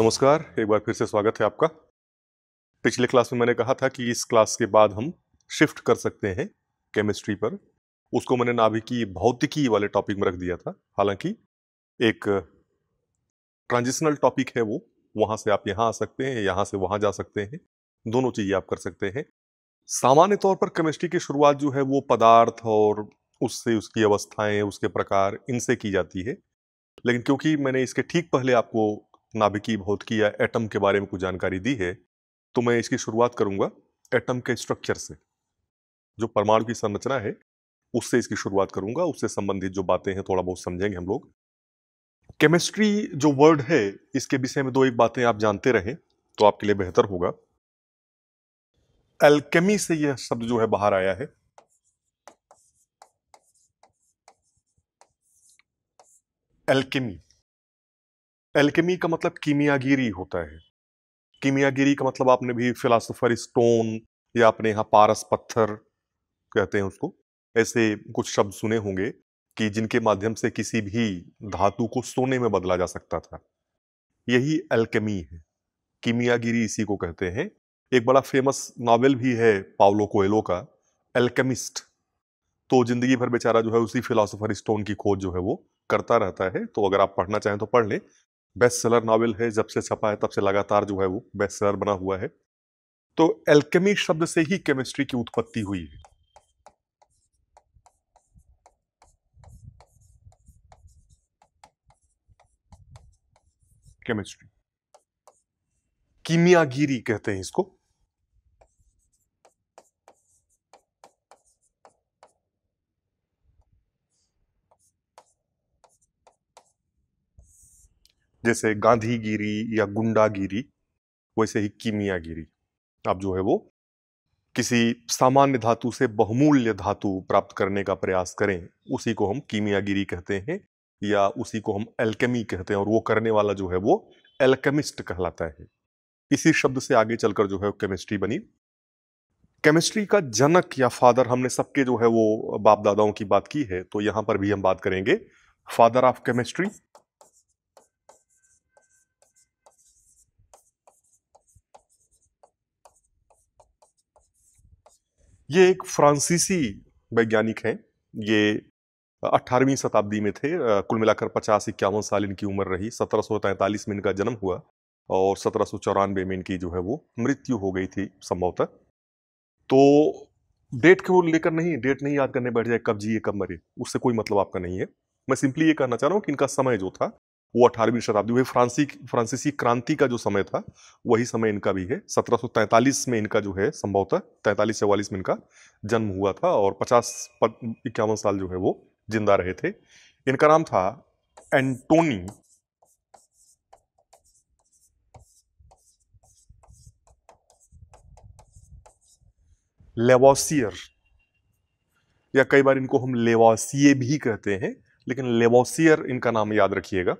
नमस्कार एक बार फिर से स्वागत है आपका पिछले क्लास में मैंने कहा था कि इस क्लास के बाद हम शिफ्ट कर सकते हैं केमिस्ट्री पर उसको मैंने नाभिकी भौतिकी वाले टॉपिक में रख दिया था हालांकि एक ट्रांजिशनल टॉपिक है वो वहाँ से आप यहाँ आ सकते हैं यहाँ से वहाँ जा सकते हैं दोनों चीज़ें आप कर सकते हैं सामान्य तौर पर केमिस्ट्री की शुरुआत जो है वो पदार्थ और उससे उसकी अवस्थाएं उसके प्रकार इनसे की जाती है लेकिन क्योंकि मैंने इसके ठीक पहले आपको नाभिकीय भौतिकी या एटम के बारे में कुछ जानकारी दी है तो मैं इसकी शुरुआत करूंगा एटम के स्ट्रक्चर से जो परमाणु की संरचना है उससे इसकी शुरुआत करूंगा उससे संबंधित जो बातें हैं थोड़ा बहुत समझेंगे हम लोग केमिस्ट्री जो वर्ड है इसके विषय में दो एक बातें आप जानते रहें तो आपके लिए बेहतर होगा एल्केमी से यह शब्द जो है बाहर आया है एल्केमी एल्केमी का मतलब कीमियागिरी होता है कीमियागिरी का मतलब आपने भी फिलासफर स्टोन या अपने यहाँ पारस पत्थर कहते हैं उसको ऐसे कुछ शब्द सुने होंगे कि जिनके माध्यम से किसी भी धातु को सोने में बदला जा सकता था यही एल्केमी है कीमियागिरी इसी को कहते हैं एक बड़ा फेमस नावल भी है पावलो कोयलो का एल्केमिस्ट तो जिंदगी भर बेचारा जो है उसी फिलासफर स्टोन की खोज जो है वो करता रहता है तो अगर आप पढ़ना चाहें तो पढ़ लें बेस्ट सेलर नावल है जब से छपा है तब से लगातार जो है वो बेस्ट सेलर बना हुआ है तो एल्केमी शब्द से ही केमिस्ट्री की उत्पत्ति हुई है केमिस्ट्री कीमियागिरी कहते हैं इसको जैसे गांधीगिरी या गुंडागिरी वैसे ही कीमियागिरी अब जो है वो किसी सामान्य धातु से बहुमूल्य धातु प्राप्त करने का प्रयास करें उसी को हम कीमियागिरी कहते हैं या उसी को हम एल्केमी कहते हैं और वो करने वाला जो है वो एल्केमिस्ट कहलाता है इसी शब्द से आगे चलकर जो है केमिस्ट्री बनी केमिस्ट्री का जनक या फादर हमने सबके जो है वो बाप दादाओं की बात की है तो यहां पर भी हम बात करेंगे फादर ऑफ केमिस्ट्री ये एक फ्रांसीसी वैज्ञानिक हैं ये अट्ठारहवीं शताब्दी में थे कुल मिलाकर पचास इक्यावन साल इनकी उम्र रही सत्रह में इनका जन्म हुआ और सत्रह में इनकी जो है वो मृत्यु हो गई थी संभवतः तो डेट को लेकर नहीं डेट नहीं याद करने बैठ जाए कब जिए कब मरे उससे कोई मतलब आपका नहीं है मैं सिंपली ये कहना चाह रहा हूँ कि इनका समय जो था वो अठारहवीं शताब्दी वही फ्रांसी फ्रांसीसी क्रांति का जो समय था वही समय इनका भी है 1743 में इनका जो है संभवतः तैंतालीस चौवालीस में इनका जन्म हुआ था और पचास इक्यावन साल जो है वो जिंदा रहे थे इनका नाम था एंटोनी लेवासियर या कई बार इनको हम लेवासिये भी कहते हैं लेकिन लेवासियर इनका नाम याद रखिएगा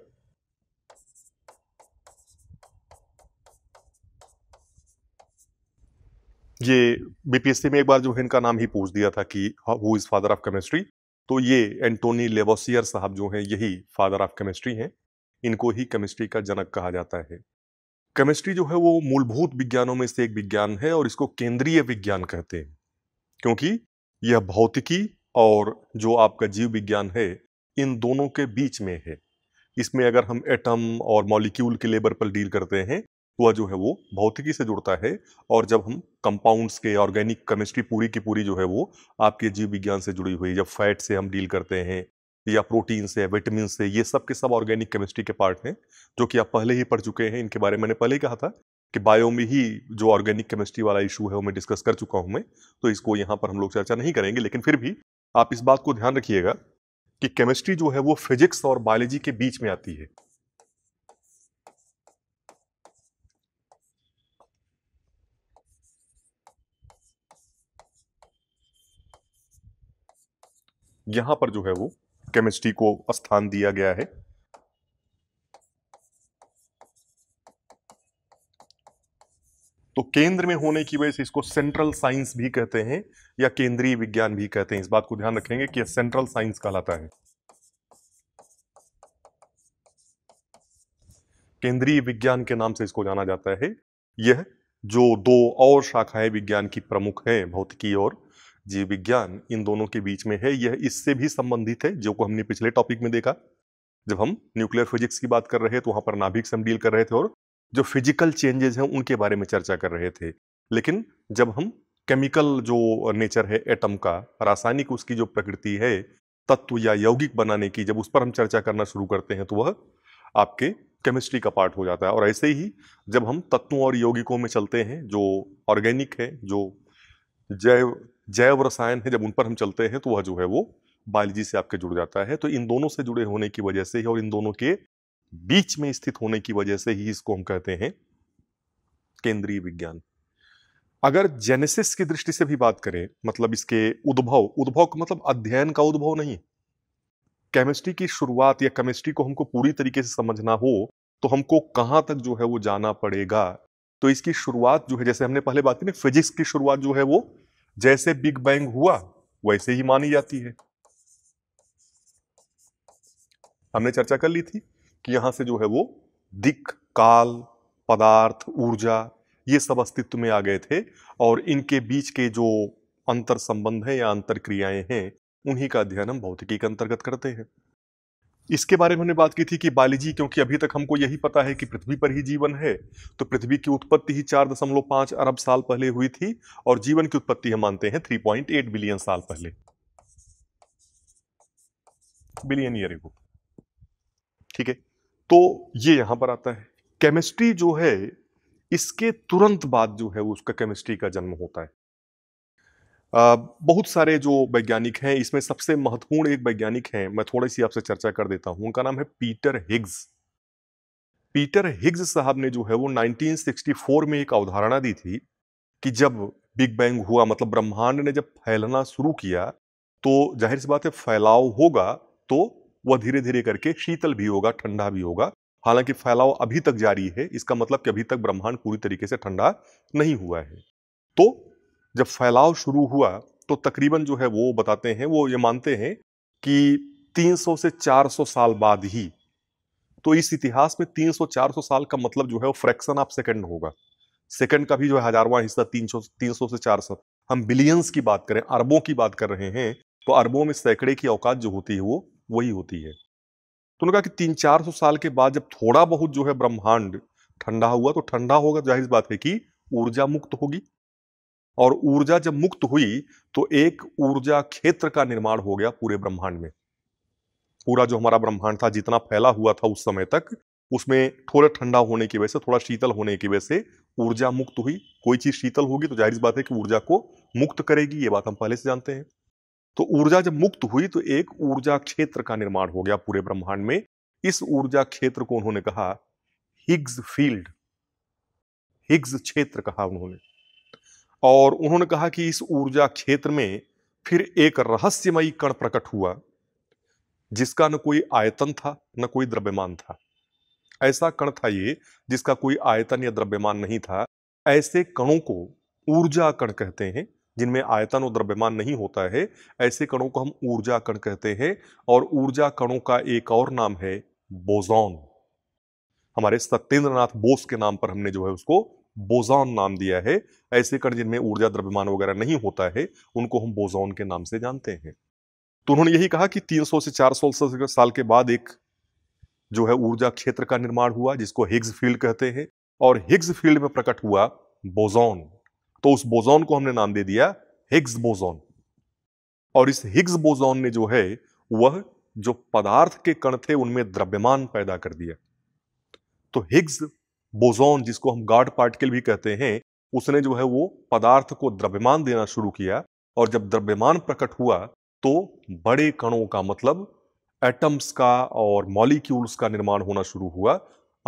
ये बीपीएससी में एक बार जो है इनका नाम ही पूछ दिया था कि who is father of chemistry तो ये एंटोनी लेबोसियर साहब जो हैं यही फादर ऑफ केमिस्ट्री हैं इनको ही केमिस्ट्री का जनक कहा जाता है केमिस्ट्री जो है वो मूलभूत विज्ञानों में से एक विज्ञान है और इसको केंद्रीय विज्ञान कहते हैं क्योंकि यह भौतिकी और जो आपका जीव विज्ञान है इन दोनों के बीच में है इसमें अगर हम एटम और मॉलिक्यूल के लेबर पर डील करते हैं वह जो है वो भौतिकी से जुड़ता है और जब हम कंपाउंड्स के ऑर्गेनिक केमिस्ट्री पूरी की पूरी जो है वो आपके जीव विज्ञान से जुड़ी हुई जब फैट से हम डील करते हैं या प्रोटीन से विटामिन से ये सब के सब ऑर्गेनिक केमिस्ट्री के पार्ट हैं जो कि आप पहले ही पढ़ चुके हैं इनके बारे में मैंने पहले ही कहा था कि बायो में ही जो ऑर्गेनिक केमिस्ट्री वाला इशू है वो मैं डिस्कस कर चुका हूँ मैं तो इसको यहाँ पर हम लोग चर्चा नहीं करेंगे लेकिन फिर भी आप इस बात को ध्यान रखिएगा कि केमिस्ट्री जो है वो फिजिक्स और बायोलॉजी के बीच में आती है यहां पर जो है वो केमिस्ट्री को स्थान दिया गया है तो केंद्र में होने की वजह से इसको सेंट्रल साइंस भी कहते हैं या केंद्रीय विज्ञान भी कहते हैं इस बात को ध्यान रखेंगे कि यह सेंट्रल साइंस कहलाता है केंद्रीय विज्ञान के नाम से इसको जाना जाता है यह जो दो और शाखाएं विज्ञान की प्रमुख हैं भौतिकी और जीव विज्ञान इन दोनों के बीच में है यह इससे भी संबंधित है जो को हमने पिछले टॉपिक में देखा जब हम न्यूक्लियर फिजिक्स की बात कर रहे थे तो वहां पर नाभिक से हम डील कर रहे थे और जो फिजिकल चेंजेस हैं उनके बारे में चर्चा कर रहे थे लेकिन जब हम केमिकल जो नेचर है एटम का रासायनिक उसकी जो प्रकृति है तत्व या यौगिक बनाने की जब उस पर हम चर्चा करना शुरू करते हैं तो वह आपके केमिस्ट्री का पार्ट हो जाता है और ऐसे ही जब हम तत्वों और यौगिकों में चलते हैं जो ऑर्गेनिक है जो जैव जैव रसायन है जब उन पर हम चलते हैं तो वह जो है वो बायोलॉजी से आपके जुड़ जाता है तो इन दोनों से जुड़े होने की वजह से ही और इन दोनों के बीच में स्थित होने की वजह से ही इसको हम कहते हैं केंद्रीय विज्ञान अगर जेनेसिस की दृष्टि से भी बात करें मतलब इसके उद्भव उद्भव का मतलब अध्ययन का उद्भव नहीं केमिस्ट्री की शुरुआत या केमिस्ट्री को हमको पूरी तरीके से समझना हो तो हमको कहां तक जो है वो जाना पड़ेगा तो इसकी शुरुआत जो है जैसे हमने पहले बात की ना फिजिक्स की शुरुआत जो है वो जैसे बिग बैंग हुआ वैसे ही मानी जाती है हमने चर्चा कर ली थी कि यहां से जो है वो दिक काल पदार्थ ऊर्जा ये सब अस्तित्व में आ गए थे और इनके बीच के जो अंतर संबंध है या अंतर क्रियाएं हैं उन्हीं का अध्ययन हम भौतिकी के अंतर्गत करते हैं इसके बारे में हमने बात की थी कि बालीजी क्योंकि अभी तक हमको यही पता है कि पृथ्वी पर ही जीवन है तो पृथ्वी की उत्पत्ति ही चार दशमलव पांच अरब साल पहले हुई थी और जीवन की उत्पत्ति हम मानते हैं थ्री पॉइंट एट बिलियन साल पहले बिलियन ईयर एगो ठीक है तो ये यहां पर आता है केमिस्ट्री जो है इसके तुरंत बाद जो है उसका केमिस्ट्री का जन्म होता है बहुत सारे जो वैज्ञानिक हैं इसमें सबसे महत्वपूर्ण एक वैज्ञानिक हैं मैं थोड़ी सी आपसे चर्चा कर देता हूं उनका नाम है पीटर हिग्स पीटर हिग्स साहब ने जो है वो 1964 में एक अवधारणा दी थी कि जब बिग बैंग हुआ मतलब ब्रह्मांड ने जब फैलना शुरू किया तो जाहिर सी बात है फैलाव होगा तो वह धीरे धीरे करके शीतल भी होगा ठंडा भी होगा हालांकि फैलाव अभी तक जारी है इसका मतलब कि अभी तक ब्रह्मांड पूरी तरीके से ठंडा नहीं हुआ है तो जब फैलाव शुरू हुआ तो तकरीबन जो है वो बताते हैं वो ये मानते हैं कि 300 से 400 साल बाद ही तो इस इतिहास में 300-400 साल का मतलब जो है वो फ्रैक्शन ऑफ सेकंड होगा सेकंड का भी जो है हजारवा हिस्सा 300 300 से 400 हम बिलियंस की बात करें अरबों की बात कर रहे हैं तो अरबों में सैकड़े की औकात जो होती है वो वही होती है तो उन्होंने कहा कि तीन चार सौ साल के बाद जब थोड़ा बहुत जो है ब्रह्मांड ठंडा हुआ तो ठंडा होगा जाहिर बात है कि ऊर्जा मुक्त होगी और ऊर्जा जब मुक्त हुई तो एक ऊर्जा क्षेत्र का निर्माण हो गया पूरे ब्रह्मांड में पूरा जो हमारा ब्रह्मांड था जितना फैला हुआ था उस समय तक उसमें थोड़ा ठंडा होने की वजह से थोड़ा शीतल होने की वजह से ऊर्जा मुक्त हुई कोई चीज़ शीतल होगी तो जाहिर बात है कि ऊर्जा को मुक्त करेगी ये बात हम पहले से जानते हैं तो ऊर्जा जब मुक्त हुई तो एक ऊर्जा क्षेत्र का निर्माण हो गया पूरे ब्रह्मांड में इस ऊर्जा क्षेत्र को उन्होंने कहा हिग्स फील्ड हिग्स क्षेत्र कहा उन्होंने और उन्होंने कहा कि इस ऊर्जा क्षेत्र में फिर एक रहस्यमयी कण प्रकट हुआ जिसका न कोई आयतन था न कोई द्रव्यमान था ऐसा कण था ये जिसका कोई आयतन या द्रव्यमान नहीं था ऐसे कणों को ऊर्जा कण कहते हैं जिनमें आयतन और द्रव्यमान नहीं होता है ऐसे कणों को हम ऊर्जा कण कहते हैं और ऊर्जा कणों का एक और नाम है बोजॉन हमारे सत्येंद्र नाथ बोस के नाम पर हमने जो है उसको बोजॉन नाम दिया है ऐसे कण जिनमें ऊर्जा द्रव्यमान वगैरह नहीं होता है उनको हम बोजॉन के नाम से जानते हैं तो उन्होंने यही कहा कि 300 से 400 साल के बाद एक जो है ऊर्जा क्षेत्र का निर्माण हुआ जिसको हिग्स फील्ड कहते हैं और हिग्स फील्ड में प्रकट हुआ बोजॉन तो उस बोजॉन को हमने नाम दे दिया हिग्स बोजॉन और इस हिग्स बोजॉन ने जो है वह जो पदार्थ के कण थे उनमें द्रव्यमान पैदा कर दिया तो हिग्स बोजोन जिसको हम गार्ड पार्टिकल भी कहते हैं उसने जो है वो पदार्थ को द्रव्यमान देना शुरू किया और जब द्रव्यमान प्रकट हुआ तो बड़े कणों का मतलब एटम्स का और मॉलिक्यूल्स का निर्माण होना शुरू हुआ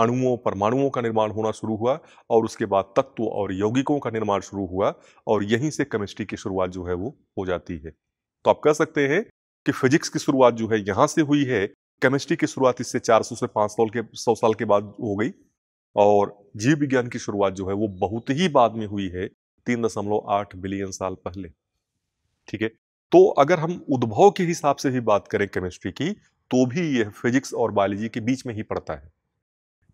अणुओं परमाणुओं का निर्माण होना शुरू हुआ और उसके बाद तत्व और यौगिकों का निर्माण शुरू हुआ और यहीं से केमिस्ट्री की शुरुआत जो है वो हो जाती है तो आप कह सकते हैं कि फिजिक्स की शुरुआत जो है यहाँ से हुई है केमिस्ट्री की शुरुआत इससे 400 से 500 के 100 साल के बाद हो गई और जीव विज्ञान की शुरुआत जो है वो बहुत ही बाद में हुई है तीन दशमलव आठ बिलियन साल पहले ठीक है तो अगर हम उद्भव के हिसाब से भी बात करें केमिस्ट्री की तो भी यह फिजिक्स और बायोलॉजी के बीच में ही पड़ता है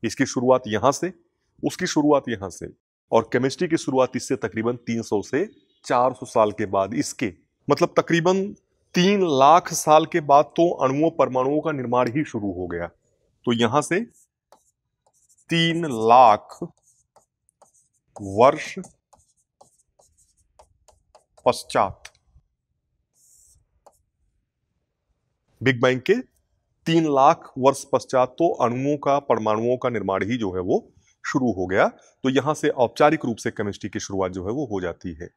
इसकी शुरुआत यहां से उसकी शुरुआत यहां से और केमिस्ट्री की शुरुआत इससे तकरीबन 300 से 400 साल के बाद इसके मतलब तकरीबन तीन लाख साल के बाद तो अणुओं परमाणुओं का निर्माण ही शुरू हो गया तो यहां से तीन लाख वर्ष पश्चात बिग बैंग के तीन लाख वर्ष पश्चात तो अणुओं का परमाणुओं का निर्माण ही जो है वो शुरू हो गया तो यहां से औपचारिक रूप से केमिस्ट्री की शुरुआत जो है वो हो जाती है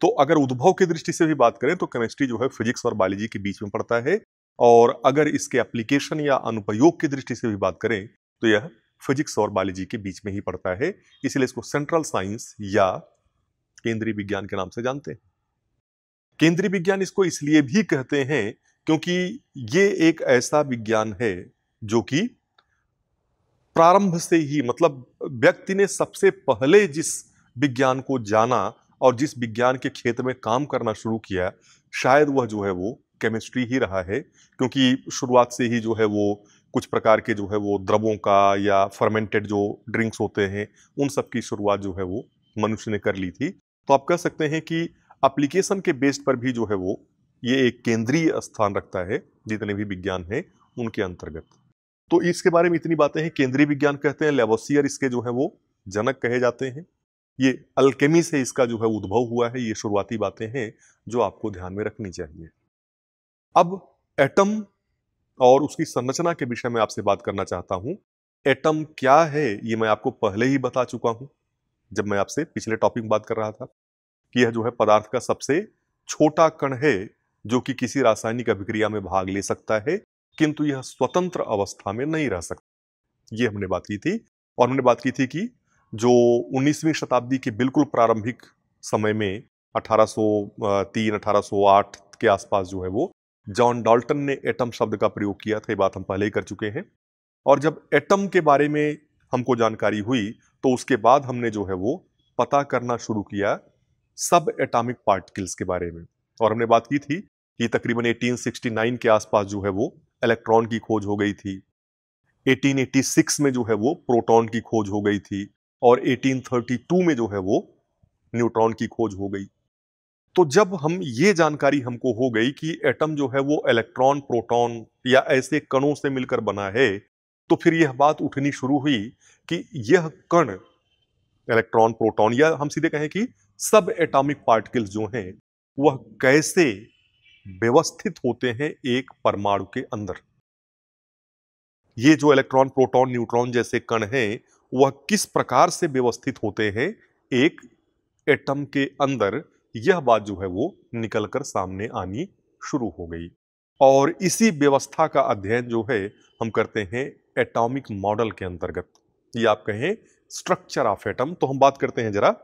तो अगर उद्भव की दृष्टि से भी बात करें तो केमिस्ट्री जो है फिजिक्स और बायोलॉजी के बीच में पड़ता है और अगर इसके एप्लीकेशन या अनुपयोग की दृष्टि से भी बात करें तो यह फिजिक्स और बायोलॉजी के बीच में ही पड़ता है इसलिए इसको सेंट्रल साइंस या केंद्रीय विज्ञान के नाम से जानते हैं केंद्रीय विज्ञान इसको इसलिए भी कहते हैं क्योंकि ये एक ऐसा विज्ञान है जो कि प्रारंभ से ही मतलब व्यक्ति ने सबसे पहले जिस विज्ञान को जाना और जिस विज्ञान के क्षेत्र में काम करना शुरू किया शायद वह जो है वो केमिस्ट्री ही रहा है क्योंकि शुरुआत से ही जो है वो कुछ प्रकार के जो है वो द्रवों का या फर्मेंटेड जो ड्रिंक्स होते हैं उन सब की शुरुआत जो है वो मनुष्य ने कर ली थी तो आप कह सकते हैं कि अप्लीकेशन के बेस पर भी जो है वो ये एक केंद्रीय स्थान रखता है जितने भी विज्ञान हैं उनके अंतर्गत तो इसके बारे में इतनी बातें हैं केंद्रीय विज्ञान कहते हैं लेबोसियर इसके जो है वो जनक कहे जाते हैं ये अल्केमी से इसका जो है उद्भव हुआ है ये शुरुआती बातें हैं जो आपको ध्यान में रखनी चाहिए अब एटम और उसकी संरचना के विषय में आपसे बात करना चाहता हूं एटम क्या है ये मैं आपको पहले ही बता चुका हूं जब मैं आपसे पिछले टॉपिक बात कर रहा था कि यह जो है पदार्थ का सबसे छोटा कण है जो कि किसी रासायनिक अभिक्रिया में भाग ले सकता है किंतु यह स्वतंत्र अवस्था में नहीं रह सकता ये हमने बात की थी और हमने बात की थी कि जो 19वीं शताब्दी के बिल्कुल प्रारंभिक समय में 1803, 1808 के आसपास जो है वो जॉन डाल्टन ने एटम शब्द का प्रयोग किया था ये बात हम पहले ही कर चुके हैं और जब एटम के बारे में हमको जानकारी हुई तो उसके बाद हमने जो है वो पता करना शुरू किया सब एटॉमिक पार्टिकल्स के बारे में और हमने बात की थी कि तकरीबन 1869 के आसपास जो है वो इलेक्ट्रॉन की खोज हो गई थी 1886 में जो है वो प्रोटॉन की खोज हो गई थी और 1832 में जो है वो न्यूट्रॉन की खोज हो गई तो जब हम ये जानकारी हमको हो गई कि एटम जो है वो इलेक्ट्रॉन प्रोटॉन या ऐसे कणों से मिलकर बना है तो फिर यह बात उठनी शुरू हुई कि यह कण इलेक्ट्रॉन प्रोटॉन या हम सीधे कहें कि सब एटॉमिक पार्टिकल्स जो हैं वह कैसे व्यवस्थित होते हैं एक परमाणु के अंदर ये जो इलेक्ट्रॉन प्रोटॉन न्यूट्रॉन जैसे कण हैं वह किस प्रकार से व्यवस्थित होते हैं एक एटम के अंदर यह बात जो है वो निकल कर सामने आनी शुरू हो गई और इसी व्यवस्था का अध्ययन जो है हम करते हैं एटॉमिक मॉडल के अंतर्गत ये आप कहें स्ट्रक्चर ऑफ एटम तो हम बात करते हैं जरा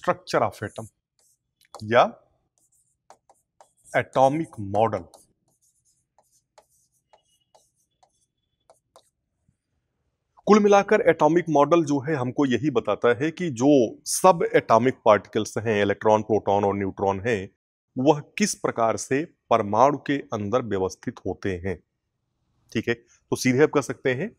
स्ट्रक्चर ऑफ एटम या एटॉमिक मॉडल कुल मिलाकर एटॉमिक मॉडल जो है हमको यही बताता है कि जो सब एटॉमिक पार्टिकल्स हैं इलेक्ट्रॉन प्रोटॉन और न्यूट्रॉन हैं वह किस प्रकार से परमाणु के अंदर व्यवस्थित होते हैं ठीक है तो सीधे आप कह सकते हैं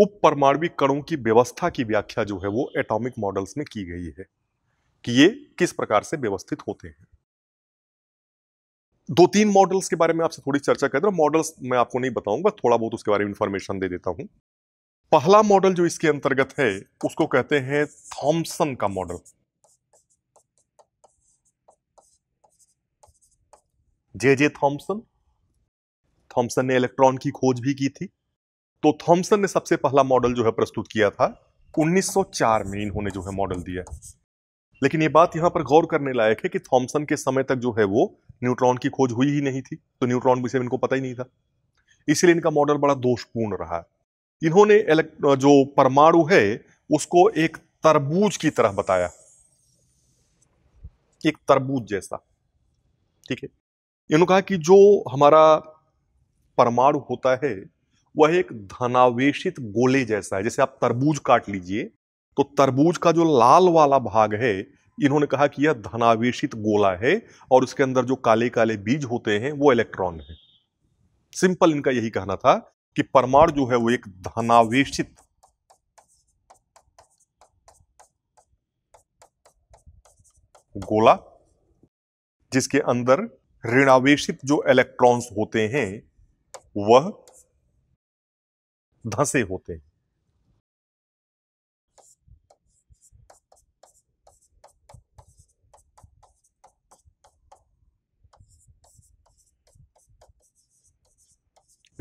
उप परमाणविक कणों की व्यवस्था की व्याख्या जो है वो एटॉमिक मॉडल्स में की गई है कि ये किस प्रकार से व्यवस्थित होते हैं दो तीन मॉडल्स के बारे में आपसे थोड़ी चर्चा कर रहा मॉडल्स मैं आपको नहीं बताऊंगा थोड़ा बहुत उसके बारे में इंफॉर्मेशन दे देता हूं पहला मॉडल जो इसके अंतर्गत है उसको कहते हैं थॉम्सन का model J J Thomson Thomson ने इलेक्ट्रॉन की खोज भी की थी तो थॉमसन ने सबसे पहला मॉडल जो है प्रस्तुत किया था 1904 में इन्होंने जो है मॉडल दिया लेकिन ये बात यहां पर गौर करने लायक है कि थॉम्सन के समय तक जो है वो न्यूट्रॉन की खोज हुई ही नहीं थी तो न्यूट्रॉन विषय इनको पता ही नहीं था इसलिए इनका मॉडल बड़ा दोषपूर्ण रहा इन्होंने जो परमाणु है उसको एक तरबूज की तरह बताया एक तरबूज जैसा ठीक है इन्होंने कहा कि जो हमारा परमाणु होता है वह एक धनावेशित गोले जैसा है जैसे आप तरबूज काट लीजिए तो तरबूज का जो लाल वाला भाग है इन्होंने कहा कि यह धनावेशित गोला है और उसके अंदर जो काले काले बीज होते हैं वो इलेक्ट्रॉन है सिंपल इनका यही कहना था कि परमाणु जो है वो एक धनावेशित गोला जिसके अंदर ऋणावेशित जो इलेक्ट्रॉन्स होते हैं वह धसे होते हैं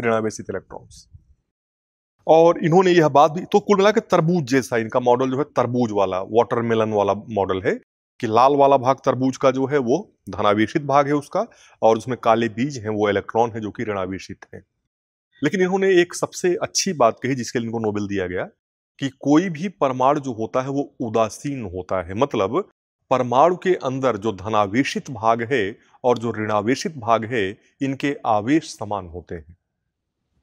ऋणावेशित इलेक्ट्रॉन्स और इन्होंने यह बात भी तो कुल मिलाकर तरबूज जैसा इनका मॉडल जो है तरबूज वाला वाटरमेलन वाला मॉडल है कि लाल वाला भाग तरबूज का जो है वो धनावेशित भाग है उसका और उसमें काले बीज हैं वो इलेक्ट्रॉन है जो कि ऋणावेशित हैं लेकिन इन्होंने एक सबसे अच्छी बात कही जिसके लिए इनको नोबेल दिया गया कि कोई भी परमाणु जो होता है वो उदासीन होता है मतलब परमाणु के अंदर जो धनावेशित भाग है और जो ऋणावेशित भाग है इनके आवेश समान होते हैं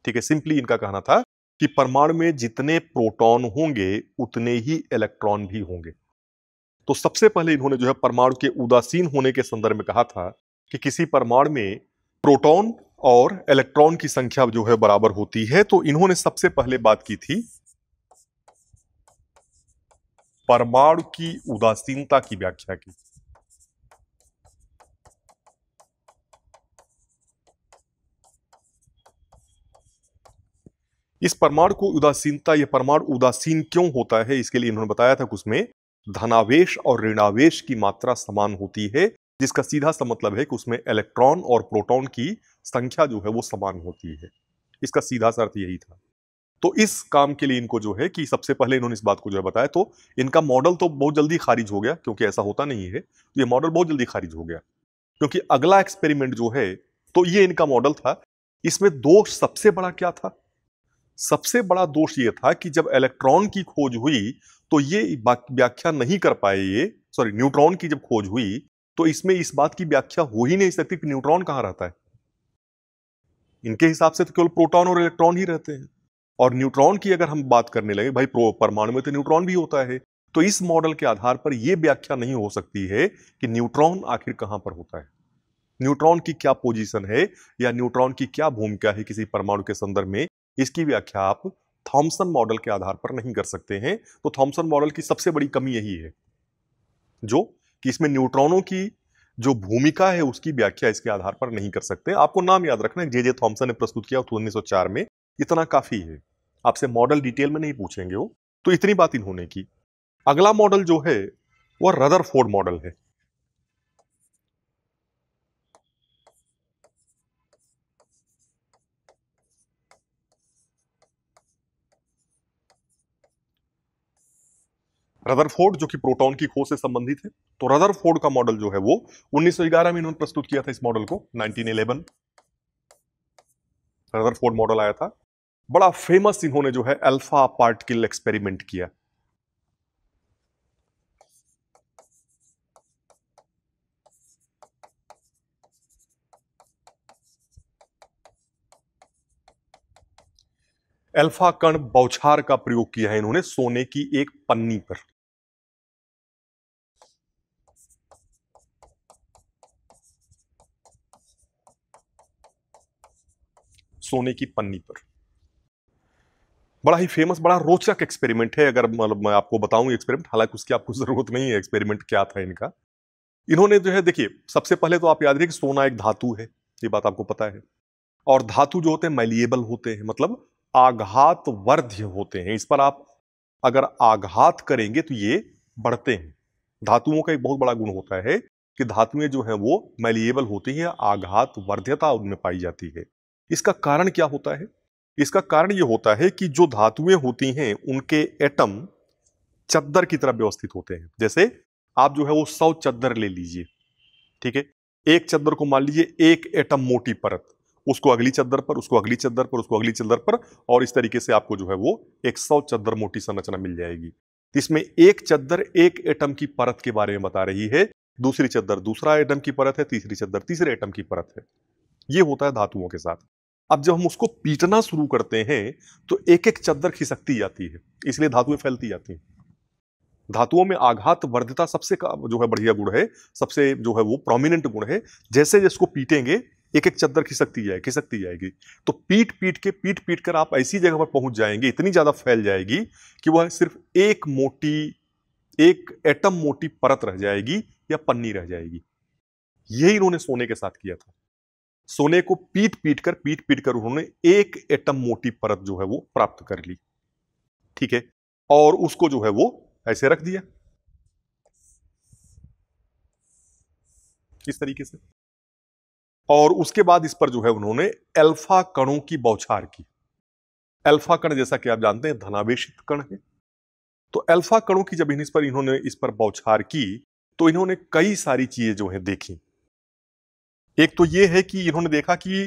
ठीक है सिंपली इनका कहना था कि परमाणु में जितने प्रोटॉन होंगे उतने ही इलेक्ट्रॉन भी होंगे तो सबसे पहले इन्होंने जो है परमाणु के उदासीन होने के संदर्भ में कहा था कि किसी परमाणु में प्रोटॉन और इलेक्ट्रॉन की संख्या जो है बराबर होती है तो इन्होंने सबसे पहले बात की थी परमाणु की उदासीनता की व्याख्या की इस परमाणु को उदासीनता या परमाणु उदासीन क्यों होता है इसके लिए इन्होंने बताया था कि उसमें धनावेश और ऋणावेश की मात्रा समान होती है जिसका सीधा सा मतलब है कि उसमें इलेक्ट्रॉन और प्रोटॉन की संख्या जो है वो समान होती है इसका सीधा सा अर्थ यही था तो इस काम के लिए इनको जो है कि सबसे पहले इन्होंने इस बात को जो है बताया तो इनका मॉडल तो बहुत जल्दी खारिज हो गया क्योंकि ऐसा होता नहीं है तो ये मॉडल बहुत जल्दी खारिज हो गया क्योंकि अगला एक्सपेरिमेंट जो है तो ये इनका मॉडल था इसमें दोष सबसे बड़ा क्या था सबसे बड़ा दोष ये था कि जब इलेक्ट्रॉन की खोज हुई तो ये व्याख्या नहीं कर पाए ये सॉरी न्यूट्रॉन की जब खोज हुई तो इसमें इस बात की व्याख्या हो ही नहीं सकती कि न्यूट्रॉन कहाँ रहता है इनके हिसाब से तो केवल प्रोटॉन और इलेक्ट्रॉन ही रहते हैं और न्यूट्रॉन की अगर हम बात करने लगे भाई परमाणु में तो न्यूट्रॉन भी होता है तो इस मॉडल के आधार पर यह व्याख्या नहीं हो सकती है कि न्यूट्रॉन आखिर कहां पर होता है न्यूट्रॉन की क्या पोजीशन है या न्यूट्रॉन की क्या भूमिका है किसी परमाणु के संदर्भ में इसकी व्याख्या आप थॉमसन मॉडल के आधार पर नहीं कर सकते हैं तो थॉमसन मॉडल की सबसे बड़ी कमी यही है जो कि इसमें न्यूट्रॉनों की जो भूमिका है उसकी व्याख्या इसके आधार पर नहीं कर सकते आपको नाम याद रखना जे जे थॉम्सन ने प्रस्तुत किया उन्नीस सौ चार में इतना काफी है आपसे मॉडल डिटेल में नहीं पूछेंगे वो तो इतनी बात इन्होंने की अगला मॉडल जो है वह रदर फोर्ड मॉडल है रदरफोर्ड जो कि प्रोटॉन की खोज से संबंधित है तो रदरफोर्ड का मॉडल जो है वो 1911 में इन्होंने प्रस्तुत किया था इस मॉडल को 1911 रदरफोर्ड मॉडल आया था बड़ा फेमस इन्होंने जो है अल्फा पार्टिकल एक्सपेरिमेंट किया अल्फा कण बौछार का प्रयोग किया है इन्होंने सोने की एक पन्नी पर सोने की पन्नी पर बड़ा ही फेमस बड़ा रोचक एक्सपेरिमेंट है अगर मतलब मैं आपको बताऊं एक्सपेरिमेंट हालांकि उसकी आपको ज़रूरत नहीं है एक्सपेरिमेंट क्या था इनका इन्होंने जो है देखिए सबसे पहले तो आप याद रखिए सोना एक धातु है ये बात आपको पता है और धातु जो होते हैं मैलिएबल होते हैं मतलब आघात वर्ध्य होते हैं इस पर आप अगर आघात करेंगे तो ये बढ़ते हैं धातुओं का एक बहुत बड़ा गुण होता है कि धातुएं जो हैं वो मैलिएबल होती हैं आघात वर्ध्यता उनमें पाई जाती है इसका कारण क्या होता है इसका कारण ये होता है कि जो धातुएं होती हैं उनके एटम चद्दर की तरह व्यवस्थित होते हैं जैसे आप जो है वो सौ चद्दर ले लीजिए ठीक है एक चद्दर को मान लीजिए एक एटम मोटी परत उसको अगली चद्दर पर उसको अगली चद्दर पर उसको अगली चद्दर पर और इस तरीके से आपको जो है वो एक सौ चद्दर मोटी संरचना मिल जाएगी इसमें एक चद्दर एक एटम की परत के बारे में बता रही है दूसरी चद्दर दूसरा एटम की परत है तीसरी चद्दर तीसरे एटम की परत है ये होता है धातुओं के साथ अब जब हम उसको पीटना शुरू करते हैं तो एक एक चद्दर खिसकती जाती है इसलिए धातुएं फैलती जाती हैं धातुओं में आघात वर्धता सबसे जो है बढ़िया गुण है सबसे जो है वो प्रोमिनेंट गुण है जैसे जिसको पीटेंगे एक एक चद्दर खिसकती जाए खिसकती जाएगी तो पीट पीट के पीट पीट कर आप ऐसी जगह पर पहुंच जाएंगे इतनी ज़्यादा फैल जाएगी कि वह सिर्फ एक मोटी एक एटम मोटी परत रह जाएगी या पन्नी रह जाएगी यही इन्होंने सोने के साथ किया था सोने को पीट पीट कर पीट पीट कर उन्होंने एक एटम मोटी परत जो है वो प्राप्त कर ली ठीक है और उसको जो है वो ऐसे रख दिया इस तरीके से और उसके बाद इस पर जो है उन्होंने अल्फा कणों की बौछार की अल्फा कण जैसा कि आप जानते हैं धनावेशित कण है तो अल्फा कणों की जब इन इस पर इन्होंने इस पर बौछार की तो इन्होंने कई सारी चीजें जो है देखी एक तो ये है कि इन्होंने देखा कि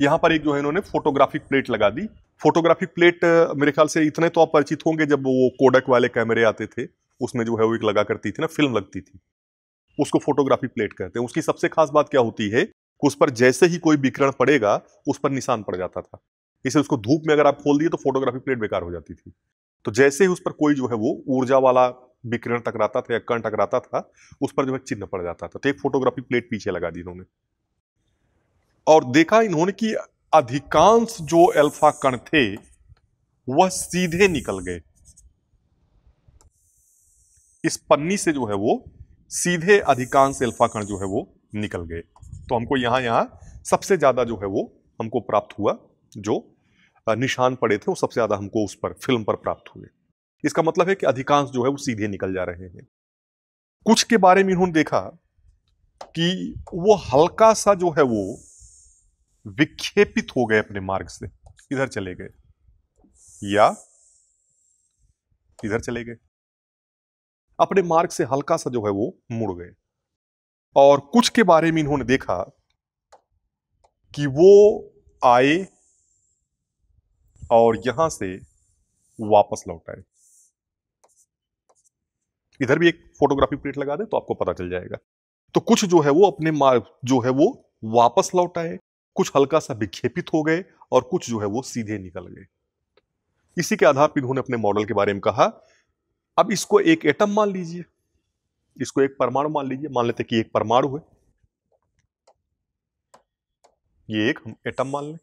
यहाँ पर एक जो है इन्होंने फोटोग्राफिक प्लेट लगा दी फोटोग्राफिक प्लेट मेरे ख्याल से इतने तो आप परिचित होंगे जब वो कोडक वाले कैमरे आते थे उसमें जो है वो एक लगा करती थी ना फिल्म लगती थी उसको फोटोग्राफिक प्लेट कहते हैं उसकी सबसे खास बात क्या होती है कि उस पर जैसे ही कोई विकरण पड़ेगा उस पर निशान पड़ जाता था इसे उसको धूप में अगर आप खोल दिए तो फोटोग्राफिक प्लेट बेकार हो जाती थी तो जैसे ही उस पर कोई जो है वो ऊर्जा वाला विकिरण टकराता था या कण टकराता था उस पर जो है चिन्ह पड़ जाता था तो एक फोटोग्राफी प्लेट पीछे लगा दी इन्होंने और देखा इन्होंने कि अधिकांश जो अल्फा कण थे वह सीधे निकल गए इस पन्नी से जो है वो सीधे अधिकांश अल्फा कण जो है वो निकल गए तो हमको यहां यहाँ सबसे ज़्यादा जो है वो हमको प्राप्त हुआ जो निशान पड़े थे वो सबसे ज़्यादा हमको उस पर फिल्म पर प्राप्त हुए इसका मतलब है कि अधिकांश जो है वो सीधे निकल जा रहे हैं कुछ के बारे में इन्होंने देखा कि वो हल्का सा जो है वो विक्षेपित हो गए अपने मार्ग से इधर चले गए या इधर चले गए अपने मार्ग से हल्का सा जो है वो मुड़ गए और कुछ के बारे में इन्होंने देखा कि वो आए और यहां से वापस लौट आए इधर भी एक फोटोग्राफी प्लेट लगा दे तो आपको पता चल जाएगा तो कुछ जो है वो अपने जो है वो वापस लौट आए कुछ हल्का सा विक्षेपित हो गए और कुछ जो है वो सीधे निकल गए इसी के आधार पर इन्होंने अपने मॉडल के बारे में कहा अब इसको एक एटम मान लीजिए इसको एक परमाणु मान लीजिए मान लेते कि एक परमाणु है ये एक हम एटम मान लें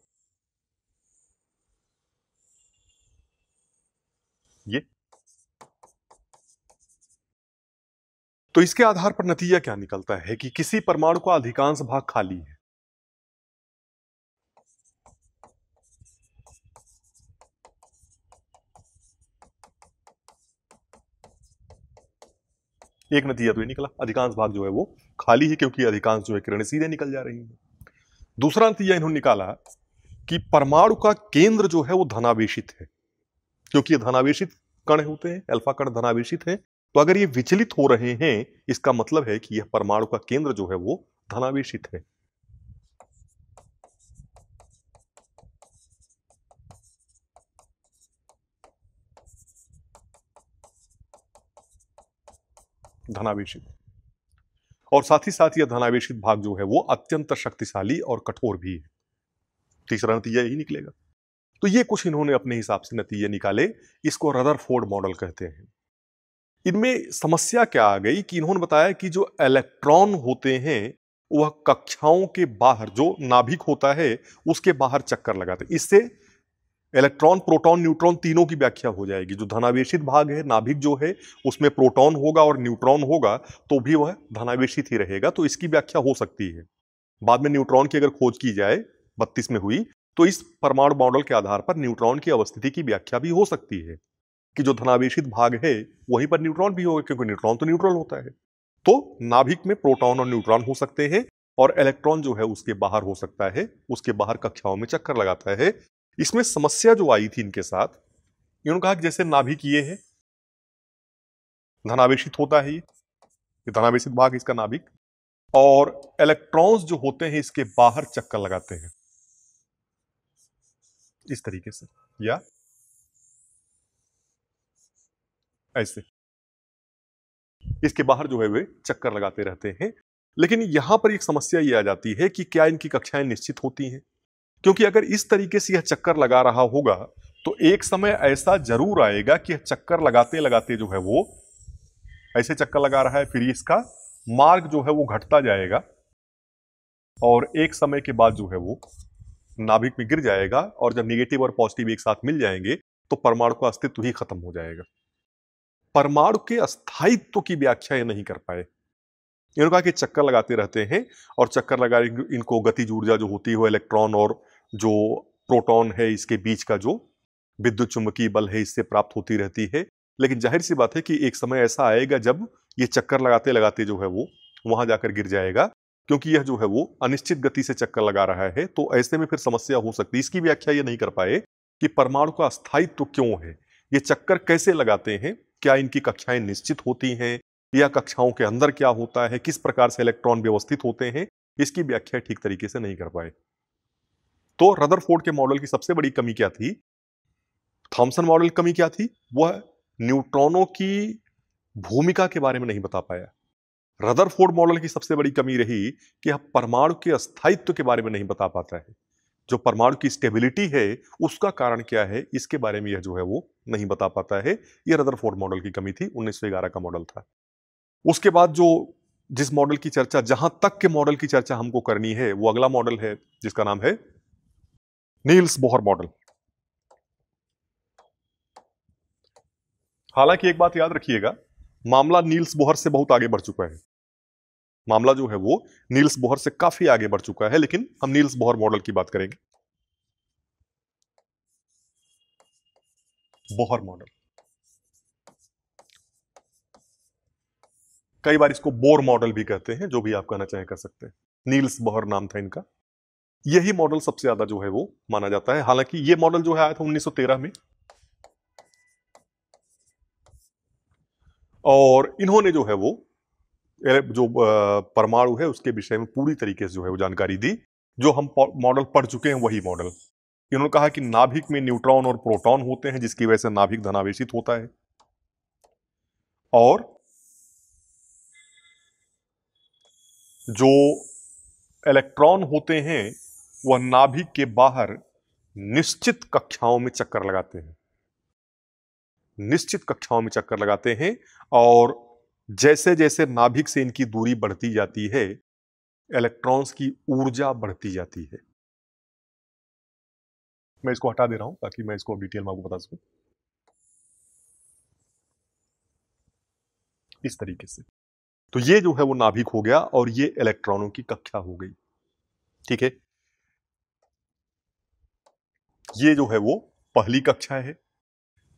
ये तो इसके आधार पर नतीजा क्या निकलता है कि किसी परमाणु का अधिकांश भाग खाली है एक नतीजा तो ये निकला अधिकांश भाग जो है वो खाली है क्योंकि अधिकांश जो है किरणें सीधे निकल जा रही हैं दूसरा नतीजा इन्होंने निकाला कि परमाणु का केंद्र जो है वो धनावेशित है क्योंकि ये धनावेशित कण होते हैं अल्फा कण धनावेशित है तो अगर ये विचलित हो रहे हैं इसका मतलब है कि यह परमाणु का केंद्र जो है वो धनावेशित है धनावेशित और साथ ही साथ यह धनावेशित भाग जो है वो अत्यंत शक्तिशाली और कठोर भी है तीसरा नतीजा यही निकलेगा तो ये कुछ इन्होंने अपने हिसाब से नतीजे निकाले इसको रदरफोर्ड मॉडल कहते हैं इनमें समस्या क्या आ गई कि इन्होंने बताया कि जो इलेक्ट्रॉन होते हैं वह कक्षाओं के बाहर जो नाभिक होता है उसके बाहर चक्कर लगाते इससे इलेक्ट्रॉन प्रोटॉन न्यूट्रॉन तीनों की व्याख्या हो जाएगी जो धनावेशित भाग है नाभिक जो है उसमें प्रोटॉन होगा और न्यूट्रॉन होगा तो भी वह धनावेशित ही रहेगा तो इसकी व्याख्या हो सकती है बाद में न्यूट्रॉन की अगर खोज की जाए बत्तीस में हुई तो इस परमाणु मॉडल के आधार पर न्यूट्रॉन की अवस्थिति की व्याख्या भी हो सकती है कि जो धनावेशित भाग है वहीं पर न्यूट्रॉन भी होगा क्योंकि न्यूट्रॉन तो न्यूट्रल होता है तो नाभिक में प्रोटॉन और न्यूट्रॉन हो सकते हैं और इलेक्ट्रॉन जो है उसके बाहर हो सकता है उसके बाहर कक्षाओं में चक्कर लगाता है इसमें समस्या जो आई थी इनके साथ इन्होंने कहा कि जैसे नाभिक ये है धनावेशित होता है ये धनावेशित भाग इसका नाभिक और इलेक्ट्रॉन्स जो होते हैं इसके बाहर चक्कर लगाते हैं इस तरीके से या ऐसे इसके बाहर जो है वे चक्कर लगाते रहते हैं लेकिन यहां पर एक समस्या ये आ जाती है कि क्या इनकी कक्षाएं निश्चित होती हैं क्योंकि अगर इस तरीके से यह चक्कर लगा रहा होगा तो एक समय ऐसा जरूर आएगा कि चक्कर लगाते लगाते जो है वो ऐसे चक्कर लगा रहा है फिर इसका मार्ग जो है वो घटता जाएगा और एक समय के बाद जो है वो नाभिक में गिर जाएगा और जब निगेटिव और पॉजिटिव एक साथ मिल जाएंगे तो परमाणु का अस्तित्व ही खत्म हो जाएगा परमाणु के अस्थायित्व की व्याख्या नहीं कर पाए इन्होंने कहा कि चक्कर लगाते रहते हैं और चक्कर लगा इनको गतिज ऊर्जा जो होती है इलेक्ट्रॉन और जो प्रोटॉन है इसके बीच का जो विद्युत चुंबकीय बल है इससे प्राप्त होती रहती है लेकिन जाहिर सी बात है कि एक समय ऐसा आएगा जब ये चक्कर लगाते लगाते जो है वो वहां जाकर गिर जाएगा क्योंकि यह जो है वो अनिश्चित गति से चक्कर लगा रहा है तो ऐसे में फिर समस्या हो सकती है इसकी व्याख्या ये नहीं कर पाए कि परमाणु का स्थायित्व तो क्यों है ये चक्कर कैसे लगाते हैं क्या इनकी कक्षाएं निश्चित होती हैं या कक्षाओं के अंदर क्या होता है किस प्रकार से इलेक्ट्रॉन व्यवस्थित होते हैं इसकी व्याख्या ठीक तरीके से नहीं कर पाए तो रदरफोर्ड के मॉडल की सबसे बड़ी कमी क्या थी थॉम्सन मॉडल कमी क्या थी वह न्यूट्रॉनों की भूमिका के बारे में नहीं बता पाया रदरफोर्ड मॉडल की सबसे बड़ी कमी रही कि परमाणु के अस्थायित्व के बारे में नहीं बता पाता है जो परमाणु की स्टेबिलिटी है उसका कारण क्या है इसके बारे में यह जो है वो नहीं बता पाता है रदर रदरफोर्ड मॉडल की कमी थी 1911 का मॉडल था उसके बाद जो जिस मॉडल की चर्चा जहां तक के मॉडल की चर्चा हमको करनी है वो अगला मॉडल है जिसका नाम है नील्स बोहर मॉडल हालांकि एक बात याद रखिएगा मामला नील्स बोहर से बहुत आगे बढ़ चुका है मामला जो है वो नील्स बोहर से काफी आगे बढ़ चुका है लेकिन हम नील्स बोहर मॉडल की बात करेंगे बोहर मॉडल कई बार इसको बोर मॉडल भी कहते हैं जो भी आप कहना चाहें कर सकते हैं नील्स बोहर नाम था इनका यही मॉडल सबसे ज्यादा जो है वो माना जाता है हालांकि ये मॉडल जो है आया था 1913 में और इन्होंने जो है वो जो परमाणु है उसके विषय में पूरी तरीके से जो है वो जानकारी दी जो हम मॉडल पढ़ चुके हैं वही मॉडल इन्होंने कहा कि नाभिक में न्यूट्रॉन और प्रोटॉन होते हैं जिसकी वजह से नाभिक धनावेशित होता है और जो इलेक्ट्रॉन होते हैं वह नाभिक के बाहर निश्चित कक्षाओं में चक्कर लगाते हैं निश्चित कक्षाओं में चक्कर लगाते हैं और जैसे जैसे नाभिक से इनकी दूरी बढ़ती जाती है इलेक्ट्रॉन्स की ऊर्जा बढ़ती जाती है मैं इसको हटा दे रहा हूं ताकि मैं इसको डिटेल में आपको बता सकूं इस तरीके से तो ये जो है वो नाभिक हो गया और ये इलेक्ट्रॉनों की कक्षा हो गई ठीक है ये जो है वो पहली कक्षा है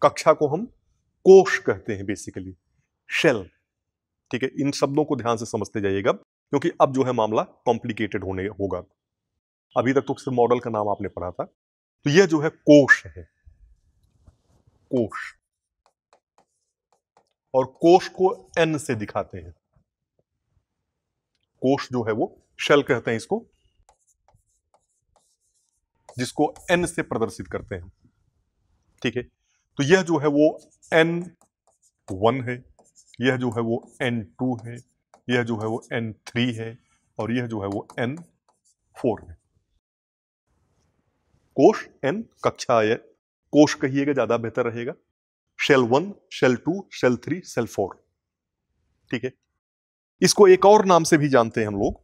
कक्षा को हम कोश कहते हैं बेसिकली शेल ठीक है इन शब्दों को ध्यान से समझते जाइएगा क्योंकि अब जो है मामला कॉम्प्लिकेटेड होने होगा अभी तक तो सिर्फ मॉडल का नाम आपने पढ़ा था तो यह जो है कोश है कोश और कोश को एन से दिखाते हैं कोश जो है वो शेल कहते हैं इसको जिसको एन से प्रदर्शित करते हैं ठीक है तो यह जो है वो एन वन है यह जो है वो एन टू है यह जो है वो एन थ्री है और यह जो है वो एन फोर है कोश एन कक्षा है कोश कहिएगा ज़्यादा बेहतर रहेगा shell one shell two shell three shell four ठीक है इसको एक और नाम से भी जानते हैं हम लोग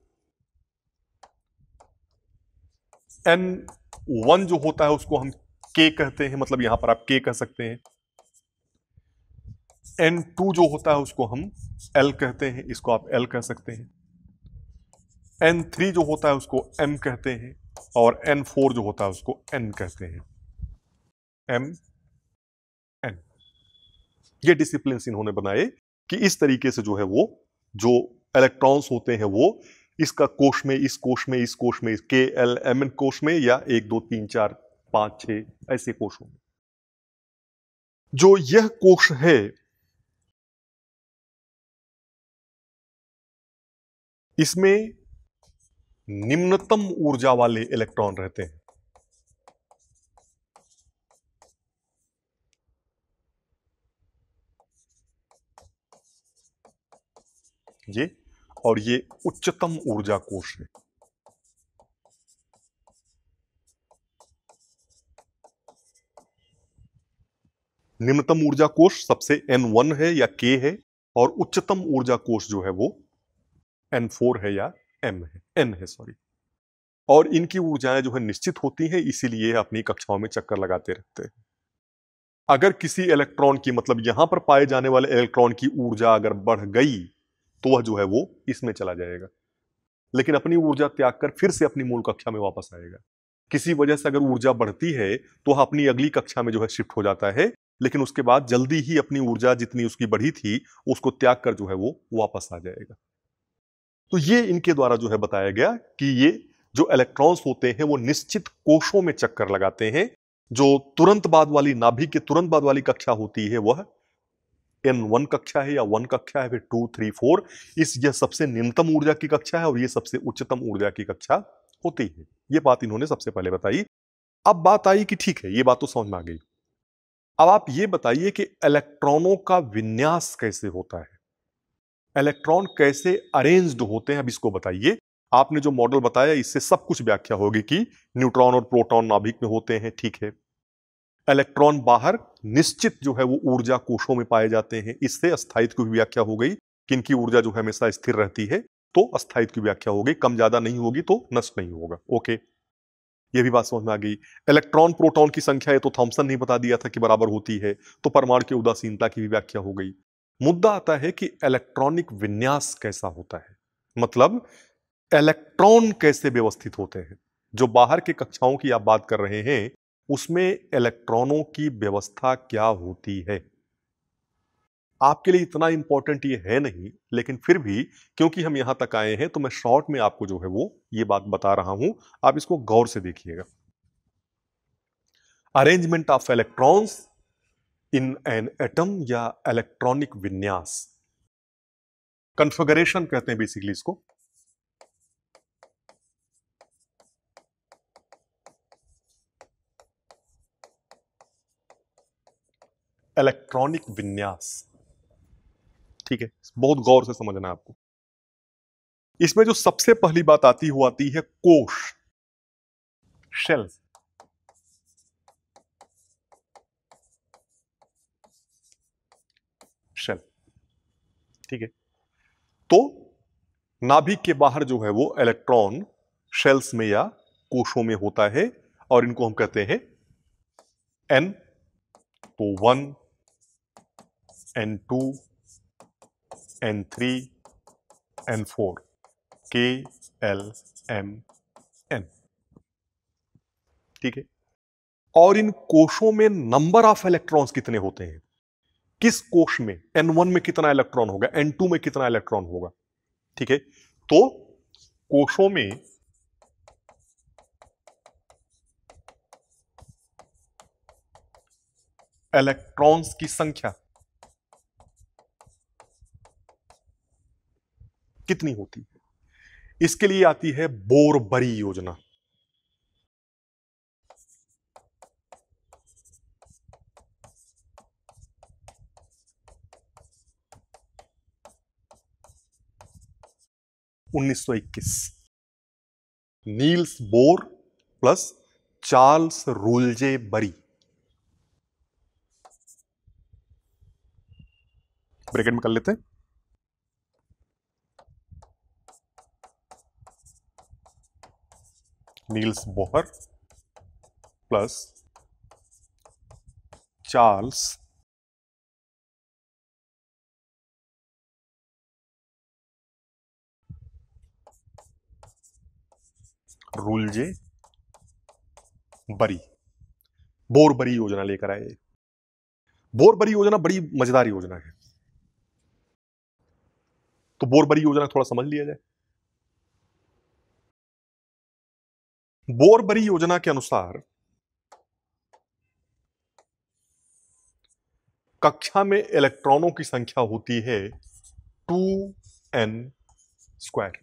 एन वन जो होता है उसको हम के कहते हैं मतलब यहां पर आप के कह सकते हैं एन टू जो होता है उसको हम एल कहते हैं इसको आप एल कह सकते हैं एन थ्री जो होता है उसको एम कहते हैं और एन फोर जो होता है उसको एन कहते हैं एम एन ये डिसिप्लिन इन्होंने बनाए कि इस तरीके से जो है वो जो इलेक्ट्रॉन्स होते हैं वो इसका कोश में इस कोश में इस कोश में के एल एम एन कोश में या एक दो तीन चार पांच छ ऐसे कोशों में जो यह कोश है इसमें निम्नतम ऊर्जा वाले इलेक्ट्रॉन रहते हैं ये और ये उच्चतम ऊर्जा कोष है निम्नतम ऊर्जा कोष सबसे N1 है या K है और उच्चतम ऊर्जा कोष जो है वो एन फोर है या एम है एन है सॉरी और इनकी ऊर्जाएं जो है निश्चित होती हैं इसीलिए अपनी कक्षाओं में चक्कर लगाते रहते हैं अगर किसी इलेक्ट्रॉन की मतलब यहां पर पाए जाने वाले इलेक्ट्रॉन की ऊर्जा अगर बढ़ गई तो वह जो है वो इसमें चला जाएगा लेकिन अपनी ऊर्जा त्याग कर फिर से अपनी मूल कक्षा में वापस आएगा किसी वजह से अगर ऊर्जा बढ़ती है तो वह अपनी अगली कक्षा में जो है शिफ्ट हो जाता है लेकिन उसके बाद जल्दी ही अपनी ऊर्जा जितनी उसकी बढ़ी थी उसको त्याग कर जो है वो वापस आ जाएगा तो ये इनके द्वारा जो है बताया गया कि ये जो इलेक्ट्रॉन्स होते हैं वो निश्चित कोशों में चक्कर लगाते हैं जो तुरंत बाद वाली नाभि के तुरंत बाद वाली कक्षा होती है वह एन वन कक्षा है या वन कक्षा है फिर टू थ्री फोर इस यह सबसे निम्नतम ऊर्जा की कक्षा है और ये सबसे उच्चतम ऊर्जा की कक्षा होती है ये बात इन्होंने सबसे पहले बताई अब बात आई कि ठीक है ये बात तो समझ में आ गई अब आप ये बताइए कि इलेक्ट्रॉनों का विन्यास कैसे होता है इलेक्ट्रॉन कैसे अरेंज्ड होते हैं अब इसको बताइए आपने जो मॉडल बताया इससे सब कुछ व्याख्या होगी कि न्यूट्रॉन और प्रोटॉन नाभिक में होते हैं ठीक है इलेक्ट्रॉन बाहर निश्चित जो है वो ऊर्जा कोषों में पाए जाते हैं इससे अस्थायित्व की व्याख्या हो गई किनकी ऊर्जा जो है हमेशा स्थिर रहती है तो अस्थायित्व की व्याख्या होगी कम ज्यादा नहीं होगी तो नष्ट नहीं होगा ओके यह भी बात समझ में आ गई इलेक्ट्रॉन प्रोटॉन की संख्या ये तो थॉमसन ने बता दिया था कि बराबर होती है तो परमाणु की उदासीनता की भी व्याख्या हो गई मुद्दा आता है कि इलेक्ट्रॉनिक विन्यास कैसा होता है मतलब इलेक्ट्रॉन कैसे व्यवस्थित होते हैं जो बाहर के कक्षाओं की आप बात कर रहे हैं उसमें इलेक्ट्रॉनों की व्यवस्था क्या होती है आपके लिए इतना इंपॉर्टेंट ये है नहीं लेकिन फिर भी क्योंकि हम यहां तक आए हैं तो मैं शॉर्ट में आपको जो है वो ये बात बता रहा हूं आप इसको गौर से देखिएगा arrangement of electrons in an atom या इलेक्ट्रॉनिक विन्यास कन्फिगरेशन कहते हैं बेसिकली इसको इलेक्ट्रॉनिक विन्यास ठीक है बहुत गौर से समझना है आपको इसमें जो सबसे पहली बात आती हुआ आती है कोश शेल्फ ठीक है तो नाभिक के बाहर जो है वो इलेक्ट्रॉन शेल्स में या कोशों में होता है और इनको हम कहते हैं एन तो one N two N three N four K L M N ठीक है और इन कोशों में नंबर ऑफ इलेक्ट्रॉन्स कितने होते हैं किस कोश में एन वन में कितना इलेक्ट्रॉन होगा एन टू में कितना इलेक्ट्रॉन होगा ठीक है तो कोशों में इलेक्ट्रॉन्स की संख्या कितनी होती है इसके लिए आती है बोरबरी योजना 1921 नील्स बोर प्लस चार्ल्स रोलजे बरी ब्रैकेट में कर लेते हैं Niels Bohr plus Charles Rule J Bury Bohr Bury योजना लेकर आए बोरबरी योजना बड़ी मजेदार योजना है तो बोरबरी योजना थोड़ा समझ लिया जाए बोरबरी योजना के अनुसार कक्षा में इलेक्ट्रॉनों की संख्या होती है टू एन स्क्वायर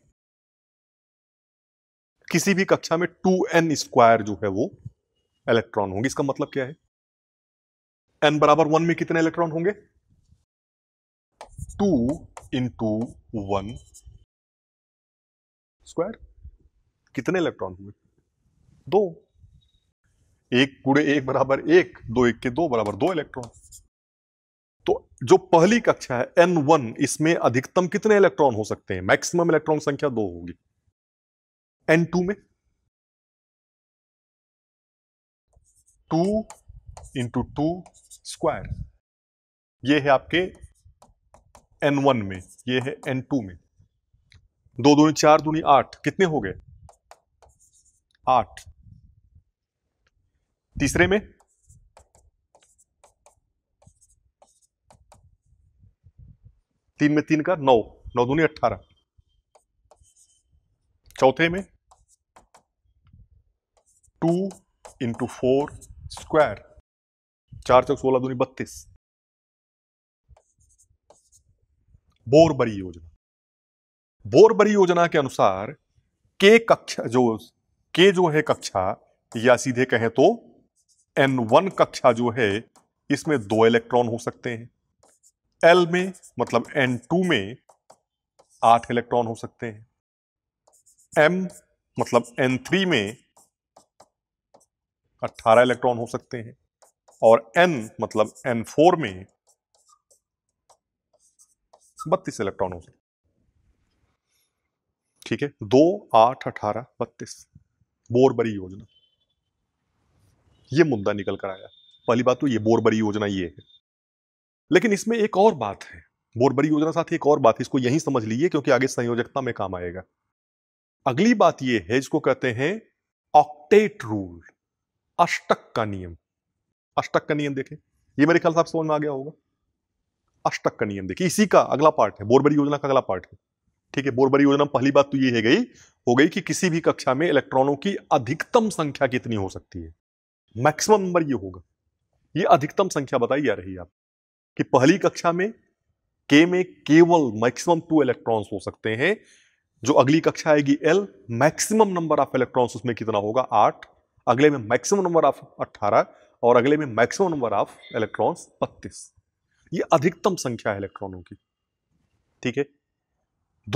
किसी भी कक्षा में टू एन स्क्वायर जो है वो इलेक्ट्रॉन होंगे इसका मतलब क्या है एन बराबर वन में कितने इलेक्ट्रॉन होंगे टू इंटू वन स्क्वायर कितने इलेक्ट्रॉन होंगे दो एक पूरे एक बराबर एक दो एक के दो बराबर दो इलेक्ट्रॉन तो जो पहली कक्षा है एन वन इसमें अधिकतम कितने इलेक्ट्रॉन हो सकते हैं मैक्सिमम इलेक्ट्रॉन संख्या दो होगी एन टू में टू इंटू टू स्क्वायर ये है आपके एन वन में ये है एन टू में दो दूनी चार दूनी आठ कितने हो गए आठ तीसरे में तीन में तीन का नौ नौ दूनी अट्ठारह चौथे में टू इंटू फोर स्क्वायर चार चौक सोलह दूनी बत्तीस बोरबरी योजना बोरबरी योजना के अनुसार के कक्षा जो के जो है कक्षा या सीधे कहें तो एन वन कक्षा जो है इसमें दो इलेक्ट्रॉन हो सकते हैं एल में मतलब एन टू में आठ इलेक्ट्रॉन हो सकते हैं एम मतलब एन थ्री में 18 इलेक्ट्रॉन हो सकते हैं और एन मतलब एन फोर में बत्तीस इलेक्ट्रॉन हो सकते ठीक है दो आठ अठारह बत्तीस बोरबरी योजना ये मुद्दा निकल कर आया पहली बात तो ये बोरबरी योजना ये है लेकिन इसमें एक और बात है बोरबरी योजना साथ एक और बात इसको यही समझ लीजिए क्योंकि आगे संयोजकता में काम आएगा अगली बात ये है जिसको कहते हैं ऑक्टेट रूल अष्टक का नियम अष्टक का नियम देखें ये मेरे ख्याल से आप समझ में आ गया होगा अष्टक का नियम देखिए इसी का अगला पार्ट है बोरबरी योजना का अगला पार्ट है ठीक है बोरबरी योजना पहली बात तो ये है गई हो गई कि किसी भी कक्षा में इलेक्ट्रॉनों की अधिकतम संख्या कितनी हो सकती है मैक्सिमम नंबर ये होगा ये अधिकतम संख्या बताई जा रही है आप कि पहली कक्षा में के में केवल मैक्सिमम टू इलेक्ट्रॉन्स हो सकते हैं जो अगली कक्षा आएगी L maximum number of electrons उसमें कितना होगा आठ अगले में मैक्सिमम नंबर ऑफ 18 और अगले में मैक्सिमम नंबर ऑफ इलेक्ट्रॉन्स 32 ये अधिकतम संख्या है इलेक्ट्रॉनों की ठीक है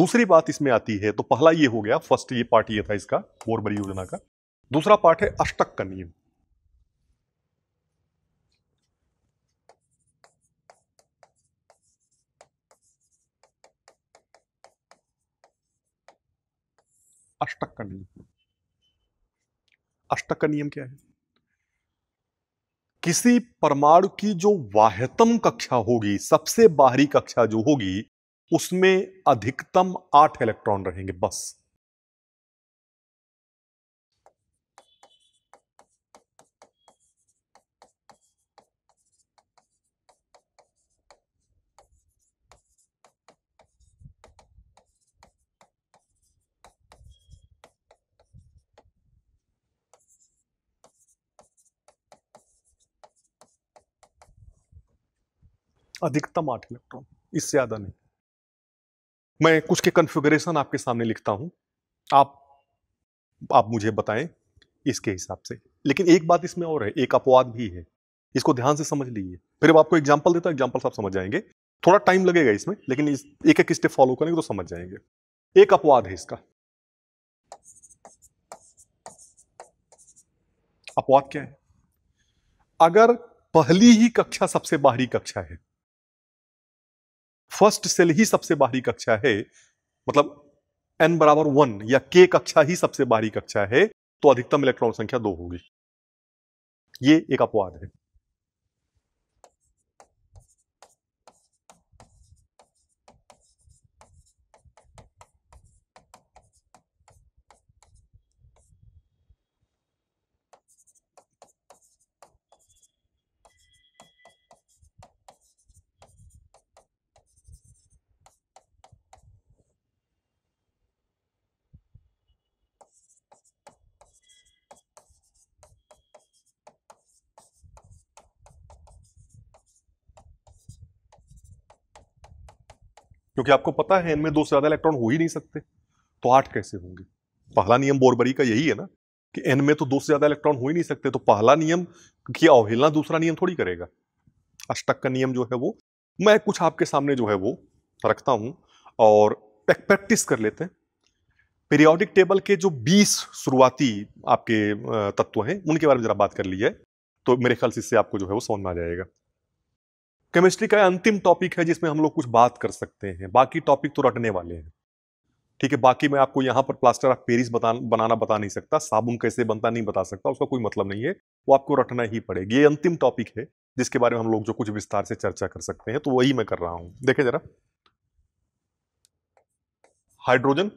दूसरी बात इसमें आती है तो पहला ये हो गया फर्स्ट ये पार्ट ये था इसका बोरबरी योजना का दूसरा पार्ट है अष्टक का नियम अष्टक का नियम अष्टक का नियम क्या है किसी परमाणु की जो वाह्यतम कक्षा होगी सबसे बाहरी कक्षा जो होगी उसमें अधिकतम आठ इलेक्ट्रॉन रहेंगे बस अधिकतम आठ इलेक्ट्रॉन इससे ज्यादा नहीं मैं कुछ के कन्फिग्रेशन आपके सामने लिखता हूं आप आप मुझे बताएं इसके हिसाब से लेकिन एक बात इसमें और है एक अपवाद भी है इसको ध्यान से समझ लीजिए फिर अब आपको एग्जाम्पल देता हूँ एग्जाम्पल आप समझ जाएंगे थोड़ा टाइम लगेगा इसमें लेकिन इस, एक एक स्टेप फॉलो करेंगे तो समझ जाएंगे एक अपवाद है इसका अपवाद क्या है अगर पहली ही कक्षा सबसे बाहरी कक्षा है फर्स्ट सेल ही सबसे बाहरी कक्षा है मतलब एन बराबर वन या के कक्षा ही सबसे बाहरी कक्षा है तो अधिकतम इलेक्ट्रॉन संख्या दो होगी ये एक अपवाद है क्योंकि आपको पता है इनमें दो से ज़्यादा इलेक्ट्रॉन हो ही नहीं सकते तो आठ कैसे होंगे पहला नियम बोरबरी का यही है ना कि एन में तो दो से ज़्यादा इलेक्ट्रॉन हो ही नहीं सकते तो पहला नियम की अवहेलना दूसरा नियम थोड़ी करेगा अष्टक का नियम जो है वो मैं कुछ आपके सामने जो है वो रखता हूं और प्रैक्टिस कर लेते हैं पीरियोडिक टेबल के जो 20 शुरुआती आपके तत्व हैं उनके बारे में ज़रा बात कर ली है तो मेरे ख्याल से इससे आपको जो है वो समझ में आ जाएगा केमिस्ट्री का अंतिम टॉपिक है जिसमें हम लोग कुछ बात कर सकते हैं बाकी टॉपिक तो रटने वाले हैं ठीक है बाकी मैं आपको यहाँ पर प्लास्टर ऑफ पेरिस बता बनाना बता नहीं सकता साबुन कैसे बनता नहीं बता सकता उसका कोई मतलब नहीं है वो आपको रटना ही पड़ेगी ये अंतिम टॉपिक है जिसके बारे में हम लोग जो कुछ विस्तार से चर्चा कर सकते हैं तो वही मैं कर रहा हूँ देखे जरा हाइड्रोजन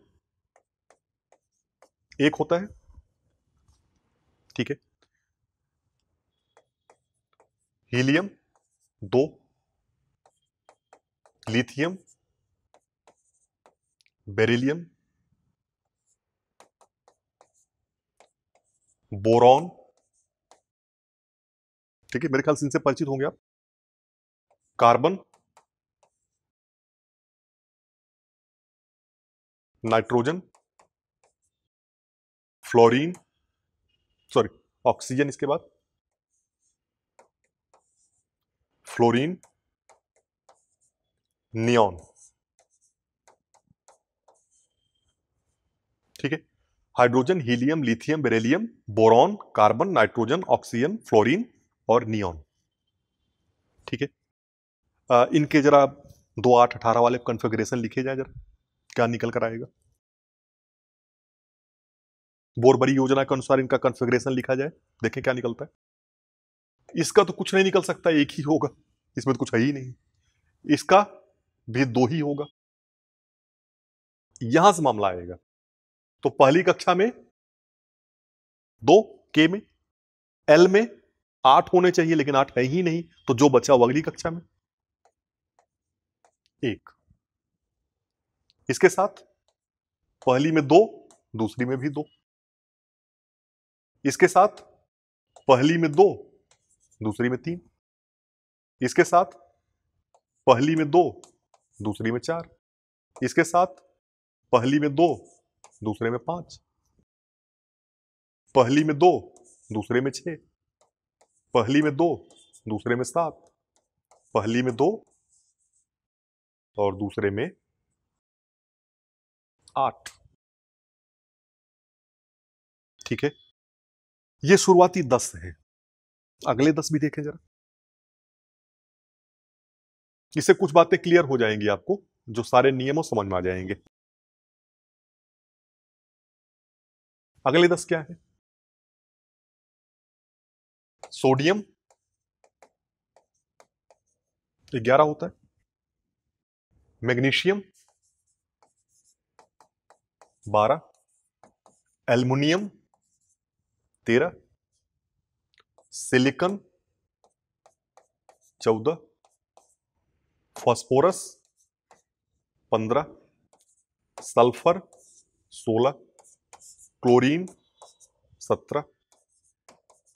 एक होता है ठीक है हीलियम दो लिथियम बेरिलियम बोरॉन ठीक है मेरे ख्याल से इनसे परिचित होंगे आप carbon nitrogen fluorine sorry oxygen इसके बाद फ्लोरीन नियॉन ठीक है hydrogen helium lithium beryllium boron carbon nitrogen oxygen fluorine और नियॉन ठीक है इनके जरा दो आठ अठारह वाले कॉन्फ़िगरेशन लिखे जाए जरा क्या निकल कर आएगा बोरबरी योजना के अनुसार इनका कॉन्फ़िगरेशन लिखा जाए देखें क्या निकलता है इसका तो कुछ नहीं निकल सकता एक ही होगा इसमें तो कुछ है ही नहीं इसका भी दो ही होगा यहां से मामला आएगा तो पहली कक्षा में दो के में एल में आठ होने चाहिए लेकिन आठ है ही नहीं तो जो बचा वो अगली कक्षा में एक इसके साथ पहली में दो दूसरी में भी दो इसके साथ पहली में दो दूसरी में तीन इसके साथ पहली में दो दूसरी में चार इसके साथ पहली में दो दूसरे में पांच पहली में दो दूसरे में छह पहली में दो दूसरे में सात पहली में दो और दूसरे में आठ ठीक है ये शुरुआती दस है अगले दस भी देखें जरा इससे कुछ बातें क्लियर हो जाएंगी आपको जो सारे नियमों समझ में आ जाएंगे अगले दस क्या है सोडियम ग्यारह होता है मैग्नीशियम बारह एल्युमिनियम तेरह सिलिकन चौदह फॉस्फोरस पंद्रह सल्फर सोलह क्लोरीन सत्रह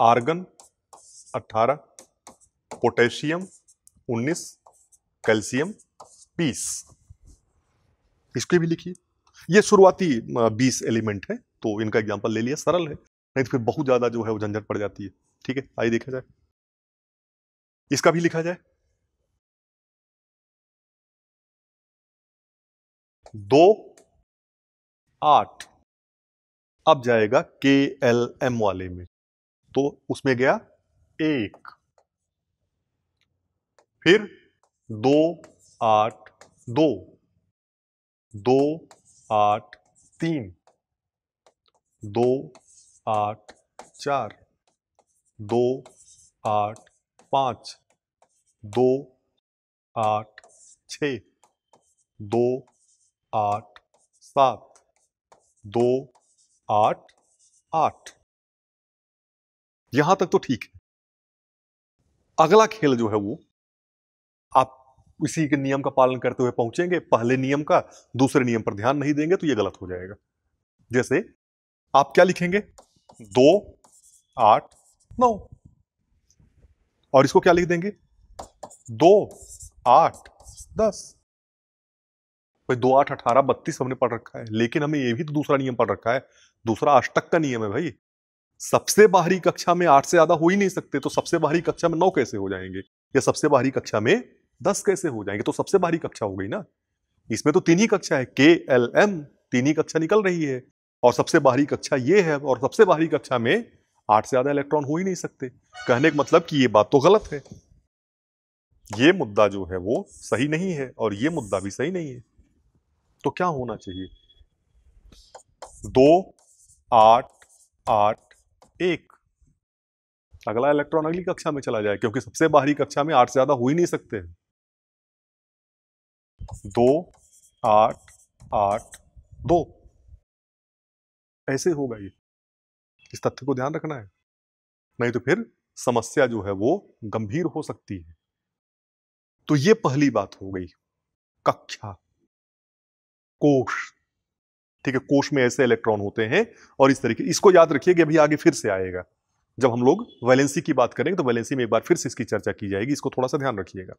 आर्गन अठारह पोटेशियम उन्नीस कैल्शियम बीस इसके भी लिखिए ये शुरुआती बीस एलिमेंट है तो इनका एग्जाम्पल ले लिया सरल है नहीं तो फिर बहुत ज़्यादा जो है वो झंझट पड़ जाती है ठीक है आइए देखा जाए इसका भी लिखा जाए दो आठ अब जाएगा के एल एम वाले में तो उसमें गया एक फिर दो आठ दो दो आठ तीन दो आठ चार दो आठ पाँच दो आठ छ दो आठ सात दो आठ आठ यहां तक तो ठीक है अगला खेल जो है वो आप इसी के नियम का पालन करते हुए पहुंचेंगे पहले नियम का दूसरे नियम पर ध्यान नहीं देंगे तो ये गलत हो जाएगा जैसे आप क्या लिखेंगे दो आठ नौ और इसको क्या लिख देंगे दो आठ दस भाई दो आठ अठारह बत्तीस हमने पढ़ रखा है लेकिन हमें ये भी तो दूसरा नियम पढ़ रखा है दूसरा अष्टक का नियम है भाई सबसे बाहरी कक्षा में आठ से ज्यादा हो ही नहीं सकते तो सबसे बाहरी कक्षा में नौ कैसे हो जाएंगे या सबसे बाहरी कक्षा में दस कैसे हो जाएंगे तो सबसे बाहरी कक्षा हो गई ना इसमें तो तीन ही कक्षा है के एल एम तीन ही कक्षा निकल रही है और सबसे बाहरी कक्षा ये है और सबसे बाहरी कक्षा में आठ से ज्यादा इलेक्ट्रॉन हो ही नहीं सकते कहने का मतलब कि ये बात तो गलत है ये मुद्दा जो है वो सही नहीं है और ये मुद्दा भी सही नहीं है तो क्या होना चाहिए दो आठ आठ एक अगला इलेक्ट्रॉन अगली कक्षा में चला जाए क्योंकि सबसे बाहरी कक्षा में आठ से ज्यादा हो ही नहीं सकते हैं दो आठ आठ दो ऐसे होगा ये इस तथ्य को ध्यान रखना है नहीं तो फिर समस्या जो है वो गंभीर हो सकती है तो ये पहली बात हो गई कक्षा कोश ठीक है कोश में ऐसे इलेक्ट्रॉन होते हैं और इस तरीके इसको याद रखिएगा अभी आगे फिर से आएगा जब हम लोग वैलेंसी की बात करेंगे तो वैलेंसी में एक बार फिर से इसकी चर्चा की जाएगी इसको थोड़ा सा ध्यान रखिएगा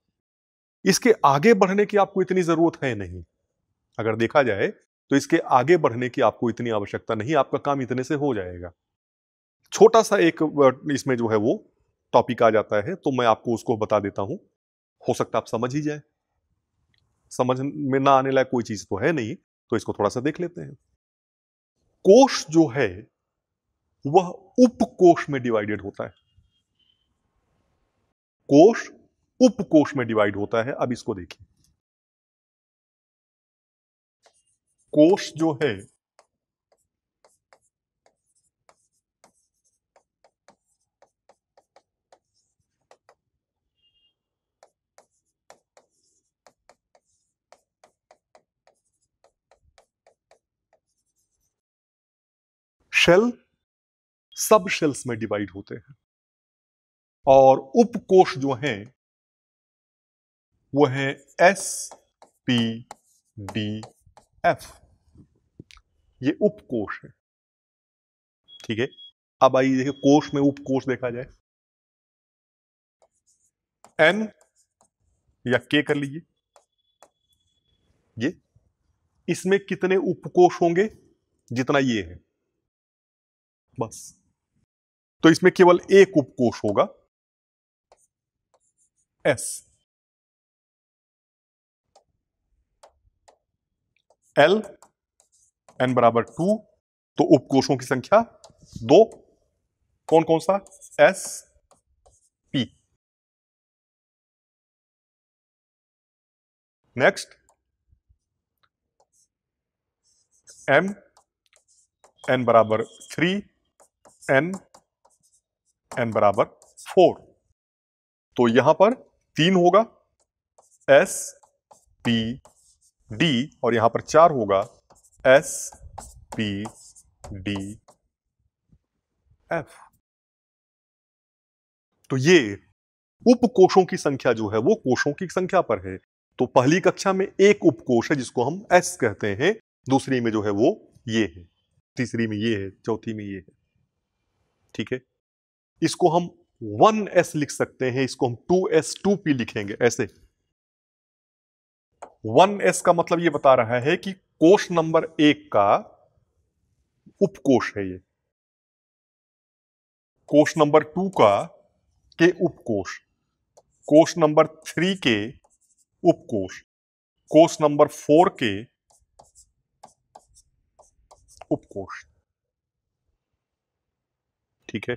इसके आगे बढ़ने की आपको इतनी जरूरत है नहीं अगर देखा जाए तो इसके आगे बढ़ने की आपको इतनी आवश्यकता नहीं आपका काम इतने से हो जाएगा छोटा सा एक इसमें जो है वो टॉपिक आ जाता है तो मैं आपको उसको बता देता हूं हो सकता आप समझ ही जाए समझ में ना आने लायक कोई चीज तो है नहीं तो इसको थोड़ा सा देख लेते हैं कोश जो है वह उपकोष में डिवाइडेड होता है कोश उपकोष में डिवाइड होता है अब इसको देखिए कोश जो है शेल सब शेल्स में डिवाइड होते हैं और उपकोष जो हैं वो हैं एस पी डी एफ ये उपकोष है ठीक है अब आइए देखिए कोष में उपकोष देखा जाए एन या के कर लीजिए ये इसमें कितने उपकोष होंगे जितना ये है बस तो इसमें केवल एक उपकोष होगा एस एल एन बराबर टू तो उपकोषों की संख्या दो कौन कौन सा S P next M N बराबर थ्री एन एन बराबर फोर तो यहां पर तीन होगा एस पी डी और यहां पर चार होगा एस पी डी एफ तो ये उपकोषों की संख्या जो है वो कोषों की संख्या पर है तो पहली कक्षा में एक उपकोष है जिसको हम एस कहते हैं दूसरी में जो है वो ये है तीसरी में ये है चौथी में ये है ठीक है इसको हम वन एस लिख सकते हैं इसको हम टू एस टू पी लिखेंगे ऐसे वन एस का मतलब ये बता रहा है कि कोश नंबर एक का उपकोष है ये कोश नंबर टू का के उपकोष कोश नंबर थ्री के उपकोष कोश नंबर फोर के उपकोष ठीक है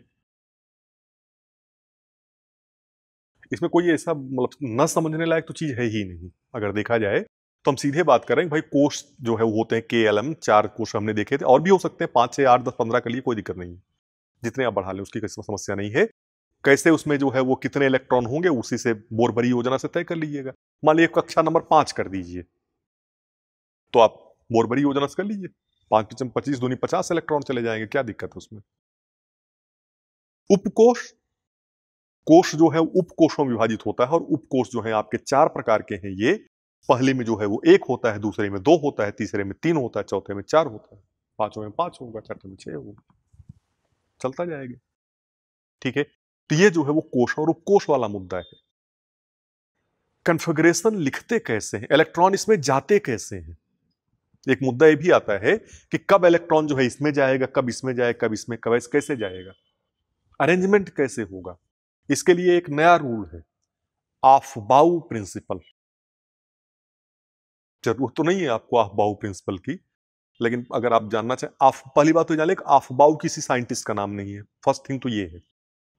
इसमें कोई ऐसा मतलब न समझने लायक तो चीज़ है ही नहीं अगर देखा जाए तो हम सीधे बात करें भाई कोष जो है वो होते हैं के एल एम चार कोष हमने देखे थे और भी हो सकते हैं पांच छह आठ दस पंद्रह के लिए कोई दिक्कत नहीं है जितने आप बढ़ा लें उसकी कोई समस्या नहीं है कैसे उसमें जो है वो कितने इलेक्ट्रॉन होंगे उसी से बोरबरी योजना से तय कर लीजिएगा मान लीजिए कक्षा नंबर पांच कर दीजिए तो आप बोरबरी योजना से कर लीजिए पांच पचम पच्चीस दूनी पचास इलेक्ट्रॉन चले जाएंगे क्या दिक्कत है उसमें उपकोष कोष जो है उपकोषों में विभाजित होता है और उपकोष जो है आपके चार प्रकार के हैं ये पहले में जो है वो एक होता है दूसरे में दो होता है तीसरे में तीन होता है चौथे में चार होता है पांचों में पांच होगा चौथे में छह होगा चलता जाएगा ठीक है तो ये जो है वो कोष और उपकोष वाला मुद्दा है कन्फिग्रेशन लिखते कैसे हैं इलेक्ट्रॉन इसमें जाते कैसे हैं एक मुद्दा ये भी आता है कि कब इलेक्ट्रॉन जो है इसमें जाएगा कब इसमें जाएगा कब इसमें कब कैसे जाएगा अरेंजमेंट कैसे होगा इसके लिए एक नया रूल है आफबाऊ प्रिंसिपल जरूरत तो नहीं है आपको आफबाऊ प्रिंसिपल की लेकिन अगर आप जानना चाहें आफ पहली बात तो जान लें आफबाऊ किसी साइंटिस्ट का नाम नहीं है फर्स्ट थिंग तो ये है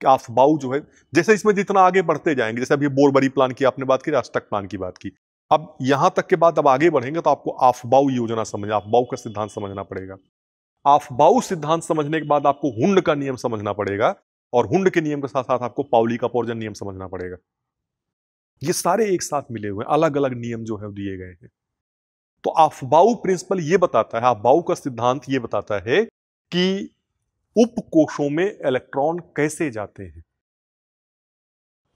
कि आफबाऊ जो है जैसे इसमें जितना आगे बढ़ते जाएंगे जैसे अभी बोरबरी प्लान की आपने बात की राष्ट्रक प्लान की बात की अब यहां तक के बाद अब आगे बढ़ेंगे तो आपको आफबाऊ योजना समझ आफबाऊ का सिद्धांत समझना पड़ेगा आफबाऊ सिद्धांत समझने के बाद आपको हुंड का नियम समझना पड़ेगा और हुंड के नियम के साथ साथ आपको पाउली का पोर्जन नियम समझना पड़ेगा ये सारे एक साथ मिले हुए अलग अलग नियम जो है दिए गए हैं तो आफबाऊ प्रिंसिपल ये बताता है अफबाऊ का सिद्धांत ये बताता है कि उपकोशों में इलेक्ट्रॉन कैसे जाते हैं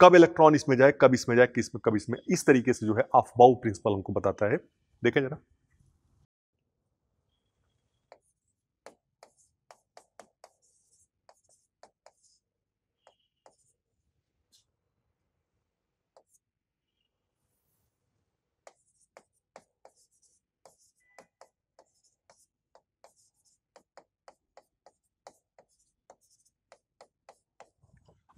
कब इलेक्ट्रॉन इसमें जाए कब इसमें जाए किस में कब इसमें इस तरीके से जो है अफबाऊ प्रिंसिपल हमको बताता है देखें जरा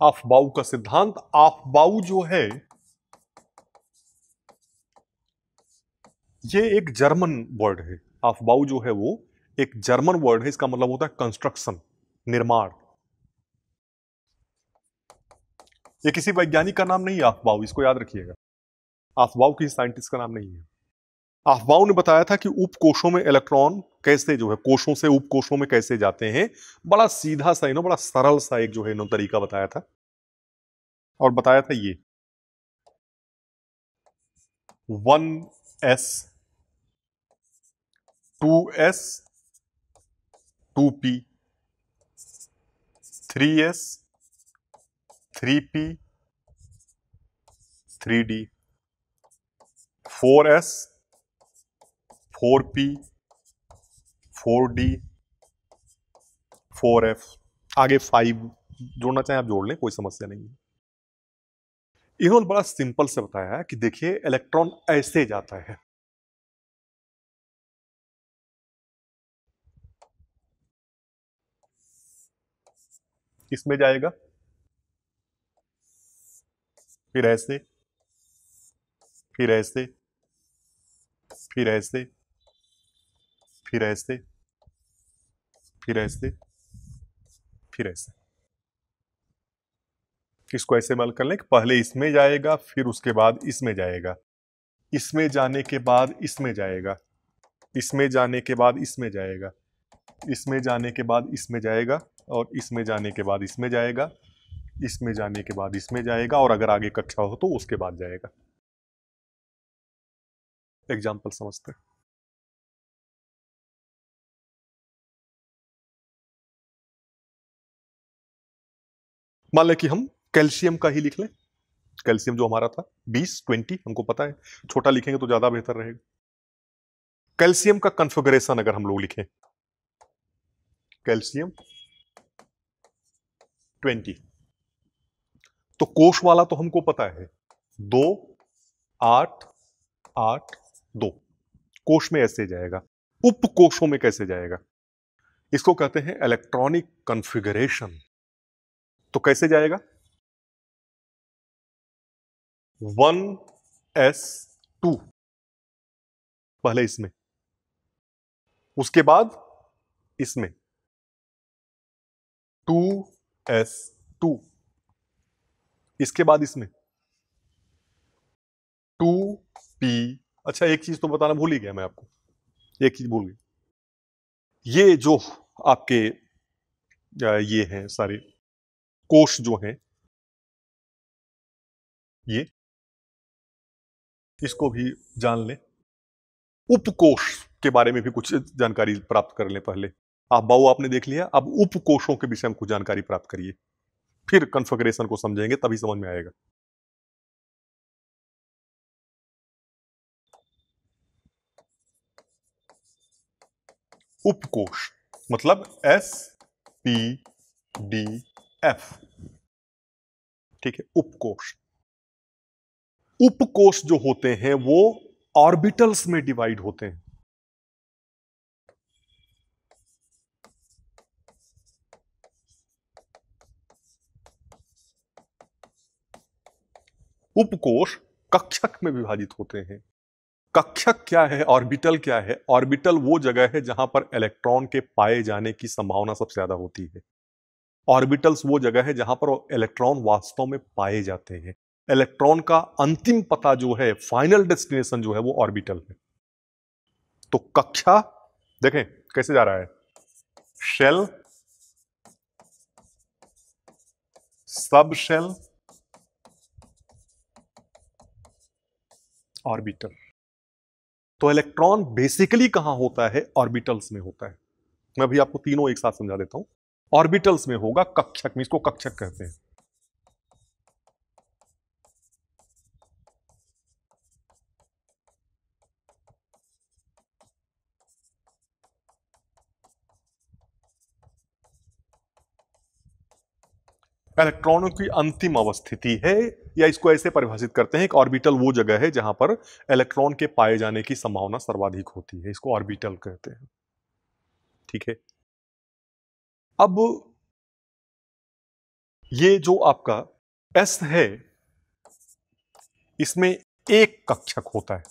आफबाऊ का सिद्धांत आफबाऊ जो है ये एक जर्मन वर्ड है आफबाऊ जो है वो एक जर्मन वर्ड है इसका मतलब होता है कंस्ट्रक्शन निर्माण ये किसी वैज्ञानिक का नाम नहीं है अफबाऊ इसको याद रखिएगा अफबाऊ किसी साइंटिस्ट का नाम नहीं है अफवाओं ने बताया था कि उपकोशों में इलेक्ट्रॉन कैसे जो है कोशों से उपकोशों में कैसे जाते हैं बड़ा सीधा सा इन्होंने बड़ा सरल सा एक जो है इन्होंने तरीका बताया था और बताया था ये one S two S two P three S three P three D four S four P four D four F आगे फाइव जोड़ना चाहें आप जोड़ लें कोई समस्या नहीं है इन्होंने बड़ा सिंपल से बताया है कि देखिए इलेक्ट्रॉन ऐसे जाता है इसमें जाएगा फिर ऐसे फिर ऐसे फिर ऐसे फिर ऐसे फिर ऐसे फिर ऐसे इसको ऐसे मल कर लें कि पहले इसमें जाएगा फिर उसके बाद इसमें जाएगा इसमें जाने के बाद इसमें जाएगा इसमें जाने के बाद इसमें जाएगा इसमें जाने के बाद इसमें जाएगा और इसमें जाने के बाद इसमें जाएगा इसमें जाने के बाद इसमें जाएगा और अगर आगे कक्षा हो तो उसके बाद जाएगा एग्जाम्पल समझते हैं मान लें कि हम कैल्शियम का ही लिख लें कैल्शियम जो हमारा था बीस ट्वेंटी हमको पता है छोटा लिखेंगे तो ज्यादा बेहतर रहेगा कैल्शियम का कंफिगरेशन अगर हम लोग लिखें कैल्शियम ट्वेंटी तो कोश वाला तो हमको पता है दो आठ आठ दो कोश में ऐसे जाएगा उप कोशों में कैसे जाएगा इसको कहते हैं इलेक्ट्रॉनिक कॉन्फ़िगरेशन तो कैसे जाएगा वन एस टू पहले इसमें उसके बाद इसमें टू एस टू इसके बाद इसमें टू पी अच्छा एक चीज तो बताना भूल ही गया मैं आपको एक चीज भूल गया ये जो आपके ये हैं सारे कोष जो है ये इसको भी जान लें उपकोष के बारे में भी कुछ जानकारी प्राप्त कर लें पहले आप बाऊ आपने देख लिया अब उपकोषों के विषय में कुछ जानकारी प्राप्त करिए फिर कन्फिग्रेशन को समझेंगे तभी समझ में आएगा उपकोष मतलब एस पी डी एफ ठीक है उपकोष उपकोष जो होते हैं वो ऑर्बिटल्स में डिवाइड होते हैं उपकोष कक्षक में विभाजित होते हैं कक्षक क्या है ऑर्बिटल क्या है ऑर्बिटल वो जगह है जहां पर इलेक्ट्रॉन के पाए जाने की संभावना सबसे ज्यादा होती है ऑर्बिटल्स वो जगह है जहां पर इलेक्ट्रॉन वास्तव में पाए जाते हैं इलेक्ट्रॉन का अंतिम पता जो है फाइनल डेस्टिनेशन जो है वो ऑर्बिटल है तो कक्षा देखें कैसे जा रहा है शेल सब शेल ऑर्बिटल तो इलेक्ट्रॉन बेसिकली कहां होता है ऑर्बिटल्स में होता है मैं भी आपको तीनों एक साथ समझा देता हूं ऑर्बिटल्स में होगा कक्षक में इसको कक्षक कहते हैं इलेक्ट्रॉनों की अंतिम अवस्थिति है या इसको ऐसे परिभाषित करते हैं कि ऑर्बिटल वो जगह है जहां पर इलेक्ट्रॉन के पाए जाने की संभावना सर्वाधिक होती है इसको ऑर्बिटल कहते हैं ठीक है अब ये जो आपका एस है इसमें एक कक्षक होता है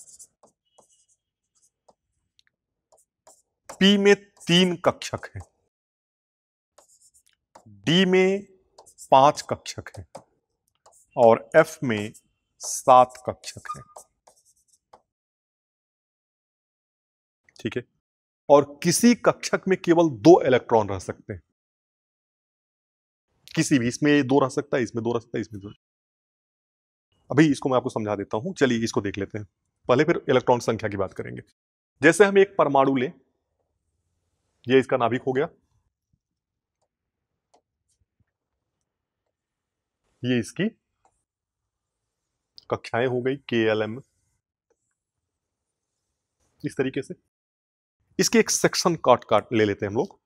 पी में तीन कक्षक हैं डी में पांच कक्षक हैं और एफ में सात कक्षक हैं ठीक है और किसी कक्षक में केवल दो इलेक्ट्रॉन रह सकते हैं किसी भी इसमें दो रह सकता है इसमें दो रह सकता है इसमें दो अभी इसको मैं आपको समझा देता हूं चलिए इसको देख लेते हैं पहले फिर इलेक्ट्रॉन संख्या की बात करेंगे जैसे हम एक परमाणु लें ये इसका नाभिक हो गया ये इसकी कक्षाएं हो गई के एल एम इस तरीके से इसके एक सेक्शन काट काट ले लेते हैं हम लोग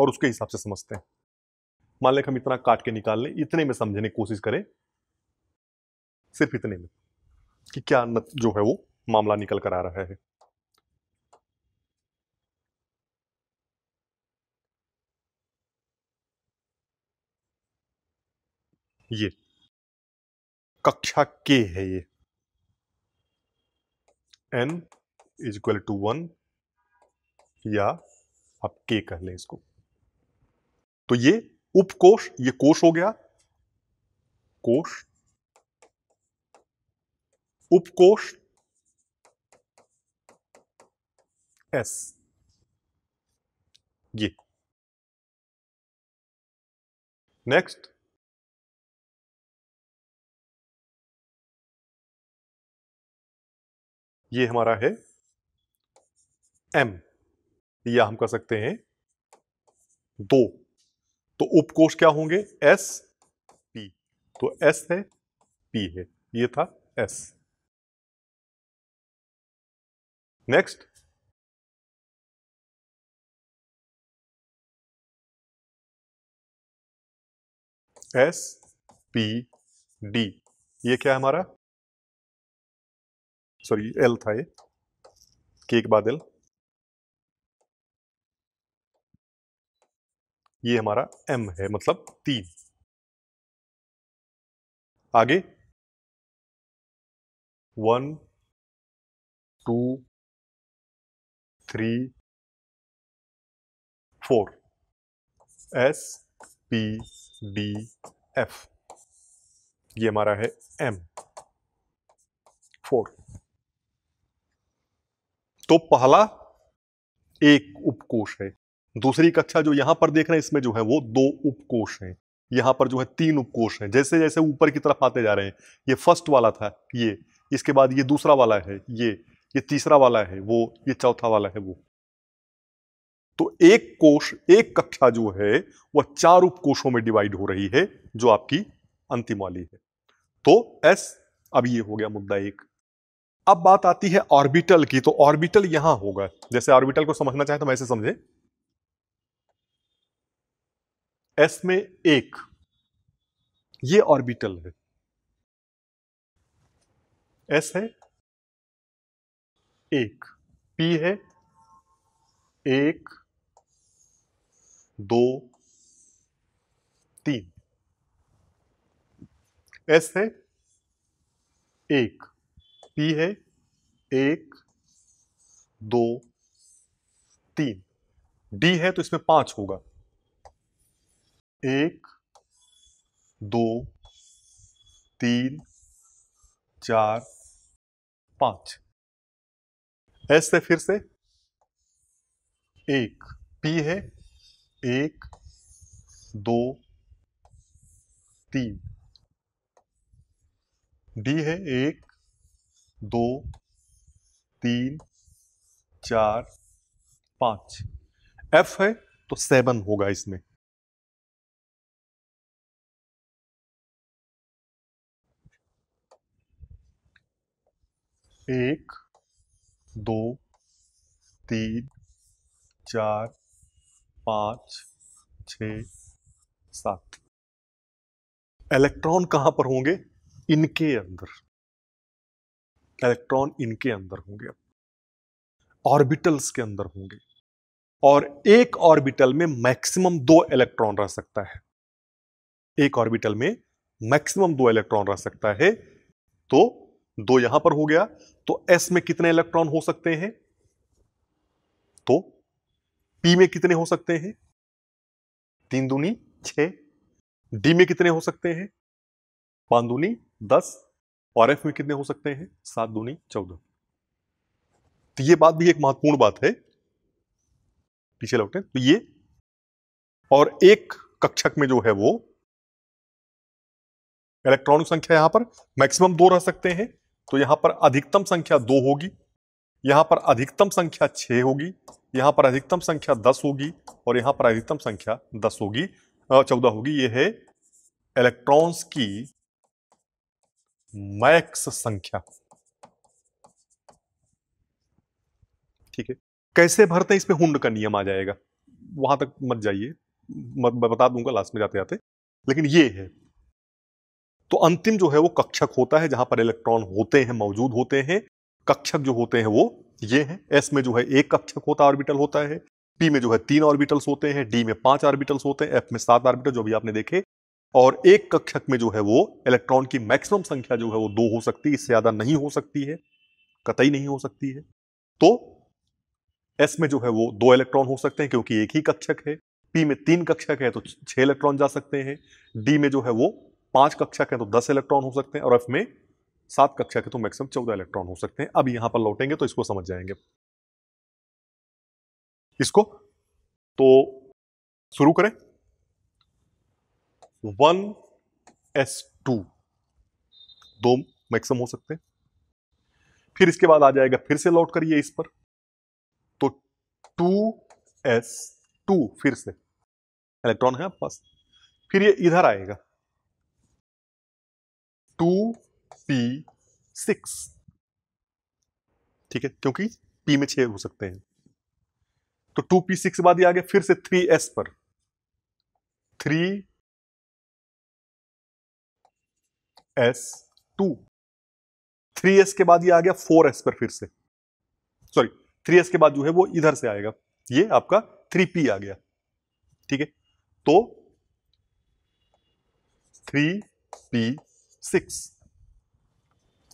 और उसके हिसाब से समझते हैं मान लें हम इतना काट के निकाल लें इतने में समझने की कोशिश करें सिर्फ इतने में कि क्या जो है वो मामला निकल कर आ रहा है ये कक्षा के है ये N is equal to one या आप के कह लें इसको तो ये उपकोष ये कोष हो गया कोष उपकोष एस ये नेक्स्ट ये हमारा है एम या हम कह सकते हैं दो तो उपकोष क्या होंगे एस पी तो एस है पी है ये था S next S P D ये क्या है हमारा सॉरी एल था ये के बाद एल ये हमारा एम है मतलब तीन आगे one two three four S P D F ये हमारा है एम फोर तो पहला एक उपकोष है दूसरी कक्षा जो यहां पर देख रहे हैं इसमें जो है वो दो उपकोष हैं यहां पर जो है तीन उपकोष हैं जैसे जैसे ऊपर की तरफ आते जा रहे हैं ये फर्स्ट वाला था ये इसके बाद ये दूसरा वाला है ये ये तीसरा वाला है वो ये चौथा वाला है वो तो एक कोष एक कक्षा जो है वह चार उपकोषों में डिवाइड हो रही है जो आपकी अंतिम वाली है तो एस अब ये हो गया मुद्दा एक अब बात आती है ऑर्बिटल की तो ऑर्बिटल यहां होगा जैसे ऑर्बिटल को समझना चाहे तो हम ऐसे समझे एस में एक ये ऑर्बिटल है एस है एक पी है एक दो तीन एस है एक पी है एक दो तीन डी है तो इसमें पांच होगा एक दो तीन चार पांच एस से फिर से एक पी है एक दो तीन डी है एक दो तीन चार पाँच एफ है तो सेवन होगा इसमें एक दो तीन चार पाँच छ सात इलेक्ट्रॉन कहाँ पर होंगे इनके अंदर इलेक्ट्रॉन इनके अंदर होंगे ऑर्बिटल्स के अंदर होंगे और एक ऑर्बिटल में मैक्सिमम दो इलेक्ट्रॉन रह सकता है एक ऑर्बिटल में मैक्सिमम दो इलेक्ट्रॉन रह सकता है तो दो यहां पर हो गया तो एस में कितने इलेक्ट्रॉन हो सकते हैं तो पी में कितने हो सकते हैं तीन दूनी छ डी में कितने हो सकते हैं पांच दूनी दस और एफ में कितने हो सकते हैं सात दूनी चौदह तो ये बात भी एक महत्वपूर्ण बात है पीछे लौटे तो ये और एक कक्षक में जो है वो इलेक्ट्रॉनिक संख्या यहां पर मैक्सिमम दो रह सकते हैं तो यहां पर अधिकतम संख्या दो होगी यहां पर अधिकतम संख्या छह होगी यहां पर अधिकतम संख्या दस होगी और यहां पर अधिकतम संख्या दस होगी चौदह होगी ये है इलेक्ट्रॉन्स की मैक्स संख्या ठीक है कैसे भरते हैं इसमें हुंड का नियम आ जाएगा वहां तक मत जाइए मत बता दूंगा लास्ट में जाते जाते लेकिन ये है तो अंतिम जो है वो कक्षक होता है जहां पर इलेक्ट्रॉन होते हैं मौजूद होते हैं कक्षक जो होते हैं वो ये हैं एस में जो है एक कक्षक होता ऑर्बिटल होता है पी में जो है तीन ऑर्बिटल्स होते हैं डी में पांच ऑर्बिटल्स होते हैं एफ में सात ऑर्बिटल जो भी आपने देखे और एक कक्षक में जो है वो इलेक्ट्रॉन की मैक्सिमम संख्या जो है वो दो हो सकती है इससे ज्यादा नहीं हो सकती है कतई नहीं हो सकती है तो एस में जो है वो दो इलेक्ट्रॉन हो सकते हैं क्योंकि एक ही कक्षक है पी में तीन कक्षक है तो छह इलेक्ट्रॉन जा सकते हैं डी में जो है वो पांच कक्षा के तो दस इलेक्ट्रॉन हो सकते हैं और एफ में सात कक्षा के तो मैक्सिमम चौदह इलेक्ट्रॉन हो सकते हैं अब यहां पर लौटेंगे तो इसको समझ जाएंगे इसको तो शुरू करें वन एस टू दो मैक्सिमम हो सकते हैं फिर इसके बाद आ जाएगा फिर से लौट करिए इस पर तो टू एस टू फिर से इलेक्ट्रॉन है आपके पास फिर ये इधर आएगा टू पी सिक्स ठीक है क्योंकि पी में छह हो सकते हैं तो टू पी सिक्स के बाद ये आ गया फिर से थ्री एस पर three S two three S के बाद ये आ गया फोर एस पर फिर से सॉरी थ्री एस के बाद जो है वो इधर से आएगा ये आपका थ्री पी आ गया ठीक है तो थ्री पी सिक्स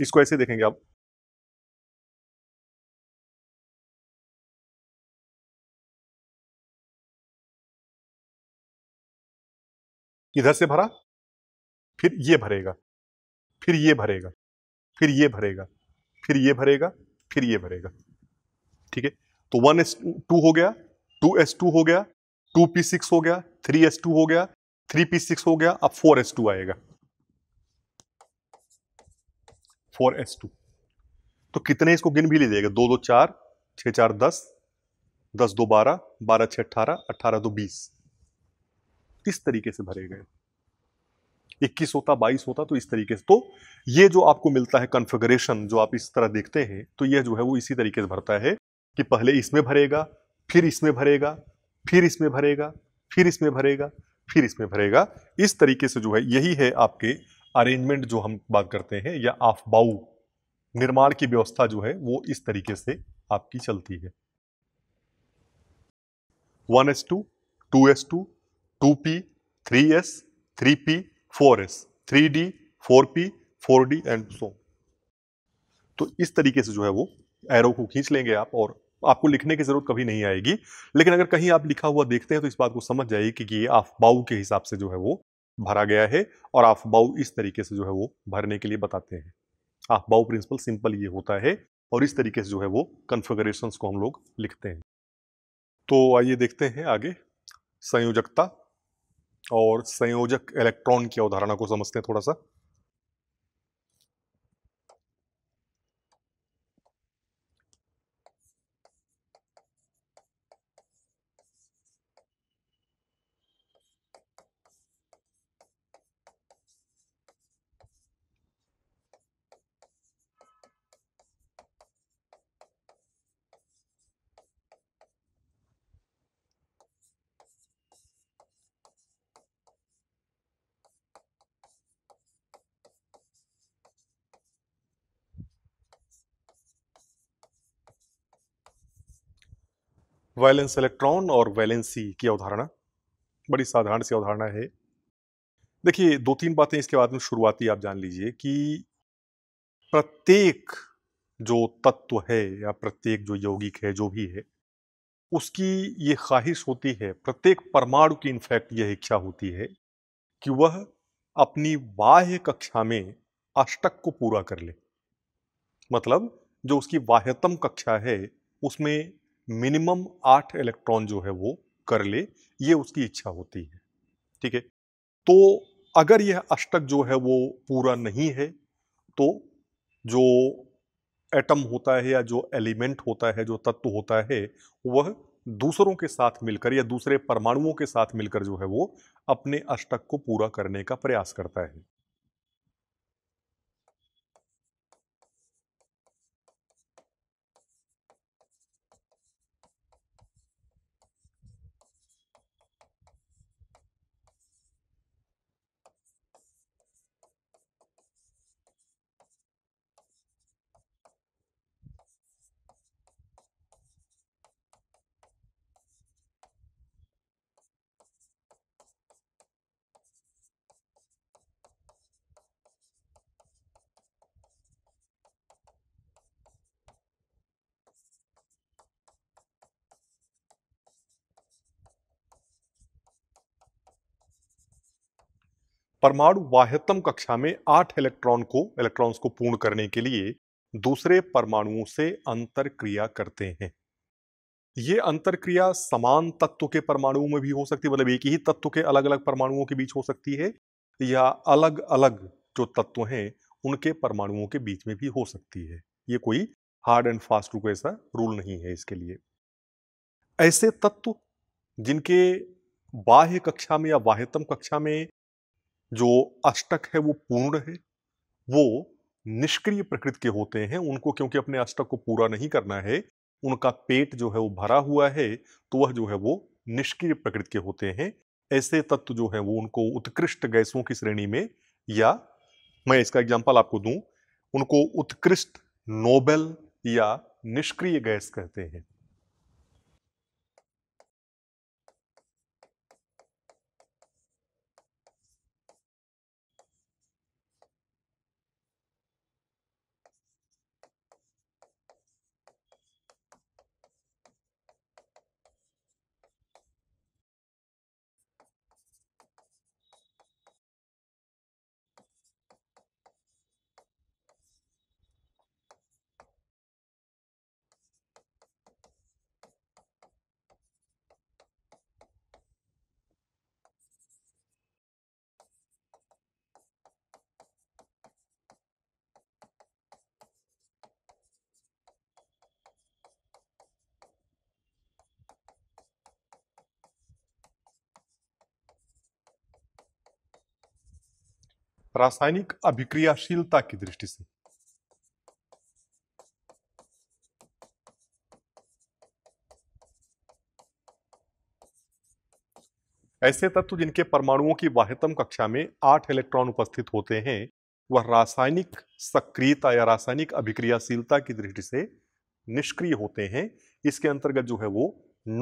इसको ऐसे देखेंगे आप इधर से भरा फिर ये भरेगा फिर ये भरेगा फिर ये भरेगा फिर ये भरेगा फिर ये भरेगा ठीक है तो वन एस टू हो गया टू एस टू हो गया टू पी सिक्स हो गया थ्री एस टू हो गया थ्री पी सिक्स हो गया अब फोर एस टू आएगा फोर एस टू तो कितने इसको गिन भी लीजिएगा दो दो चार छः चार दस दस दो बारह बारह छः अट्ठारह अट्ठारह दो बीस इस तरीके से भरे गए इक्कीस होता बाईस होता तो इस तरीके से तो ये जो आपको मिलता है कन्फिगरेशन जो आप इस तरह देखते हैं तो ये जो है वो इसी तरीके से भरता है कि पहले इसमें भरेगा फिर इसमें भरेगा फिर इसमें भरेगा फिर इसमें भरेगा फिर इसमें भरेगा इस तरीके से जो है यही है आपके अरेंजमेंट जो हम बात करते हैं या आफबाऊ निर्माण की व्यवस्था जो है वो इस तरीके से आपकी चलती है one S two two S two two P three S three P four S three D four P four D and so तो इस तरीके से जो है वो एरो को खींच लेंगे आप और आपको लिखने की जरूरत कभी नहीं आएगी लेकिन अगर कहीं आप लिखा हुआ देखते हैं तो इस बात को समझ जाइए कि ये आफबाऊ के हिसाब से जो है वो भरा गया है और आफ बाउ इस तरीके से जो है वो भरने के लिए बताते हैं आफ बाउ प्रिंसिपल सिंपल ये होता है और इस तरीके से जो है वो कन्फिगरेशन को हम लोग लिखते हैं तो आइए देखते हैं आगे संयोजकता और संयोजक इलेक्ट्रॉन की अवधारणा को समझते हैं थोड़ा सा वैलेंस इलेक्ट्रॉन और वैलेंसी की अवधारणा बड़ी साधारण सी अवधारणा है देखिए दो तीन बातें इसके बाद में शुरुआती आप जान लीजिए कि प्रत्येक जो तत्व है या प्रत्येक जो यौगिक है जो भी है उसकी ये ख्वाहिश होती है प्रत्येक परमाणु की इनफैक्ट यह इच्छा होती है कि वह अपनी बाह्य कक्षा में अष्टक को पूरा कर ले मतलब जो उसकी बाह्यतम कक्षा है उसमें मिनिमम आठ इलेक्ट्रॉन जो है वो कर ले ये उसकी इच्छा होती है ठीक है तो अगर यह अष्टक जो है वो पूरा नहीं है तो जो एटम होता है या जो एलिमेंट होता है जो तत्व होता है वह दूसरों के साथ मिलकर या दूसरे परमाणुओं के साथ मिलकर जो है वो अपने अष्टक को पूरा करने का प्रयास करता है परमाणु वाह्यतम कक्षा में आठ इलेक्ट्रॉन को इलेक्ट्रॉन्स को पूर्ण करने के लिए दूसरे परमाणुओं से अंतर क्रिया करते हैं ये अंतर क्रिया समान तत्व के परमाणुओं में भी हो सकती है मतलब एक ही तत्व के अलग अलग परमाणुओं के बीच हो सकती है या अलग अलग जो तत्व हैं उनके परमाणुओं के बीच में भी हो सकती है ये कोई हार्ड एंड फास्ट रूप ऐसा रूल नहीं है इसके लिए ऐसे तत्व जिनके बाह्य कक्षा में या बाह्यतम कक्षा में जो अष्टक है वो पूर्ण है वो निष्क्रिय प्रकृति के होते हैं उनको क्योंकि अपने अष्टक को पूरा नहीं करना है उनका पेट जो है वो भरा हुआ है तो वह जो है वो निष्क्रिय प्रकृति के होते हैं ऐसे तत्व जो है वो उनको उत्कृष्ट गैसों की श्रेणी में या मैं इसका एग्जाम्पल आपको दूं उनको उत्कृष्ट नोबेल या निष्क्रिय गैस कहते हैं रासायनिक अभिक्रियाशीलता की दृष्टि से ऐसे तत्व जिनके परमाणुओं की बाह्यतम कक्षा में आठ इलेक्ट्रॉन उपस्थित होते हैं वह रासायनिक सक्रियता या रासायनिक अभिक्रियाशीलता की दृष्टि से निष्क्रिय होते हैं इसके अंतर्गत जो है वो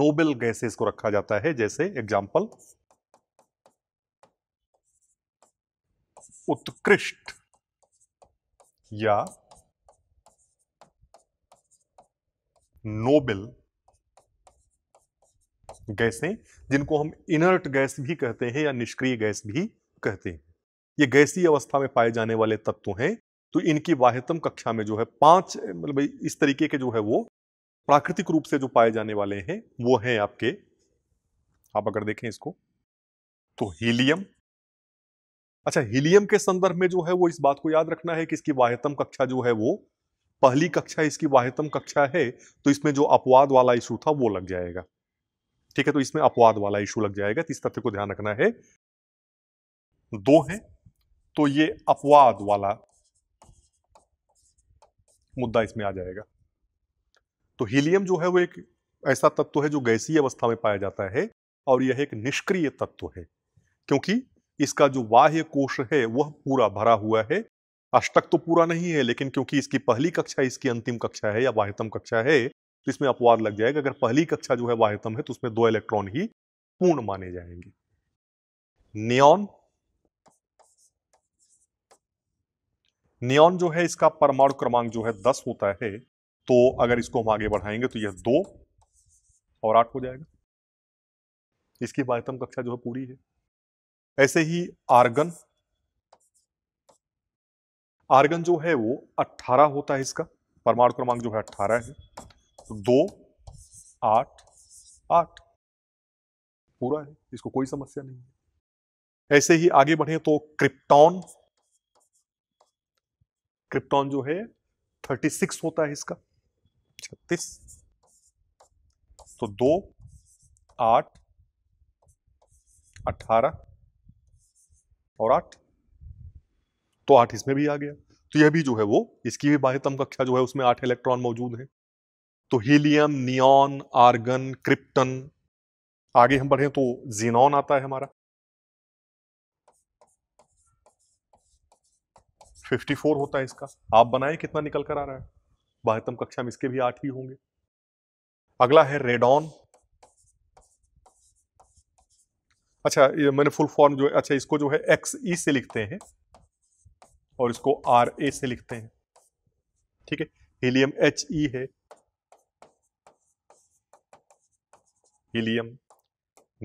नोबेल गैसेस को रखा जाता है जैसे एग्जाम्पल उत्कृष्ट या नोबेल गैसें जिनको हम इनर्ट गैस भी कहते हैं या निष्क्रिय गैस भी कहते हैं ये गैसीय अवस्था में पाए जाने वाले तत्व हैं तो इनकी वाहितम कक्षा में जो है पांच मतलब इस तरीके के जो है वो प्राकृतिक रूप से जो पाए जाने वाले हैं वो हैं आपके आप अगर देखें इसको तो हीलियम अच्छा हीलियम के संदर्भ में जो है वो इस बात को याद रखना है कि इसकी वाह्यतम कक्षा जो है वो पहली कक्षा इसकी वाह्यतम कक्षा है तो इसमें जो अपवाद वाला इशू था वो लग जाएगा ठीक है तो इसमें अपवाद वाला इशू लग जाएगा तो इस तथ्य को ध्यान रखना है दो है तो ये अपवाद वाला मुद्दा इसमें आ जाएगा तो हीलियम जो है वो एक ऐसा तत्व है जो गैसीय अवस्था में पाया जाता है और यह एक निष्क्रिय तत्व है क्योंकि इसका जो बाह्य कोश है वह पूरा भरा हुआ है अष्टक तो पूरा नहीं है लेकिन क्योंकि इसकी पहली कक्षा इसकी अंतिम कक्षा है या बाह्यतम कक्षा है तो इसमें अपवाद लग जाएगा अगर पहली कक्षा जो है बाह्यतम है तो उसमें दो इलेक्ट्रॉन ही पूर्ण माने जाएंगे नियॉन नियॉन जो है इसका परमाणु क्रमांक जो है दस होता है तो अगर इसको हम आगे बढ़ाएंगे तो यह दो और आठ हो जाएगा इसकी बाह्यतम कक्षा जो है पूरी है ऐसे ही आर्गन आर्गन जो है वो 18 होता है इसका परमाणु क्रमांक जो है 18 है तो दो आठ आठ पूरा है इसको कोई समस्या नहीं है ऐसे ही आगे बढ़े तो क्रिप्टॉन क्रिप्टॉन जो है 36 होता है इसका 36 तो दो आठ अठारह और आठ तो आठ इसमें भी आ गया तो यह भी जो है वो इसकी भी बाह्यतम कक्षा जो है उसमें आठ इलेक्ट्रॉन मौजूद हैं तो हीलियम नियॉन आर्गन क्रिप्टन आगे हम बढ़े तो जीनॉन आता है हमारा 54 होता है इसका आप बनाए कितना निकल कर आ रहा है बाह्यतम कक्षा में इसके भी आठ ही होंगे अगला है रेडॉन अच्छा ये मैंने फुल फॉर्म जो अच्छा इसको जो है एक्स ई e से लिखते हैं और इसको आर ए से लिखते हैं ठीक है हीलियम एच ई e है हीलियम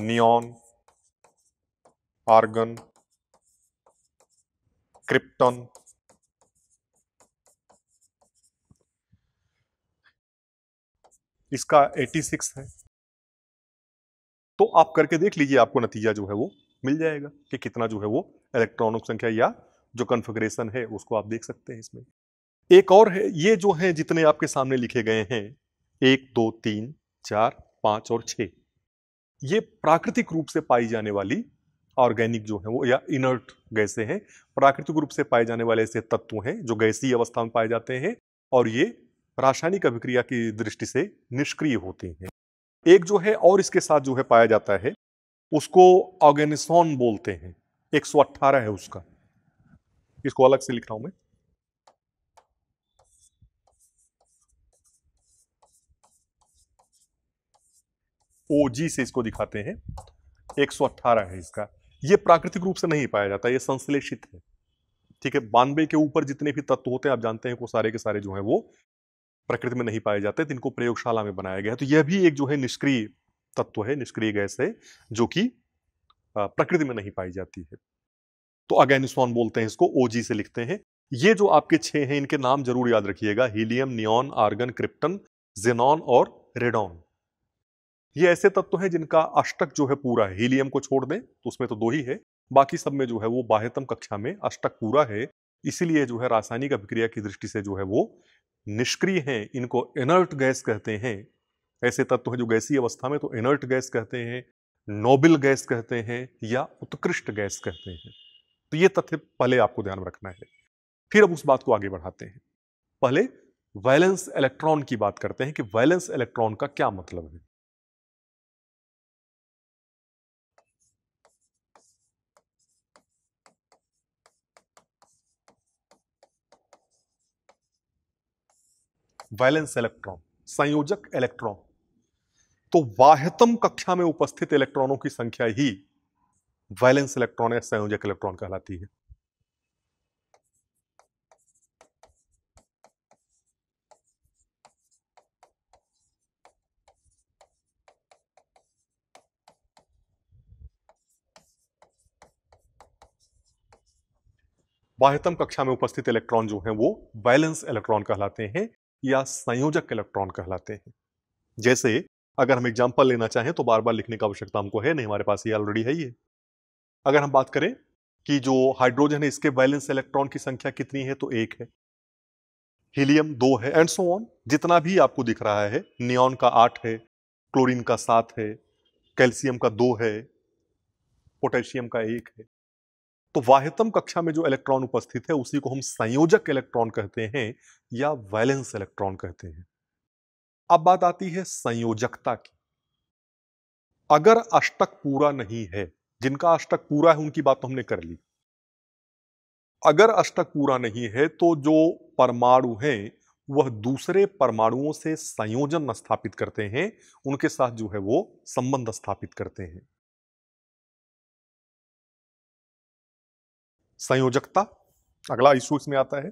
नियॉन आर्गन क्रिप्टन इसका 86 है तो आप करके देख लीजिए आपको नतीजा जो है वो मिल जाएगा कि कितना जो है वो इलेक्ट्रॉनिक संख्या या जो कन्फिग्रेशन है उसको आप देख सकते हैं इसमें एक और है ये जो है जितने आपके सामने लिखे गए हैं एक दो तीन चार पांच और छ ये प्राकृतिक रूप से पाई जाने वाली ऑर्गेनिक जो है वो या इनर्ट गैसे हैं प्राकृतिक रूप से पाए जाने वाले ऐसे तत्व हैं जो गैसीय अवस्था में पाए जाते हैं और ये रासायनिक अभिक्रिया की दृष्टि से निष्क्रिय होते हैं एक जो है और इसके साथ जो है पाया जाता है उसको ऑर्गेनिसॉन बोलते हैं 118 है उसका इसको अलग से लिख रहा हूं मैं ओजी से इसको दिखाते हैं 118 है इसका ये प्राकृतिक रूप से नहीं पाया जाता ये संश्लेषित है ठीक है बानवे के ऊपर जितने भी तत्व होते हैं आप जानते हैं वो सारे के सारे जो है वो प्रकृति में नहीं पाए जाते इनको प्रयोगशाला में बनाया गया तो यह भी एक जो है निष्क्रिय तत्व है निष्क्रिय गैस है जो कि प्रकृति में नहीं पाई जाती है तो अगेनिस्टॉन बोलते हैं इसको ओजी से लिखते हैं ये जो आपके छह हैं इनके नाम जरूर याद रखिएगा helium neon argon krypton xenon और रेडॉन ये ऐसे तत्व हैं जिनका अष्टक जो है पूरा है हीलियम को छोड़ दें तो उसमें तो दो ही है बाकी सब में जो है वो बाह्यतम कक्षा में अष्टक पूरा है इसीलिए जो है रासायनिक अभिक्रिया की दृष्टि से जो है वो निष्क्रिय हैं इनको इनर्ट गैस कहते हैं ऐसे तत्व हैं जो गैसी अवस्था में तो इनर्ट गैस कहते हैं नोबल गैस कहते हैं या उत्कृष्ट गैस कहते हैं तो ये तथ्य पहले आपको ध्यान रखना है फिर अब उस बात को आगे बढ़ाते हैं पहले वैलेंस इलेक्ट्रॉन की बात करते हैं कि वैलेंस इलेक्ट्रॉन का क्या मतलब है वैलेंस इलेक्ट्रॉन संयोजक इलेक्ट्रॉन तो वाहतम कक्षा में उपस्थित इलेक्ट्रॉनों की संख्या ही वैलेंस इलेक्ट्रॉन या संयोजक इलेक्ट्रॉन कहलाती है बाह्यतम कक्षा में उपस्थित इलेक्ट्रॉन जो हैं वो वैलेंस इलेक्ट्रॉन कहलाते हैं या संयोजक इलेक्ट्रॉन कहलाते हैं जैसे अगर हम एग्जाम्पल लेना चाहें तो बार बार लिखने की आवश्यकता हमको है नहीं हमारे पास ये ऑलरेडी है ये अगर हम बात करें कि जो हाइड्रोजन है इसके बैलेंस इलेक्ट्रॉन की संख्या कितनी है तो एक है हीलियम दो है एंड सो ऑन जितना भी आपको दिख रहा है नियॉन का आठ है क्लोरीन का सात है कैल्शियम का दो है पोटेशियम का एक है तो वाहितम कक्षा में जो इलेक्ट्रॉन उपस्थित है उसी को हम संयोजक इलेक्ट्रॉन कहते हैं या वैलेंस इलेक्ट्रॉन कहते हैं अब बात आती है संयोजकता की अगर अष्टक पूरा नहीं है जिनका अष्टक पूरा है उनकी बात तो हमने कर ली अगर अष्टक पूरा नहीं है तो जो परमाणु हैं वह दूसरे परमाणुओं से संयोजन स्थापित करते हैं उनके साथ जो है वो संबंध स्थापित करते हैं संयोजकता अगला इशू इसमें आता है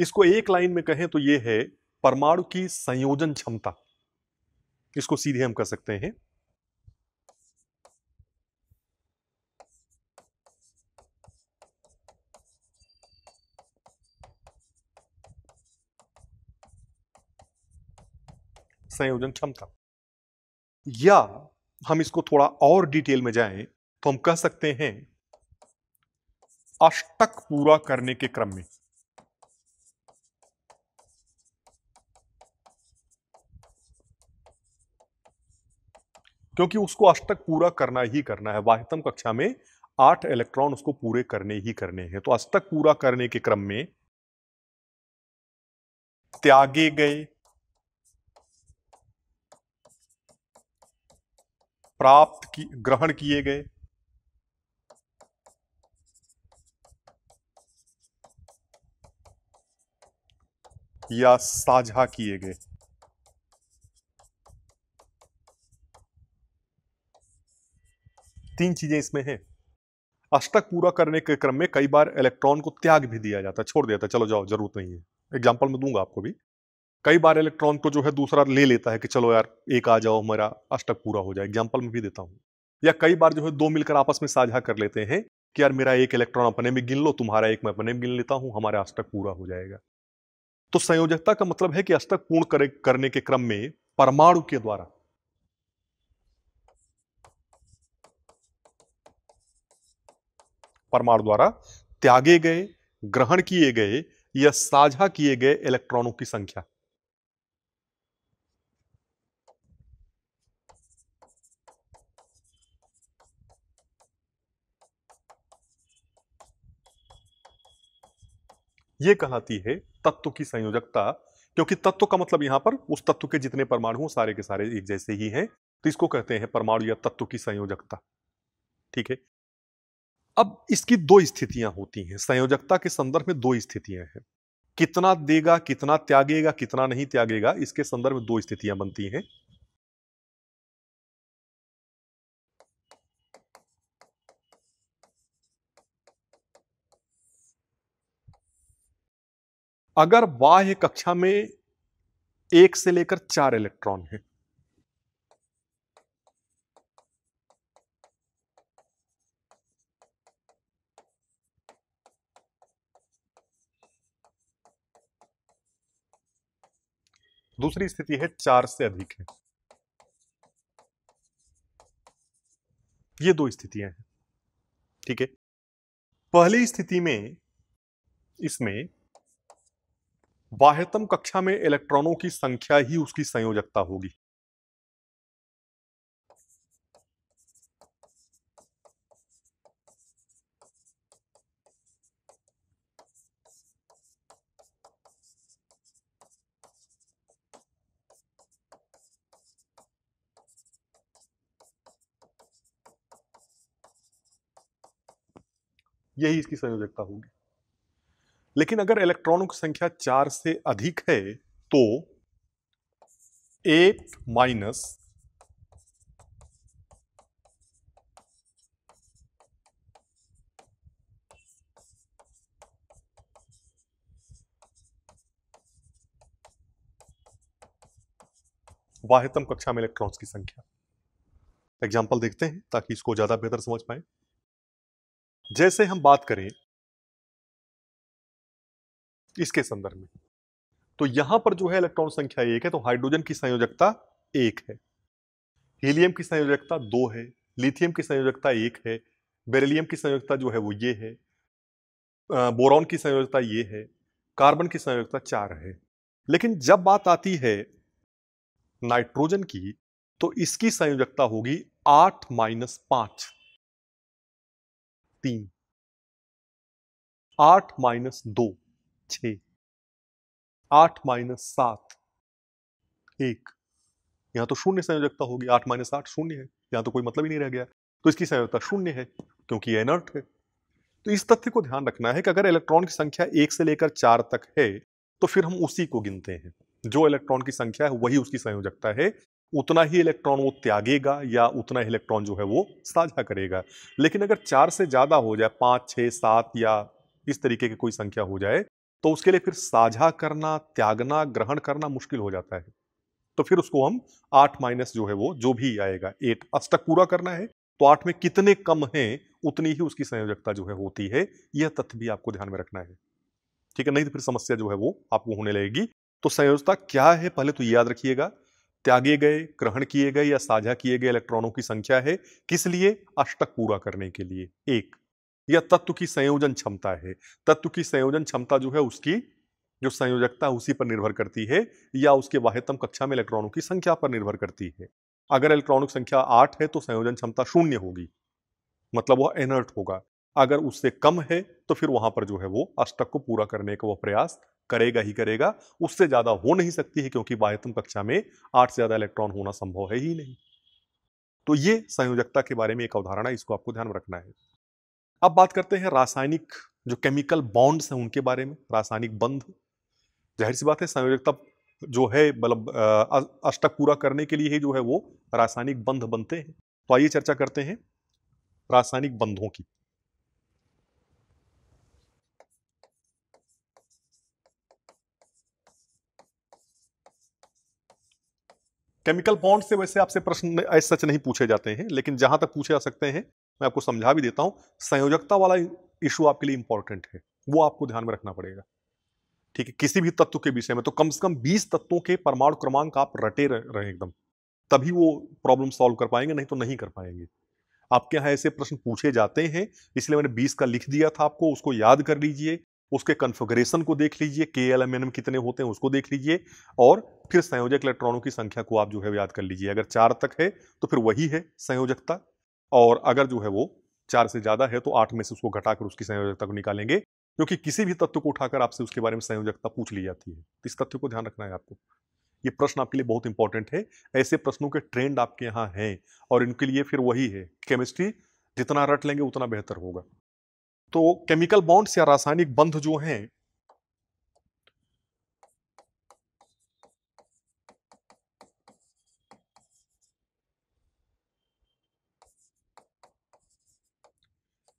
इसको एक लाइन में कहें तो यह है परमाणु की संयोजन क्षमता इसको सीधे हम कह सकते हैं संयोजन क्षमता या हम इसको थोड़ा और डिटेल में जाएं तो हम कह सकते हैं अष्टक पूरा करने के क्रम में क्योंकि उसको अष्टक पूरा करना ही करना है वाहितम कक्षा में आठ इलेक्ट्रॉन उसको पूरे करने ही करने हैं तो अष्टक पूरा करने के क्रम में त्यागे गए प्राप्त की ग्रहण किए गए या साझा किए गए तीन चीजें इसमें हैं अष्टक पूरा करने के क्रम में कई बार इलेक्ट्रॉन को त्याग भी दिया जाता है छोड़ दिया जाता है चलो जाओ जरूरत नहीं है एग्जाम्पल मैं दूंगा आपको भी कई बार इलेक्ट्रॉन को जो है दूसरा ले लेता है कि चलो यार एक आ जाओ हमारा अष्टक पूरा हो जाए एग्जाम्पल में भी देता हूँ या कई बार जो है दो मिलकर आपस में साझा कर लेते हैं कि यार मेरा एक इलेक्ट्रॉन अपने में गिन लो तुम्हारा एक मैं अपने में गिन लेता हूँ हमारा अष्टक पूरा हो जाएगा तो संयोजकता का मतलब है कि अष्टक पूर्ण करने के क्रम में परमाणु के द्वारा परमाणु द्वारा त्यागे गए ग्रहण किए गए या साझा किए गए इलेक्ट्रॉनों की संख्या ये कहलाती है तत्व की संयोजकता क्योंकि तत्व का मतलब यहाँ पर उस तत्व के जितने परमाणु हों सारे के सारे एक जैसे ही हैं तो इसको कहते हैं परमाणु या तत्व की संयोजकता ठीक है अब इसकी दो स्थितियां होती हैं संयोजकता के संदर्भ में दो स्थितियां हैं कितना देगा कितना त्यागेगा कितना नहीं त्यागेगा इसके संदर्भ में दो स्थितियां बनती हैं अगर बाह्य कक्षा में एक से लेकर चार इलेक्ट्रॉन हैं दूसरी स्थिति है चार से अधिक है ये दो स्थितियां हैं ठीक है पहली स्थिति में इसमें बाह्यतम कक्षा में इलेक्ट्रॉनों की संख्या ही उसकी संयोजकता होगी यही इसकी संयोजकता होगी लेकिन अगर इलेक्ट्रॉनों की संख्या चार से अधिक है तो एट माइनस वाहितम कक्षा में इलेक्ट्रॉन्स की संख्या एग्जाम्पल देखते हैं ताकि इसको ज़्यादा बेहतर समझ पाए जैसे हम बात करें इसके संदर्भ में तो यहां पर जो है इलेक्ट्रॉन संख्या एक है तो हाइड्रोजन की संयोजकता एक है हीलियम की संयोजकता दो है लिथियम की संयोजकता एक है बेरिलियम की संयोजकता जो है वो ये है बोरॉन की संयोजकता ये है कार्बन की संयोजकता चार है लेकिन जब बात आती है नाइट्रोजन की तो इसकी संयोजकता होगी आठ माइनस पांच तीन आठ माइनस दो छ आठ माइनस सात एक यहां तो शून्य संयोजकता होगी आठ माइनस आठ शून्य है यहां तो कोई मतलब ही नहीं रह गया तो इसकी संयोजकता शून्य है क्योंकि ये अनर्थ है तो इस तथ्य को ध्यान रखना है कि अगर इलेक्ट्रॉन की संख्या एक से लेकर चार तक है तो फिर हम उसी को गिनते हैं जो इलेक्ट्रॉन की संख्या है वही उसकी संयोजकता है उतना ही इलेक्ट्रॉन वो त्यागेगा या उतना ही इलेक्ट्रॉन जो है वो साझा करेगा लेकिन अगर चार से ज़्यादा हो जाए पांच छह सात या इस तरीके की कोई संख्या हो जाए तो उसके लिए फिर साझा करना त्यागना ग्रहण करना मुश्किल हो जाता है तो फिर उसको हम आठ माइनस जो है वो जो भी आएगा एट अष्टक पूरा करना है तो आठ में कितने कम हैं उतनी ही उसकी संयोजकता जो है होती है यह तथ्य भी आपको ध्यान में रखना है ठीक है नहीं तो फिर समस्या जो है वो आपको होने लगेगी तो संयोजता क्या है पहले तो याद रखिएगा त्यागे गए ग्रहण किए गए या साझा किए गए इलेक्ट्रॉनों की संख्या है किस लिए अष्टक पूरा करने के लिए एक या तत्व की संयोजन क्षमता है तत्व की संयोजन क्षमता जो है उसकी जो संयोजकता उसी पर निर्भर करती है या उसके वाहतम कक्षा में इलेक्ट्रॉनों की संख्या पर निर्भर करती है अगर इलेक्ट्रॉनों की संख्या आठ है तो संयोजन क्षमता शून्य होगी मतलब वह एनर्ट होगा अगर उससे कम है तो फिर वहां पर जो है वो अष्टक को पूरा करने का वह प्रयास करेगा ही करेगा उससे ज़्यादा हो नहीं सकती है क्योंकि बाह्यतम कक्षा में आठ से ज़्यादा इलेक्ट्रॉन होना संभव है ही नहीं तो ये संयोजकता के बारे में एक अवधारणा इसको आपको ध्यान में रखना है अब बात करते हैं रासायनिक जो केमिकल बॉन्ड्स हैं उनके बारे में रासायनिक बंध जाहिर सी बात है संयोजकता जो है मतलब अष्टक पूरा करने के लिए ही जो है वो रासायनिक बंध बनते हैं तो आइए चर्चा करते हैं रासायनिक बंधों की केमिकल बॉन्ड से वैसे आपसे प्रश्न ऐसे सच नहीं पूछे जाते हैं लेकिन जहां तक पूछे जा सकते हैं मैं आपको समझा भी देता हूँ संयोजकता वाला इशू आपके लिए इंपॉर्टेंट है वो आपको ध्यान में रखना पड़ेगा ठीक है किसी भी तत्व के विषय में तो कम से कम 20 तत्वों के परमाणु क्रमांक आप रटे रहे एकदम तभी वो प्रॉब्लम सॉल्व कर पाएंगे नहीं तो नहीं कर पाएंगे आपके यहाँ ऐसे प्रश्न पूछे जाते हैं इसलिए मैंने 20 का लिख दिया था आपको उसको याद कर लीजिए उसके कन्फिग्रेशन को देख लीजिए के एल एम एन एम कितने होते हैं उसको देख लीजिए और फिर संयोजक इलेक्ट्रॉनों की संख्या को आप जो है याद कर लीजिए अगर चार तक है तो फिर वही है संयोजकता और अगर जो है वो चार से ज़्यादा है तो आठ में से उसको घटाकर उसकी संयोजकता को निकालेंगे क्योंकि किसी भी तत्व को उठाकर आपसे उसके बारे में संयोजकता पूछ ली जाती है तो इस तथ्य को ध्यान रखना है आपको ये प्रश्न आपके लिए बहुत इंपॉर्टेंट है ऐसे प्रश्नों के ट्रेंड आपके यहाँ हैं और इनके लिए फिर वही है केमिस्ट्री जितना रट लेंगे उतना बेहतर होगा तो केमिकल बॉन्ड्स या रासायनिक बंध जो हैं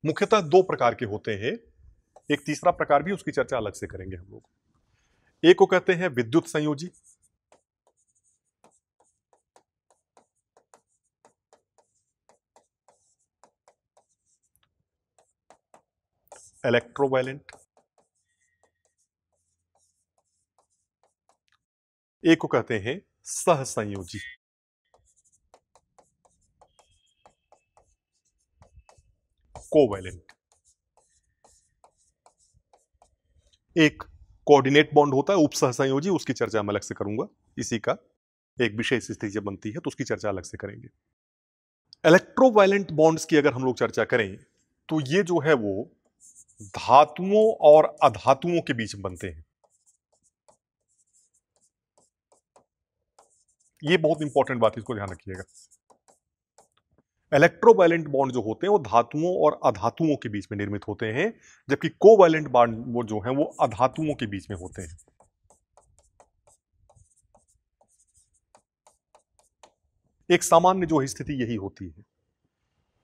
मुख्यतः दो प्रकार के होते हैं एक तीसरा प्रकार भी उसकी चर्चा अलग से करेंगे हम लोग एक को कहते हैं विद्युत संयोजी इलेक्ट्रोवायलेंट एक को कहते हैं सहसंयोजी कोवैलेंट एक कोऑर्डिनेट बॉन्ड होता है उपसहसंयोजी उसकी चर्चा मैं अलग से करूंगा इसी का एक विशेष स्थिति जब बनती है तो उसकी चर्चा अलग से करेंगे इलेक्ट्रोवायलेंट बॉन्ड्स की अगर हम लोग चर्चा करें तो ये जो है वो धातुओं और अधातुओं के बीच बनते हैं ये बहुत इंपॉर्टेंट बात है इसको ध्यान रखिएगा इलेक्ट्रोवायलेंट बॉन्ड जो होते हैं वो धातुओं और अधातुओं के बीच में निर्मित होते हैं जबकि कोवायलेंट बॉन्ड वो जो है वो अधातुओं के बीच में होते हैं एक सामान्य जो है स्थिति यही होती है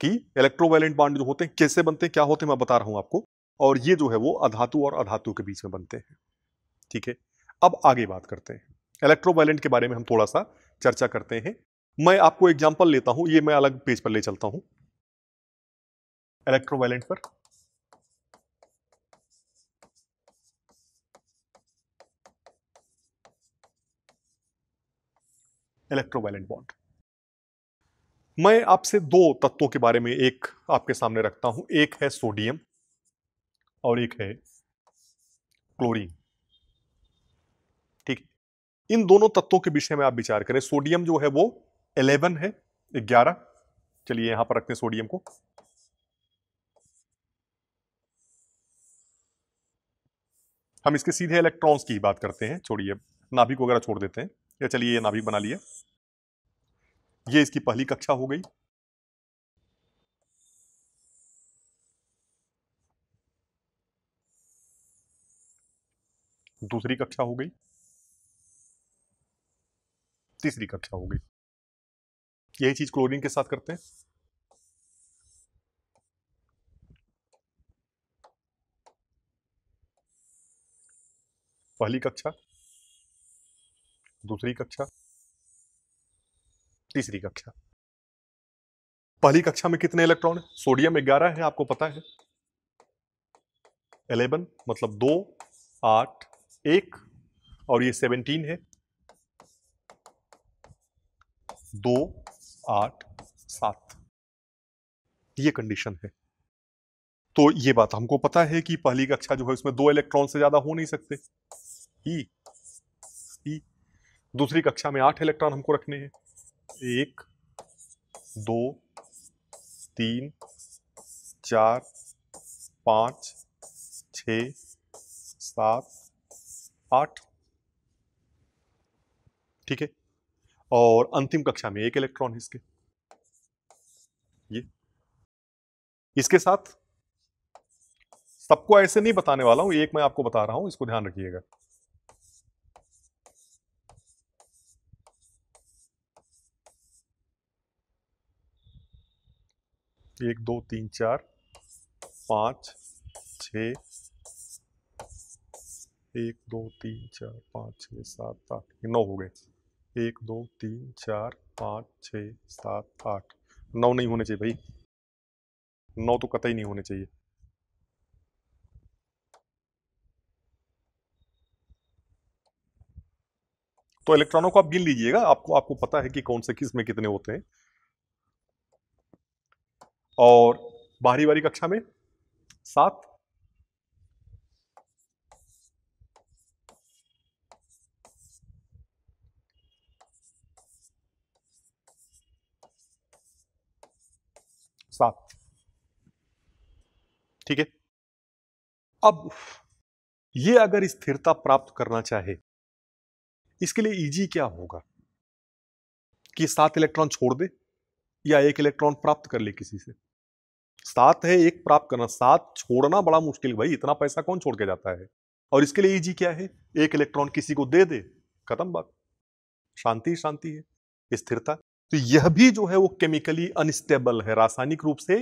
कि इलेक्ट्रोवैलेंट बॉन्ड जो होते हैं कैसे बनते हैं क्या होते हैं मैं बता रहा हूं आपको और ये जो है वो अधातु और अधातु के बीच में बनते हैं ठीक है अब आगे बात करते हैं इलेक्ट्रोवैलेंट के बारे में हम थोड़ा सा चर्चा करते हैं मैं आपको एग्जाम्पल लेता हूं ये मैं अलग पेज पर ले चलता हूं इलेक्ट्रोवायलेंट पर इलेक्ट्रोवायलेंट बॉन्ड मैं आपसे दो तत्वों के बारे में एक आपके सामने रखता हूं एक है सोडियम और एक है क्लोरीन ठीक इन दोनों तत्वों के विषय में आप विचार करें सोडियम जो है वो इलेवन है ग्यारह चलिए यहां पर रखते हैं सोडियम को हम इसके सीधे इलेक्ट्रॉन्स की ही बात करते हैं छोड़िए नाभिक वगैरह छोड़ देते हैं या चलिए ये नाभिक बना लिया ये इसकी पहली कक्षा हो गई दूसरी कक्षा हो गई तीसरी कक्षा हो गई यही चीज क्लोरीन के साथ करते हैं पहली कक्षा दूसरी कक्षा तीसरी कक्षा पहली कक्षा में कितने इलेक्ट्रॉन है सोडियम ग्यारह है आपको पता है एलेवन मतलब दो आठ एक और ये सेवनटीन है दो आठ सात ये कंडीशन है तो ये बात हमको पता है कि पहली कक्षा जो है उसमें दो इलेक्ट्रॉन से ज्यादा हो नहीं सकते ई ही। दूसरी कक्षा में आठ इलेक्ट्रॉन हमको रखने हैं एक दो तीन चार पांच छ सात आठ ठीक है और अंतिम कक्षा में एक इलेक्ट्रॉन इसके ये इसके साथ सबको ऐसे नहीं बताने वाला हूं एक मैं आपको बता रहा हूं इसको ध्यान रखिएगा एक दो तीन चार पांच छ एक दो तीन चार पांच छ सात आठ नौ हो गए एक दो तीन चार पाँच छ सात आठ नौ नहीं होने चाहिए भाई नौ तो कतई नहीं होने चाहिए तो इलेक्ट्रॉनों को आप गिन लीजिएगा आपको आपको पता है कि कौन से किस में कितने होते हैं और बाहरी वाली कक्षा में सात ठीक है अब ये अगर स्थिरता प्राप्त करना चाहे इसके लिए इजी e क्या होगा कि सात इलेक्ट्रॉन छोड़ दे या एक इलेक्ट्रॉन प्राप्त कर ले किसी से सात है एक प्राप्त करना सात छोड़ना बड़ा मुश्किल भाई इतना पैसा कौन छोड़ के जाता है और इसके लिए इजी e क्या है एक इलेक्ट्रॉन किसी को दे दे खत्म बात शांति शांति है स्थिरता तो यह भी जो है वो केमिकली अनस्टेबल है रासायनिक रूप से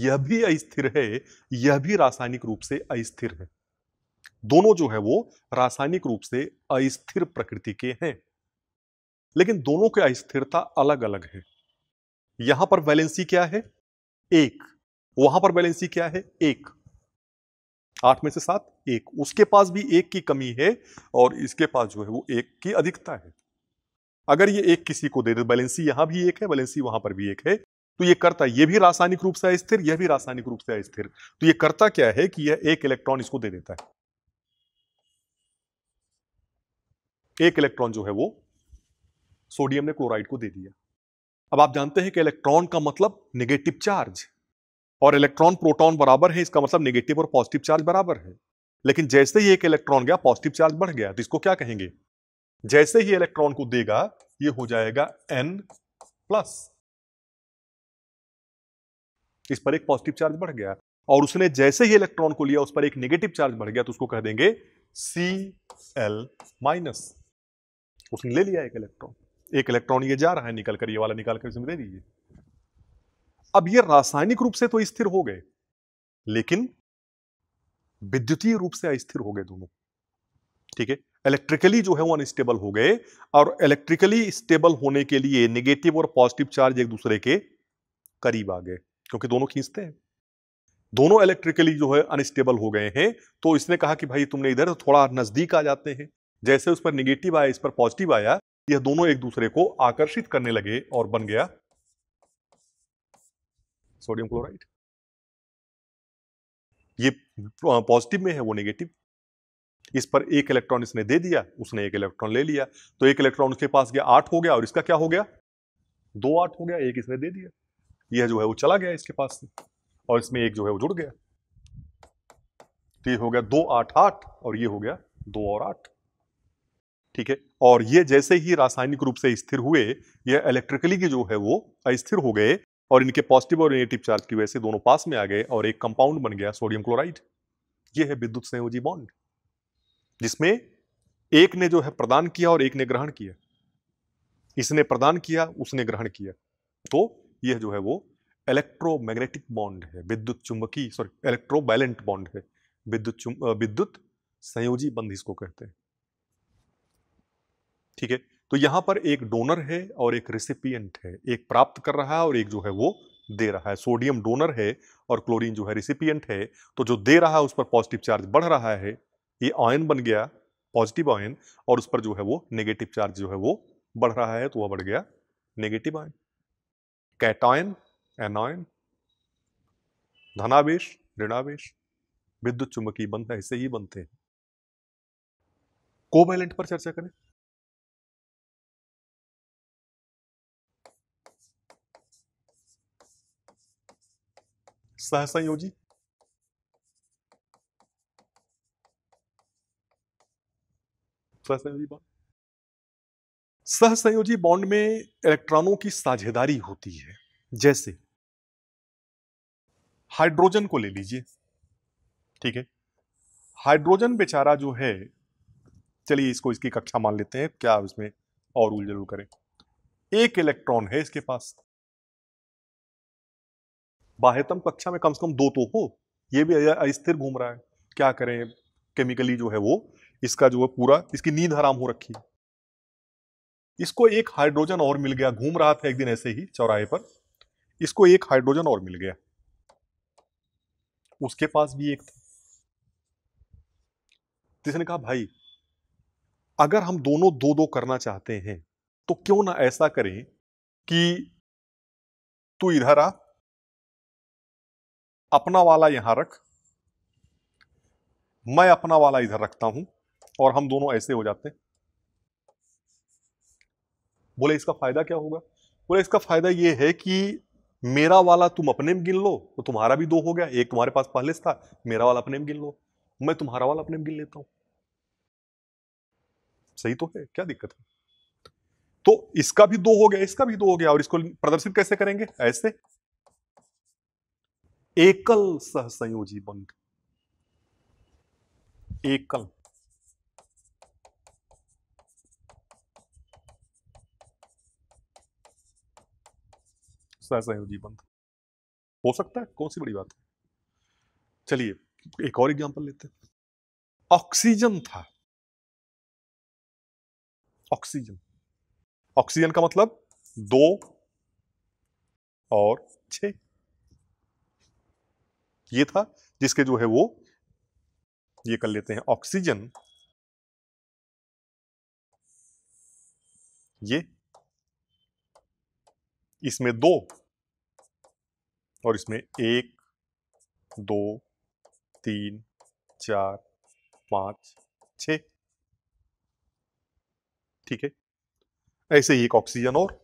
यह भी अस्थिर है यह भी रासायनिक रूप से अस्थिर है दोनों जो है वो रासायनिक रूप से अस्थिर प्रकृति के हैं लेकिन दोनों की अस्थिरता अलग अलग है यहां पर वैलेंसी क्या है एक वहां पर वैलेंसी क्या है एक आठ में से सात एक उसके पास भी एक की कमी है और इसके पास जो है वो एक की अधिकता है अगर ये एक किसी को दे दे बैलेंसी यहां भी एक है बैलेंसी वहां पर भी एक है तो ये करता ये भी रासायनिक रूप से अस्थिर यह भी रासायनिक रूप से अस्थिर तो ये करता क्या है कि यह एक इलेक्ट्रॉन इसको दे देता है एक इलेक्ट्रॉन जो है वो सोडियम ने क्लोराइड को दे दिया अब आप जानते हैं कि इलेक्ट्रॉन का मतलब नेगेटिव चार्ज और इलेक्ट्रॉन प्रोटॉन बराबर है इसका मतलब नेगेटिव और पॉजिटिव चार्ज बराबर है लेकिन जैसे ही एक इलेक्ट्रॉन गया पॉजिटिव चार्ज बढ़ गया तो इसको क्या कहेंगे जैसे ही इलेक्ट्रॉन को देगा ये हो जाएगा एन प्लस इस पर एक पॉजिटिव चार्ज बढ़ गया और उसने जैसे ही इलेक्ट्रॉन को लिया उस पर एक नेगेटिव चार्ज बढ़ गया तो उसको कह देंगे सी एल माइनस उसने ले लिया एक इलेक्ट्रॉन एक इलेक्ट्रॉन ये जा रहा है निकल कर ये वाला निकाल कर इसमें दे दीजिए अब ये रासायनिक रूप से तो स्थिर हो गए लेकिन विद्युतीय रूप से अस्थिर हो गए दोनों ठीक है इलेक्ट्रिकली जो है वो अनस्टेबल हो गए और इलेक्ट्रिकली स्टेबल होने के लिए नेगेटिव और पॉजिटिव चार्ज एक दूसरे के करीब आ गए क्योंकि दोनों खींचते हैं दोनों इलेक्ट्रिकली जो है अनस्टेबल हो गए हैं तो इसने कहा कि भाई तुमने इधर थोड़ा नज़दीक आ जाते हैं जैसे उस पर निगेटिव आया इस पर पॉजिटिव आया यह दोनों एक दूसरे को आकर्षित करने लगे और बन गया सोडियम क्लोराइड ये पॉजिटिव में है वो नेगेटिव इस पर एक इलेक्ट्रॉन इसने दे दिया उसने एक इलेक्ट्रॉन ले लिया तो एक इलेक्ट्रॉन उसके पास गया आठ हो गया और इसका क्या हो गया दो आठ हो गया एक इसने दे दिया यह जो है वो चला गया इसके पास से और इसमें एक जो है वो जुड़ गया तो ये हो गया दो आठ आठ और ये हो गया दो और आठ ठीक है और ये जैसे ही रासायनिक रूप से स्थिर हुए ये इलेक्ट्रिकली की जो है वो अस्थिर हो गए और इनके पॉजिटिव और नेगेटिव चार्ज की वजह से दोनों पास में आ गए और एक कंपाउंड बन गया सोडियम क्लोराइड ये है विद्युत संयोजी बॉन्ड जिसमें एक ने जो है प्रदान किया और एक ने ग्रहण किया इसने प्रदान किया उसने ग्रहण किया तो यह जो है वो इलेक्ट्रोमैग्नेटिक बॉन्ड है विद्युत चुंबकीय सॉरी इलेक्ट्रोबैलेंट बॉन्ड है विद्युत विद्युत संयोजी बंध इसको कहते हैं ठीक है तो यहां पर एक डोनर है और एक रिसिपियंट है एक प्राप्त कर रहा है और एक जो है वो दे रहा है सोडियम डोनर है और क्लोरीन जो है रिसिपियंट है तो जो दे रहा है उस पर पॉजिटिव चार्ज बढ़ रहा है ये आयन बन गया पॉजिटिव आयन और उस पर जो है वो नेगेटिव चार्ज जो है वो बढ़ रहा है तो वह बढ़ गया नेगेटिव आयन कैटायन एनायन धनावेश ऋणावेश विद्युत चुंबकीय बंध ऐसे ही बनते हैं कोवेलेंट पर चर्चा करें सहसंयोजी सहसंयोजी बात सहसंयोजी बॉन्ड में इलेक्ट्रॉनों की साझेदारी होती है जैसे हाइड्रोजन को ले लीजिए ठीक है हाइड्रोजन बेचारा जो है चलिए इसको इसकी कक्षा मान लेते हैं क्या इसमें और उल जरूर करें एक इलेक्ट्रॉन है इसके पास बाह्यतम कक्षा में कम से कम दो तो हो ये भी अस्थिर घूम रहा है क्या करें केमिकली जो है वो इसका जो है पूरा इसकी नींद हराम हो रखी है इसको एक हाइड्रोजन और मिल गया घूम रहा था एक दिन ऐसे ही चौराहे पर इसको एक हाइड्रोजन और मिल गया उसके पास भी एक था जिसने कहा भाई अगर हम दोनों दो दो करना चाहते हैं तो क्यों ना ऐसा करें कि तू इधर आ अपना वाला यहां रख मैं अपना वाला इधर रखता हूं और हम दोनों ऐसे हो जाते हैं बोले इसका फ़ायदा क्या होगा बोले इसका फ़ायदा ये है कि मेरा वाला तुम अपने में गिन लो तो तुम्हारा भी दो हो गया एक तुम्हारे पास पहले से था मेरा वाला अपने में गिन लो मैं तुम्हारा वाला अपने में गिन लेता हूं सही तो है क्या दिक्कत है तो इसका भी दो हो गया इसका भी दो हो गया और इसको प्रदर्शित कैसे करेंगे ऐसे एकल सहसंयोजी बंध एकल रास्ता है जीवन का हो सकता है कौन सी बड़ी बात है चलिए एक और एग्जाम्पल लेते हैं ऑक्सीजन था ऑक्सीजन ऑक्सीजन का मतलब दो और छ ये था जिसके जो है वो ये कर लेते हैं ऑक्सीजन ये इसमें दो और इसमें एक दो तीन चार पाँच छ ठीक है ऐसे ही एक ऑक्सीजन और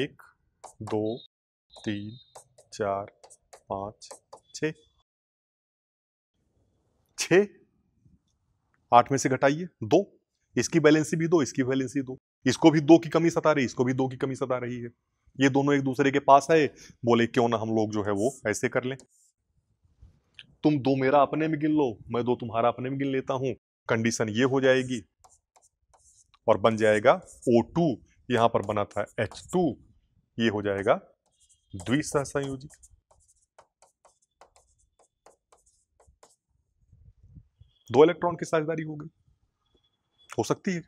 एक दो तीन चार पाँच छ छः आठ में से घटाइए दो इसकी बैलेंसी भी दो इसकी बैलेंसी दो इसको भी दो की कमी सता रही इसको भी दो की कमी सता रही है ये दोनों एक दूसरे के पास आए बोले क्यों ना हम लोग जो है वो ऐसे कर लें तुम दो मेरा अपने में गिन लो मैं दो तुम्हारा अपने में गिन लेता हूं कंडीशन ये हो जाएगी और बन जाएगा O2 टू यहां पर बना था H2 ये हो जाएगा द्विसह संयोजी दो इलेक्ट्रॉन की साझेदारी हो गई हो सकती है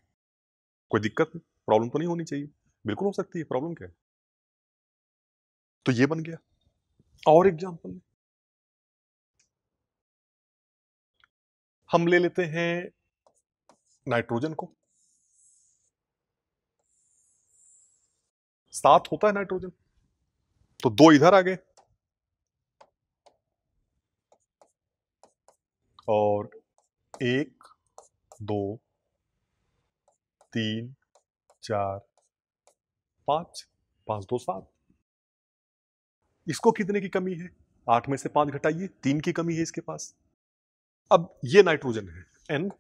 कोई दिक्कत प्रॉब्लम तो नहीं होनी चाहिए बिल्कुल हो सकती है प्रॉब्लम क्या है तो ये बन गया और एग्जाम्पल हम ले लेते हैं नाइट्रोजन को सात होता है नाइट्रोजन तो दो इधर आ गए और एक दो तीन चार पांच पांच दो सात इसको कितने की कमी है आठ में से पांच घटाइए तीन की कमी है इसके पास अब ये नाइट्रोजन है एन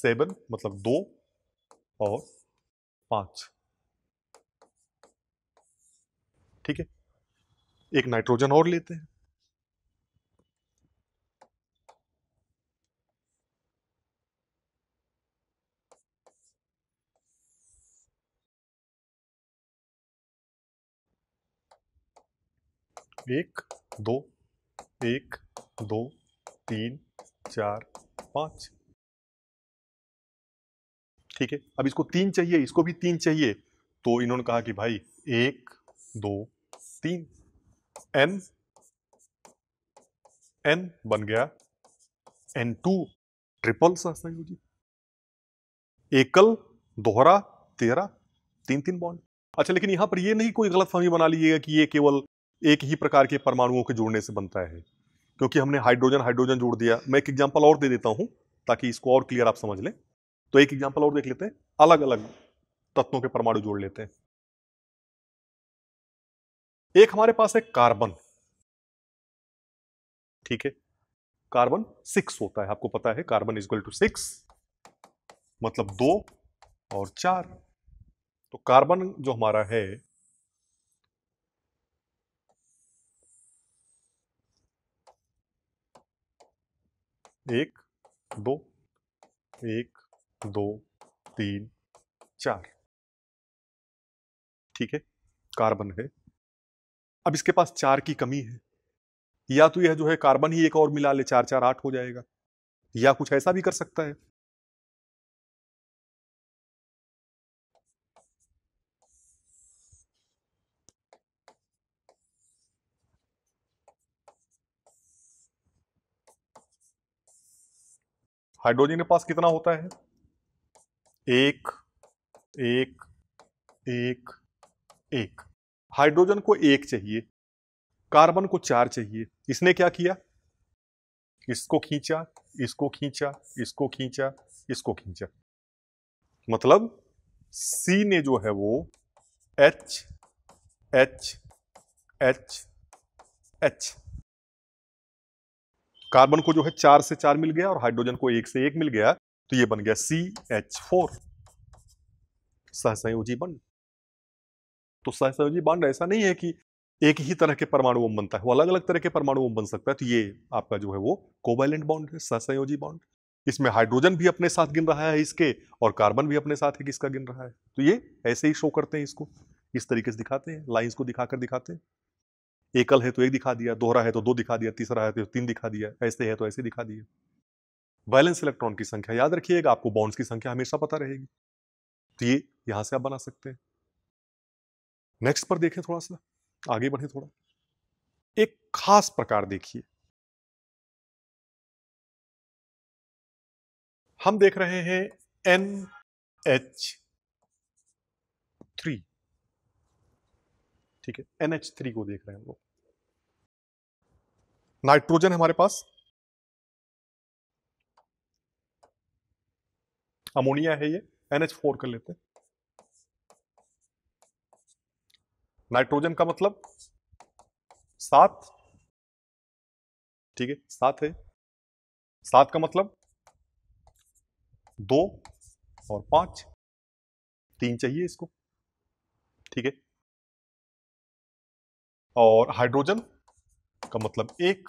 सेवन मतलब दो और पांच ठीक है एक नाइट्रोजन और लेते हैं एक दो एक दो तीन चार पाँच ठीक है अब इसको तीन चाहिए इसको भी तीन चाहिए तो इन्होंने कहा कि भाई एक दो तीन एन एन बन गया एन टू ट्रिपल सहसंयोजी एकल दोहरा तेरा तीन तीन बॉन्ड अच्छा लेकिन यहां पर ये नहीं कोई गलत फहमी बना लीजिएगा कि ये केवल एक ही प्रकार के परमाणुओं के जोड़ने से बनता है क्योंकि हमने हाइड्रोजन हाइड्रोजन जोड़ दिया मैं एक एग्जाम्पल और दे देता हूँ ताकि इसको और क्लियर आप समझ लें तो एक एग्जाम्पल और देख लेते हैं अलग अलग तत्वों के परमाणु जोड़ लेते हैं एक हमारे पास है कार्बन ठीक है कार्बन सिक्स होता है आपको पता है कार्बन इज टू सिक्स मतलब दो और चार तो कार्बन जो हमारा है एक दो एक दो तीन चार ठीक है कार्बन है अब इसके पास चार की कमी है या तो यह जो है कार्बन ही एक और मिला ले चार चार आठ हो जाएगा या कुछ ऐसा भी कर सकता है हाइड्रोजन के पास कितना होता है एक एक एक एक हाइड्रोजन को एक चाहिए कार्बन को चार चाहिए इसने क्या किया इसको खींचा इसको खींचा इसको खींचा इसको खींचा मतलब सी ने जो है वो H H H H carbon को जो है चार से चार मिल गया और हाइड्रोजन को एक से एक मिल गया तो ये बन गया सी एच फोर सहसंयोजी बंड तो सहसंयोजी बंड ऐसा नहीं है कि एक ही तरह के परमाणु ओम बनता है वो अलग अलग तरह के परमाणु ओम बन सकता है तो ये आपका जो है वो कोवेलेंट बॉन्ड है सहसंयोजी बॉन्ड इसमें हाइड्रोजन भी अपने साथ गिन रहा है इसके और कार्बन भी अपने साथ है किसका गिन रहा है तो ये ऐसे ही शो करते हैं इसको इस तरीके से दिखाते हैं लाइंस को दिखाकर दिखाते हैं एकल है तो एक दिखा दिया दोहरा है तो दो दिखा दिया तीसरा है तो तीन दिखा दिया ऐसे है तो ऐसे दिखा दिया बैलेंस इलेक्ट्रॉन की संख्या याद रखिएगा आपको बॉन्ड्स की संख्या हमेशा पता रहेगी तो ये यहां से आप बना सकते हैं नेक्स्ट पर देखें थोड़ा सा आगे बढ़े थोड़ा एक खास प्रकार देखिए हम देख रहे हैं एन एच थ्री ठीक है एनएच थ्री को देख रहे हैं हम लोग नाइट्रोजन हमारे पास अमोनिया है ये एनएच फोर कर लेते हैं नाइट्रोजन का मतलब सात ठीक है सात है सात का मतलब दो और पांच तीन चाहिए इसको ठीक है और हाइड्रोजन का मतलब एक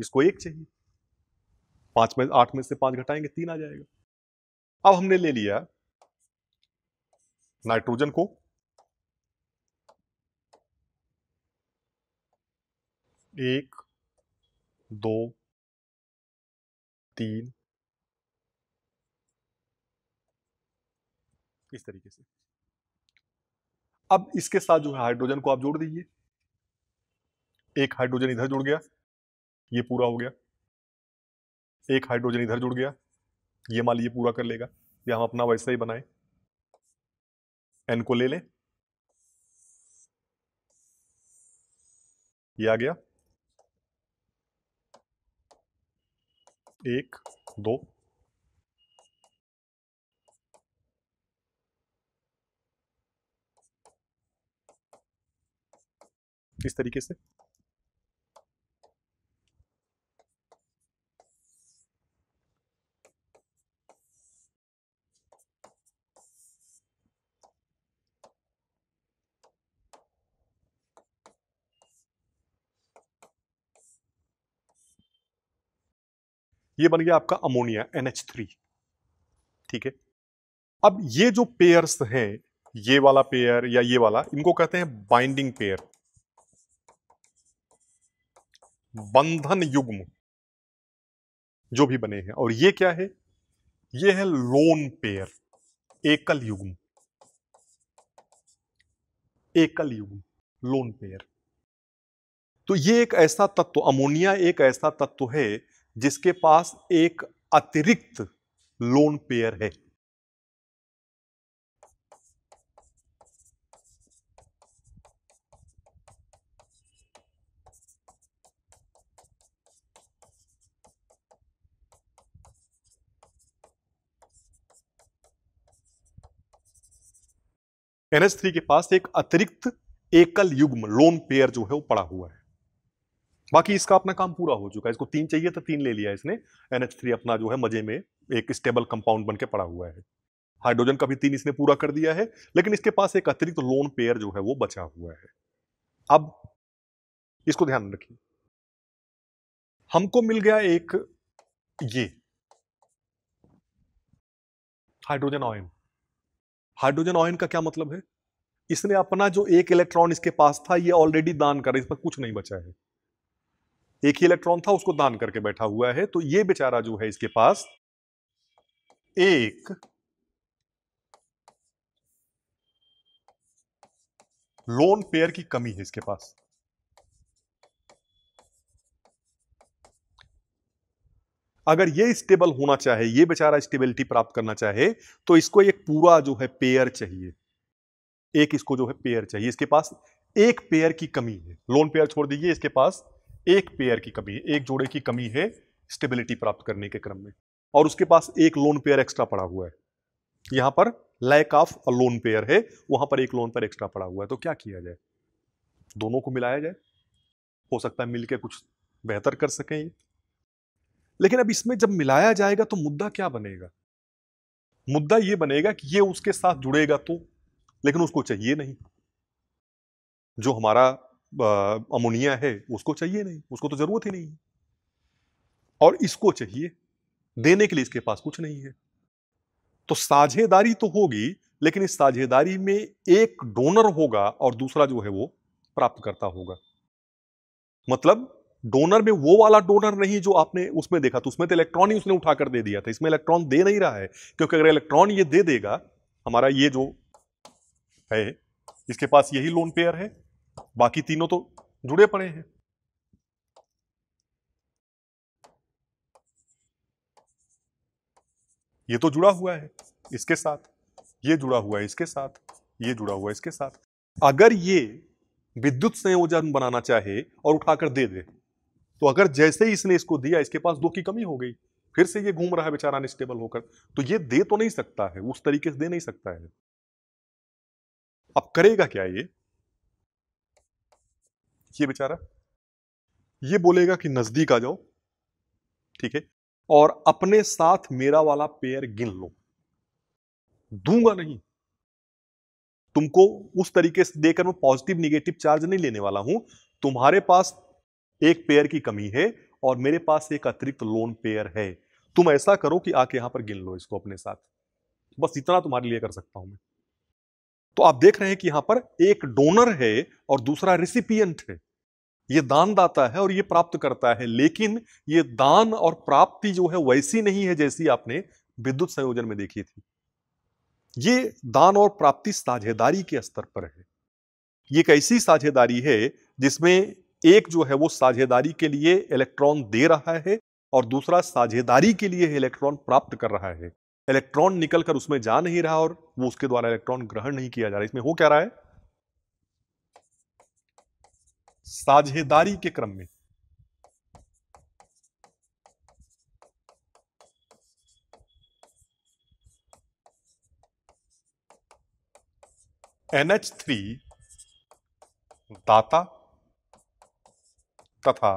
इसको एक चाहिए पांच में आठ में से पांच घटाएंगे तीन आ जाएगा अब हमने ले लिया नाइट्रोजन को एक दो तीन इस तरीके से अब इसके साथ जो है हाइड्रोजन को आप जोड़ दीजिए एक हाइड्रोजन इधर जुड़ गया ये पूरा हो गया एक हाइड्रोजन इधर जुड़ गया ये मान लीजिए पूरा कर लेगा या हम अपना वैसा ही बनाए एन को ले लें ये आ गया एक दो इस तरीके से ये बन गया आपका अमोनिया NH3 ठीक है अब ये जो पेयर्स हैं ये वाला पेयर या ये वाला इनको कहते हैं बाइंडिंग पेयर बंधन युग्म जो भी बने हैं और ये क्या है ये है लोन पेयर एकल युग्म एकल युग्म लोन पेयर तो ये एक ऐसा तत्व अमोनिया एक ऐसा तत्व है जिसके पास एक अतिरिक्त लोन पेयर है एनएस थ्री के पास एक अतिरिक्त एकल युग्म लोन पेयर जो है वो पड़ा हुआ है बाकी इसका अपना काम पूरा हो चुका है इसको तीन चाहिए था तीन ले लिया इसने एन अपना जो है मजे में एक स्टेबल कंपाउंड बन के पड़ा हुआ है हाइड्रोजन का भी तीन इसने पूरा कर दिया है लेकिन इसके पास एक अतिरिक्त तो लोन पेयर जो है वो बचा हुआ है अब इसको ध्यान रखिए हमको मिल गया एक ये हाइड्रोजन ऑयन हाइड्रोजन ऑयन का क्या मतलब है इसने अपना जो एक इलेक्ट्रॉन इसके पास था ये ऑलरेडी दान कर इस पर कुछ नहीं बचा है एक ही इलेक्ट्रॉन था उसको दान करके बैठा हुआ है तो ये बेचारा जो है इसके पास एक लोन पेयर की कमी है इसके पास अगर ये स्टेबल होना चाहे ये बेचारा स्टेबिलिटी प्राप्त करना चाहे तो इसको एक पूरा जो है पेयर चाहिए एक इसको जो है पेयर चाहिए इसके पास एक पेयर की कमी है लोन पेयर छोड़ दीजिए इसके पास एक पेयर की कमी है एक जोड़े की कमी है स्टेबिलिटी प्राप्त करने के क्रम में और उसके पास एक लोन पेयर एक्स्ट्रा पड़ा हुआ है यहां पर lack of a lone pair है वहां पर एक लोन पेयर एक्स्ट्रा पड़ा हुआ है तो क्या किया जाए दोनों को मिलाया जाए हो सकता है मिलकर कुछ बेहतर कर सकें ये लेकिन अब इसमें जब मिलाया जाएगा तो मुद्दा क्या बनेगा मुद्दा ये बनेगा कि ये उसके साथ जुड़ेगा तो लेकिन उसको चाहिए नहीं जो हमारा अमोनिया है उसको चाहिए नहीं उसको तो ज़रूरत ही नहीं है और इसको चाहिए देने के लिए इसके पास कुछ नहीं है तो साझेदारी तो होगी लेकिन इस साझेदारी में एक डोनर होगा और दूसरा जो है वो प्राप्त करता होगा मतलब डोनर में वो वाला डोनर नहीं जो आपने उसमें देखा तो उसमें तो इलेक्ट्रॉन ही उसने उठाकर दे दिया था इसमें इलेक्ट्रॉन दे नहीं रहा है क्योंकि अगर इलेक्ट्रॉन ये दे देगा हमारा ये जो है इसके पास यही लोन पेयर है बाकी तीनों तो जुड़े पड़े हैं ये तो जुड़ा हुआ है इसके साथ ये जुड़ा हुआ है इसके साथ ये जुड़ा हुआ है इसके साथ अगर ये विद्युत संयोजन बनाना चाहे और उठाकर दे दे तो अगर जैसे ही इसने इसको दिया इसके पास दो की कमी हो गई फिर से ये घूम रहा है बेचारा अनस्टेबल होकर तो ये दे तो नहीं सकता है उस तरीके से दे नहीं सकता है अब करेगा क्या ये ये बेचारा ये बोलेगा कि नजदीक आ जाओ ठीक है और अपने साथ मेरा वाला पेयर गिन लो दूंगा नहीं तुमको उस तरीके से देकर मैं पॉजिटिव निगेटिव चार्ज नहीं लेने वाला हूं तुम्हारे पास एक पेयर की कमी है और मेरे पास एक अतिरिक्त लोन पेयर है तुम ऐसा करो कि आके यहां पर गिन लो इसको अपने साथ बस इतना तुम्हारे लिए कर सकता हूं मैं तो आप देख रहे हैं कि यहां पर एक डोनर है और दूसरा रिसिपियंट है ये दान दाता है और ये प्राप्त करता है लेकिन ये दान और प्राप्ति जो है वैसी नहीं है जैसी आपने विद्युत संयोजन में देखी थी ये दान और प्राप्ति साझेदारी के स्तर पर है ये एक ऐसी साझेदारी है जिसमें एक जो है वो साझेदारी के लिए इलेक्ट्रॉन दे रहा है और दूसरा साझेदारी के लिए इलेक्ट्रॉन प्राप्त कर रहा है इलेक्ट्रॉन निकलकर उसमें जा नहीं रहा और वो उसके द्वारा इलेक्ट्रॉन ग्रहण नहीं किया जा रहा इसमें हो क्या रहा है साझेदारी के क्रम में NH3 दाता तथा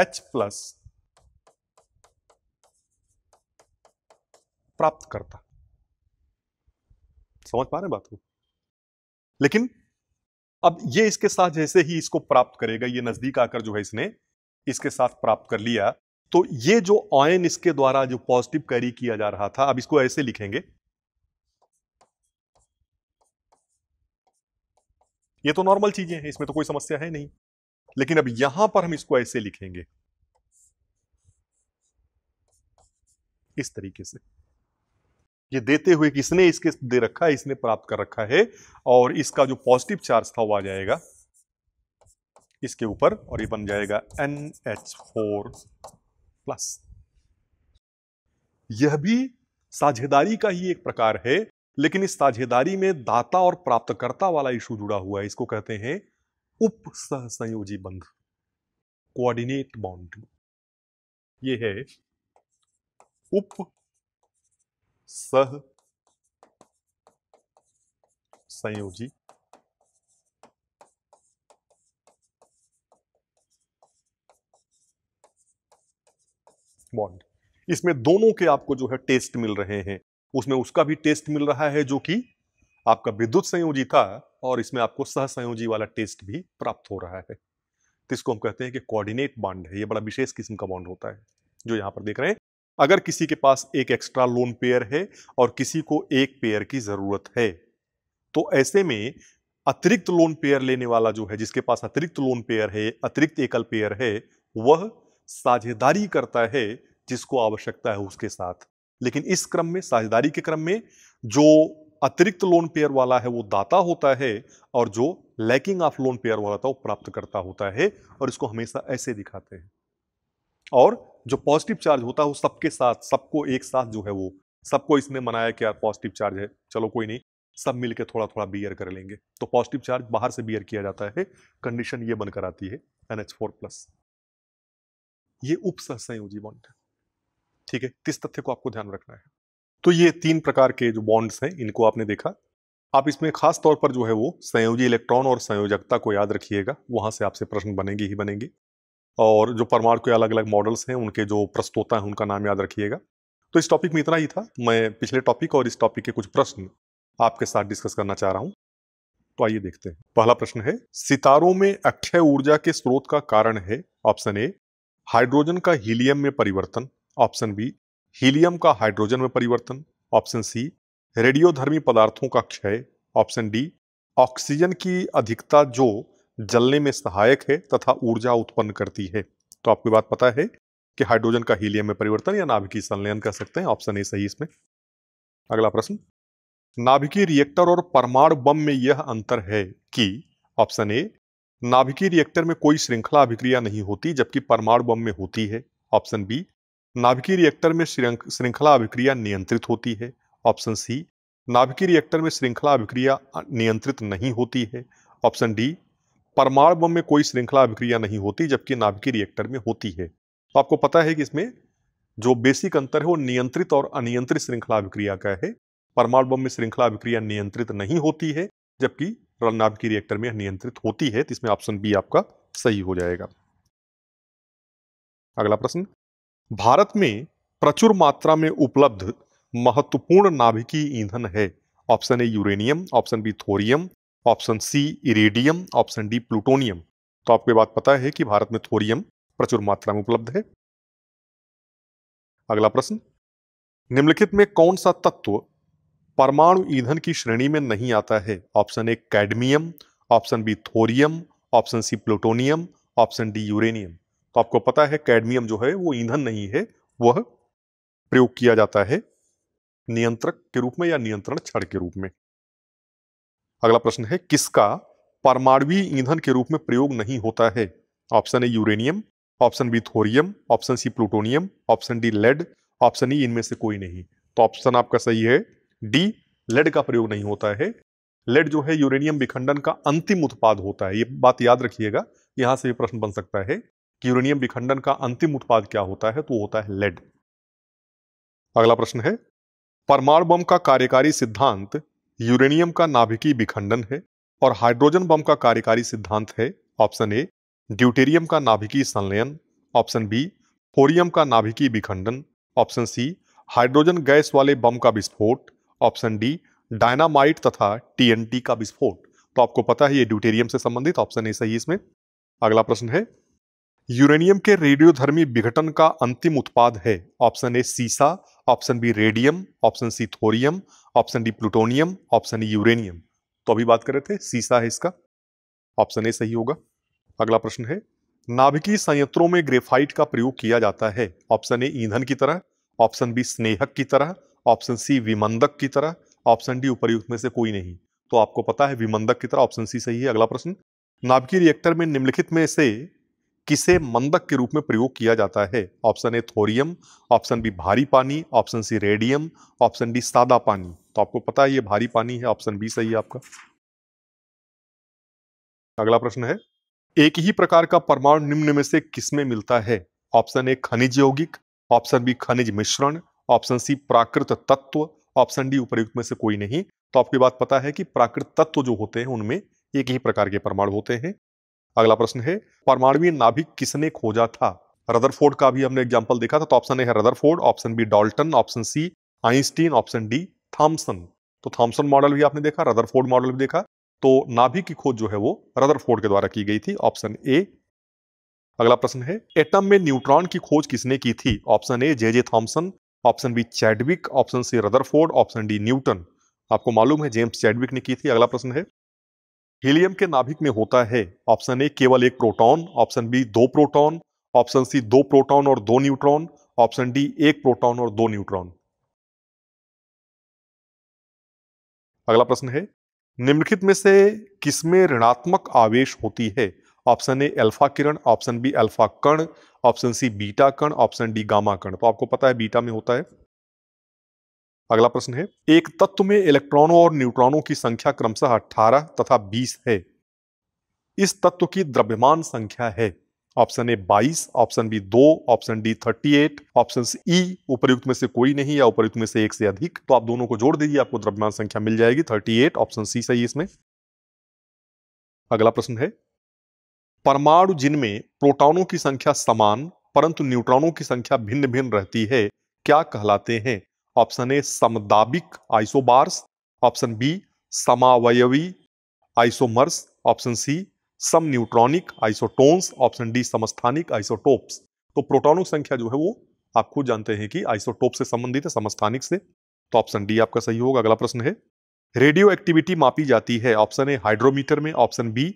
H प्लस प्राप्त करता समझ पा रहे बात को लेकिन अब ये इसके साथ जैसे ही इसको प्राप्त करेगा ये नजदीक आकर जो है इसने इसके साथ प्राप्त कर लिया तो ये जो ऑयन इसके द्वारा जो पॉजिटिव कैरी किया जा रहा था अब इसको ऐसे लिखेंगे ये तो नॉर्मल चीजें हैं इसमें तो कोई समस्या है नहीं लेकिन अब यहां पर हम इसको ऐसे लिखेंगे इस तरीके से ये देते हुए किसने इसके दे रखा है इसने प्राप्त कर रखा है और इसका जो पॉजिटिव चार्ज था वो आ जाएगा इसके ऊपर और ये बन जाएगा एन एच फोर प्लस यह भी साझेदारी का ही एक प्रकार है लेकिन इस साझेदारी में दाता और प्राप्तकर्ता वाला इशू जुड़ा हुआ है इसको कहते हैं उप सहसंयोजी बंध कोऑर्डिनेट बाउंड्री ये है उप सह संयोजी बॉन्ड इसमें दोनों के आपको जो है टेस्ट मिल रहे हैं उसमें उसका भी टेस्ट मिल रहा है जो कि आपका विद्युत संयोजी था और इसमें आपको सहसंयोजी वाला टेस्ट भी प्राप्त हो रहा है तो इसको हम कहते हैं कि कोऑर्डिनेट बॉन्ड है ये बड़ा विशेष किस्म का बॉन्ड होता है जो यहां पर देख रहे हैं अगर किसी के पास एक एक्स्ट्रा लोन पेयर है और किसी को एक पेयर की ज़रूरत है तो ऐसे में अतिरिक्त लोन पेयर लेने वाला जो है जिसके पास अतिरिक्त लोन पेयर है अतिरिक्त एकल पेयर है वह साझेदारी करता है जिसको आवश्यकता है उसके साथ लेकिन इस क्रम में साझेदारी के क्रम में जो अतिरिक्त लोन पेयर वाला है वो दाता होता है और जो लैकिंग ऑफ लोन पेयर वाला था वो प्राप्त करता होता है और इसको हमेशा ऐसे दिखाते हैं और जो पॉजिटिव चार्ज होता है वो सबके साथ सबको एक साथ जो है वो सबको इसमें मनाया कि यार पॉजिटिव चार्ज है चलो कोई नहीं सब मिलके थोड़ा थोड़ा बियर कर लेंगे तो पॉजिटिव चार्ज बाहर से बियर किया जाता है कंडीशन ये बनकर आती है एन एच फोर प्लस ये उप संयोजी बॉन्ड है ठीक है किस तथ्य को आपको ध्यान रखना है तो ये तीन प्रकार के जो बॉन्ड्स हैं इनको आपने देखा आप इसमें खास तौर पर जो है वो संयोजी इलेक्ट्रॉन और संयोजकता को याद रखिएगा वहां से आपसे प्रश्न बनेंगे ही बनेंगे और जो परमार के अलग अलग मॉडल्स हैं उनके जो प्रस्तोता हैं उनका नाम याद रखिएगा तो इस टॉपिक में इतना ही था मैं पिछले टॉपिक और इस टॉपिक के कुछ प्रश्न आपके साथ डिस्कस करना चाह रहा हूँ तो आइए देखते हैं पहला प्रश्न है सितारों में अक्षय ऊर्जा के स्रोत का कारण है ऑप्शन ए हाइड्रोजन का हीलियम में परिवर्तन ऑप्शन बी हीलियम का हाइड्रोजन में परिवर्तन ऑप्शन सी रेडियोधर्मी पदार्थों का क्षय ऑप्शन डी ऑक्सीजन की अधिकता जो जलने में सहायक है तथा ऊर्जा उत्पन्न करती है तो आपको बात पता है कि हाइड्रोजन का हीलियम में परिवर्तन या नाभिकीय संलयन कर सकते हैं ऑप्शन ए सही इसमें अगला प्रश्न नाभिकीय रिएक्टर और परमाणु बम में यह अंतर है कि ऑप्शन ए नाभिकीय रिएक्टर में कोई श्रृंखला अभिक्रिया नहीं होती जबकि परमाणु बम में होती है ऑप्शन बी नाभिकीय रिएक्टर में श्रृंखला अभिक्रिया नियंत्रित होती है ऑप्शन सी नाभिकीय रिएक्टर में श्रृंखला अभिक्रिया नियंत्रित नहीं होती है ऑप्शन डी परमाणु बम में कोई श्रृंखला अभिक्रिया नहीं होती जबकि नाभिकी रिएक्टर में होती है तो आपको पता है कि इसमें जो बेसिक अंतर है वो नियंत्रित और अनियंत्रित श्रृंखला अभिक्रिया का है परमाणु बम में श्रृंखला अभिक्रिया नियंत्रित नहीं होती है जबकि नाभिकी रिएक्टर में नियंत्रित होती है तो इसमें ऑप्शन बी आपका सही हो जाएगा अगला प्रश्न भारत में प्रचुर मात्रा में उपलब्ध महत्वपूर्ण नाभिकीय ईंधन है option A uranium option B thorium option C iridium option D plutonium तो आपको बात पता है कि भारत में थोरियम प्रचुर मात्रा में उपलब्ध है अगला प्रश्न निम्नलिखित में कौन सा तत्व परमाणु ईंधन की श्रेणी में नहीं आता है option A cadmium option B thorium option C plutonium option D uranium तो आपको पता है कैडमियम जो है वो ईंधन नहीं है वह प्रयोग किया जाता है नियंत्रक के रूप में या नियंत्रण छड़ के रूप में अगला प्रश्न है किसका परमाणवी ईंधन के रूप में प्रयोग नहीं होता है option A uranium option B thorium option C plutonium option D lead option E इनमें से कोई नहीं तो ऑप्शन आपका सही है डी लेड का प्रयोग नहीं होता है लेड जो है यूरेनियम विखंडन का अंतिम उत्पाद होता है ये बात याद रखिएगा यहां से भी प्रश्न बन सकता है कि यूरेनियम विखंडन का अंतिम उत्पाद क्या होता है तो होता है लेड अगला प्रश्न है परमाणु बम का कार्यकारी सिद्धांत यूरेनियम का नाभिकीय विखंडन है और हाइड्रोजन बम का कार्यकारी सिद्धांत है ऑप्शन ए ड्यूटेरियम का नाभिकीय संलयन ऑप्शन बी फोरियम का नाभिकीय विखंडन ऑप्शन सी हाइड्रोजन गैस वाले बम का विस्फोट ऑप्शन डी डायनामाइट तथा टीएनटी का विस्फोट तो आपको पता है ये ड्यूटेरियम से संबंधित ऑप्शन ए सही इसमें अगला प्रश्न है यूरेनियम के रेडियोधर्मी विघटन का अंतिम उत्पाद है ऑप्शन ए सीसा option B radium option C thorium option D plutonium option E uranium तो अभी बात कर रहे थे सीसा है इसका ऑप्शन ए सही होगा अगला प्रश्न है नाभिकीय संयंत्रों में ग्रेफाइट का प्रयोग किया जाता है ऑप्शन ए ईंधन की तरह ऑप्शन बी स्नेहक की तरह ऑप्शन सी विमंदक की तरह ऑप्शन डी उपरयुक्त में से कोई नहीं तो आपको पता है विमंदक की तरह ऑप्शन सी सही है अगला प्रश्न नाभिकीय रिएक्टर में निम्नलिखित में से किसे मंदक के रूप में प्रयोग किया जाता है option A thorium option B भारी पानी option C radium option D सादा पानी तो आपको पता है ये भारी पानी है ऑप्शन बी सही है आपका अगला प्रश्न है एक ही प्रकार का परमाणु निम्न में से किसमें मिलता है ऑप्शन ए खनिज यौगिक ऑप्शन बी खनिज मिश्रण ऑप्शन सी प्राकृत तत्व ऑप्शन डी उपरयुक्त में से कोई नहीं तो आपकी बात पता है कि प्राकृत तत्व जो होते हैं उनमें एक ही प्रकार के परमाणु होते हैं अगला प्रश्न है परमाणवीय नाभिक किसने खोजा था रदरफोर्ड का भी हमने एग्जाम्पल देखा था तो ऑप्शन ए है Rutherford option B Dalton option C Einstein option D Thomson तो थॉम्सन मॉडल भी आपने देखा रदरफोर्ड मॉडल भी देखा तो नाभिक की खोज जो है वो रदरफोर्ड के द्वारा की गई थी ऑप्शन ए अगला प्रश्न है एटम में न्यूट्रॉन की खोज किसने की थी option A J J Thomson option B Chadwick option C Rutherford option D Newton आपको मालूम है जेम्स चैडविक ने की थी अगला प्रश्न है हीलियम के नाभिक में होता है ऑप्शन ए केवल एक प्रोटॉन ऑप्शन बी दो प्रोटॉन ऑप्शन सी दो प्रोटॉन और दो न्यूट्रॉन ऑप्शन डी एक प्रोटॉन और दो न्यूट्रॉन अगला प्रश्न है निम्नलिखित में से किसमें ऋणात्मक आवेश होती है ऑप्शन ए अल्फा किरण ऑप्शन बी अल्फा कण ऑप्शन सी बीटा कण ऑप्शन डी गामा कण तो आपको पता है बीटा में होता है अगला प्रश्न है एक तत्व में इलेक्ट्रॉनों और न्यूट्रॉनों की संख्या क्रमशः अठारह तथा बीस है इस तत्व की द्रव्यमान संख्या है option A 22, option B 2, option D 38, option E उपयुक्त में से कोई नहीं या उपयुक्त में से एक से अधिक तो आप दोनों को जोड़ दीजिए आपको द्रव्यमान संख्या मिल जाएगी 38 ऑप्शन सी सही इसमें अगला प्रश्न है परमाणु जिनमें प्रोटॉनों की संख्या समान परंतु न्यूट्रॉनों की संख्या भिन्न भिन्न रहती है क्या कहलाते हैं ऑप्शन ए समदाबिक आइसोबार्स ऑप्शन बी समावयवी आइसोमर्स ऑप्शन सी सम न्यूट्रॉनिक आइसोटोन्स ऑप्शन डी समस्थानिक आइसोटोप्स तो प्रोटोनों की संख्या जो है वो आपको जानते हैं कि आइसोटोप से संबंधित है समस्थानिक से तो ऑप्शन डी आपका सही होगा अगला प्रश्न है रेडियो एक्टिविटी मापी जाती है ऑप्शन ए हाइड्रोमीटर में ऑप्शन बी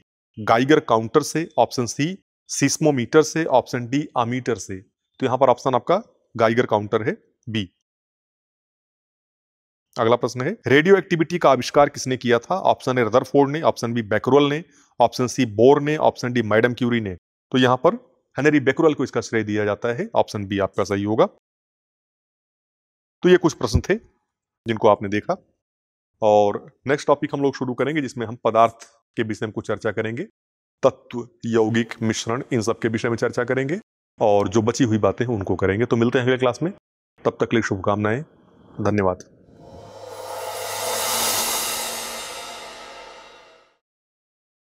गाइगर काउंटर से ऑप्शन सी सिस्मोमीटर से ऑप्शन डी आमीटर से तो यहां पर ऑप्शन आपका गाइगर काउंटर है बी अगला प्रश्न है रेडियो एक्टिविटी का आविष्कार किसने किया था ऑप्शन ए रदरफोर्ड ने ऑप्शन बी बैकुरल ने ऑप्शन सी बोर ने ऑप्शन डी मैडम क्यूरी ने तो यहां पर हेनरी बेकरोल को इसका श्रेय दिया जाता है ऑप्शन बी आपका सही होगा तो ये कुछ प्रश्न थे जिनको आपने देखा और नेक्स्ट टॉपिक हम लोग शुरू करेंगे जिसमें हम पदार्थ के विषय में कुछ चर्चा करेंगे तत्व यौगिक मिश्रण इन सब के विषय में चर्चा करेंगे और जो बची हुई बातें हैं उनको करेंगे तो मिलते हैं अगले क्लास में तब तक के लिए शुभकामनाएं धन्यवाद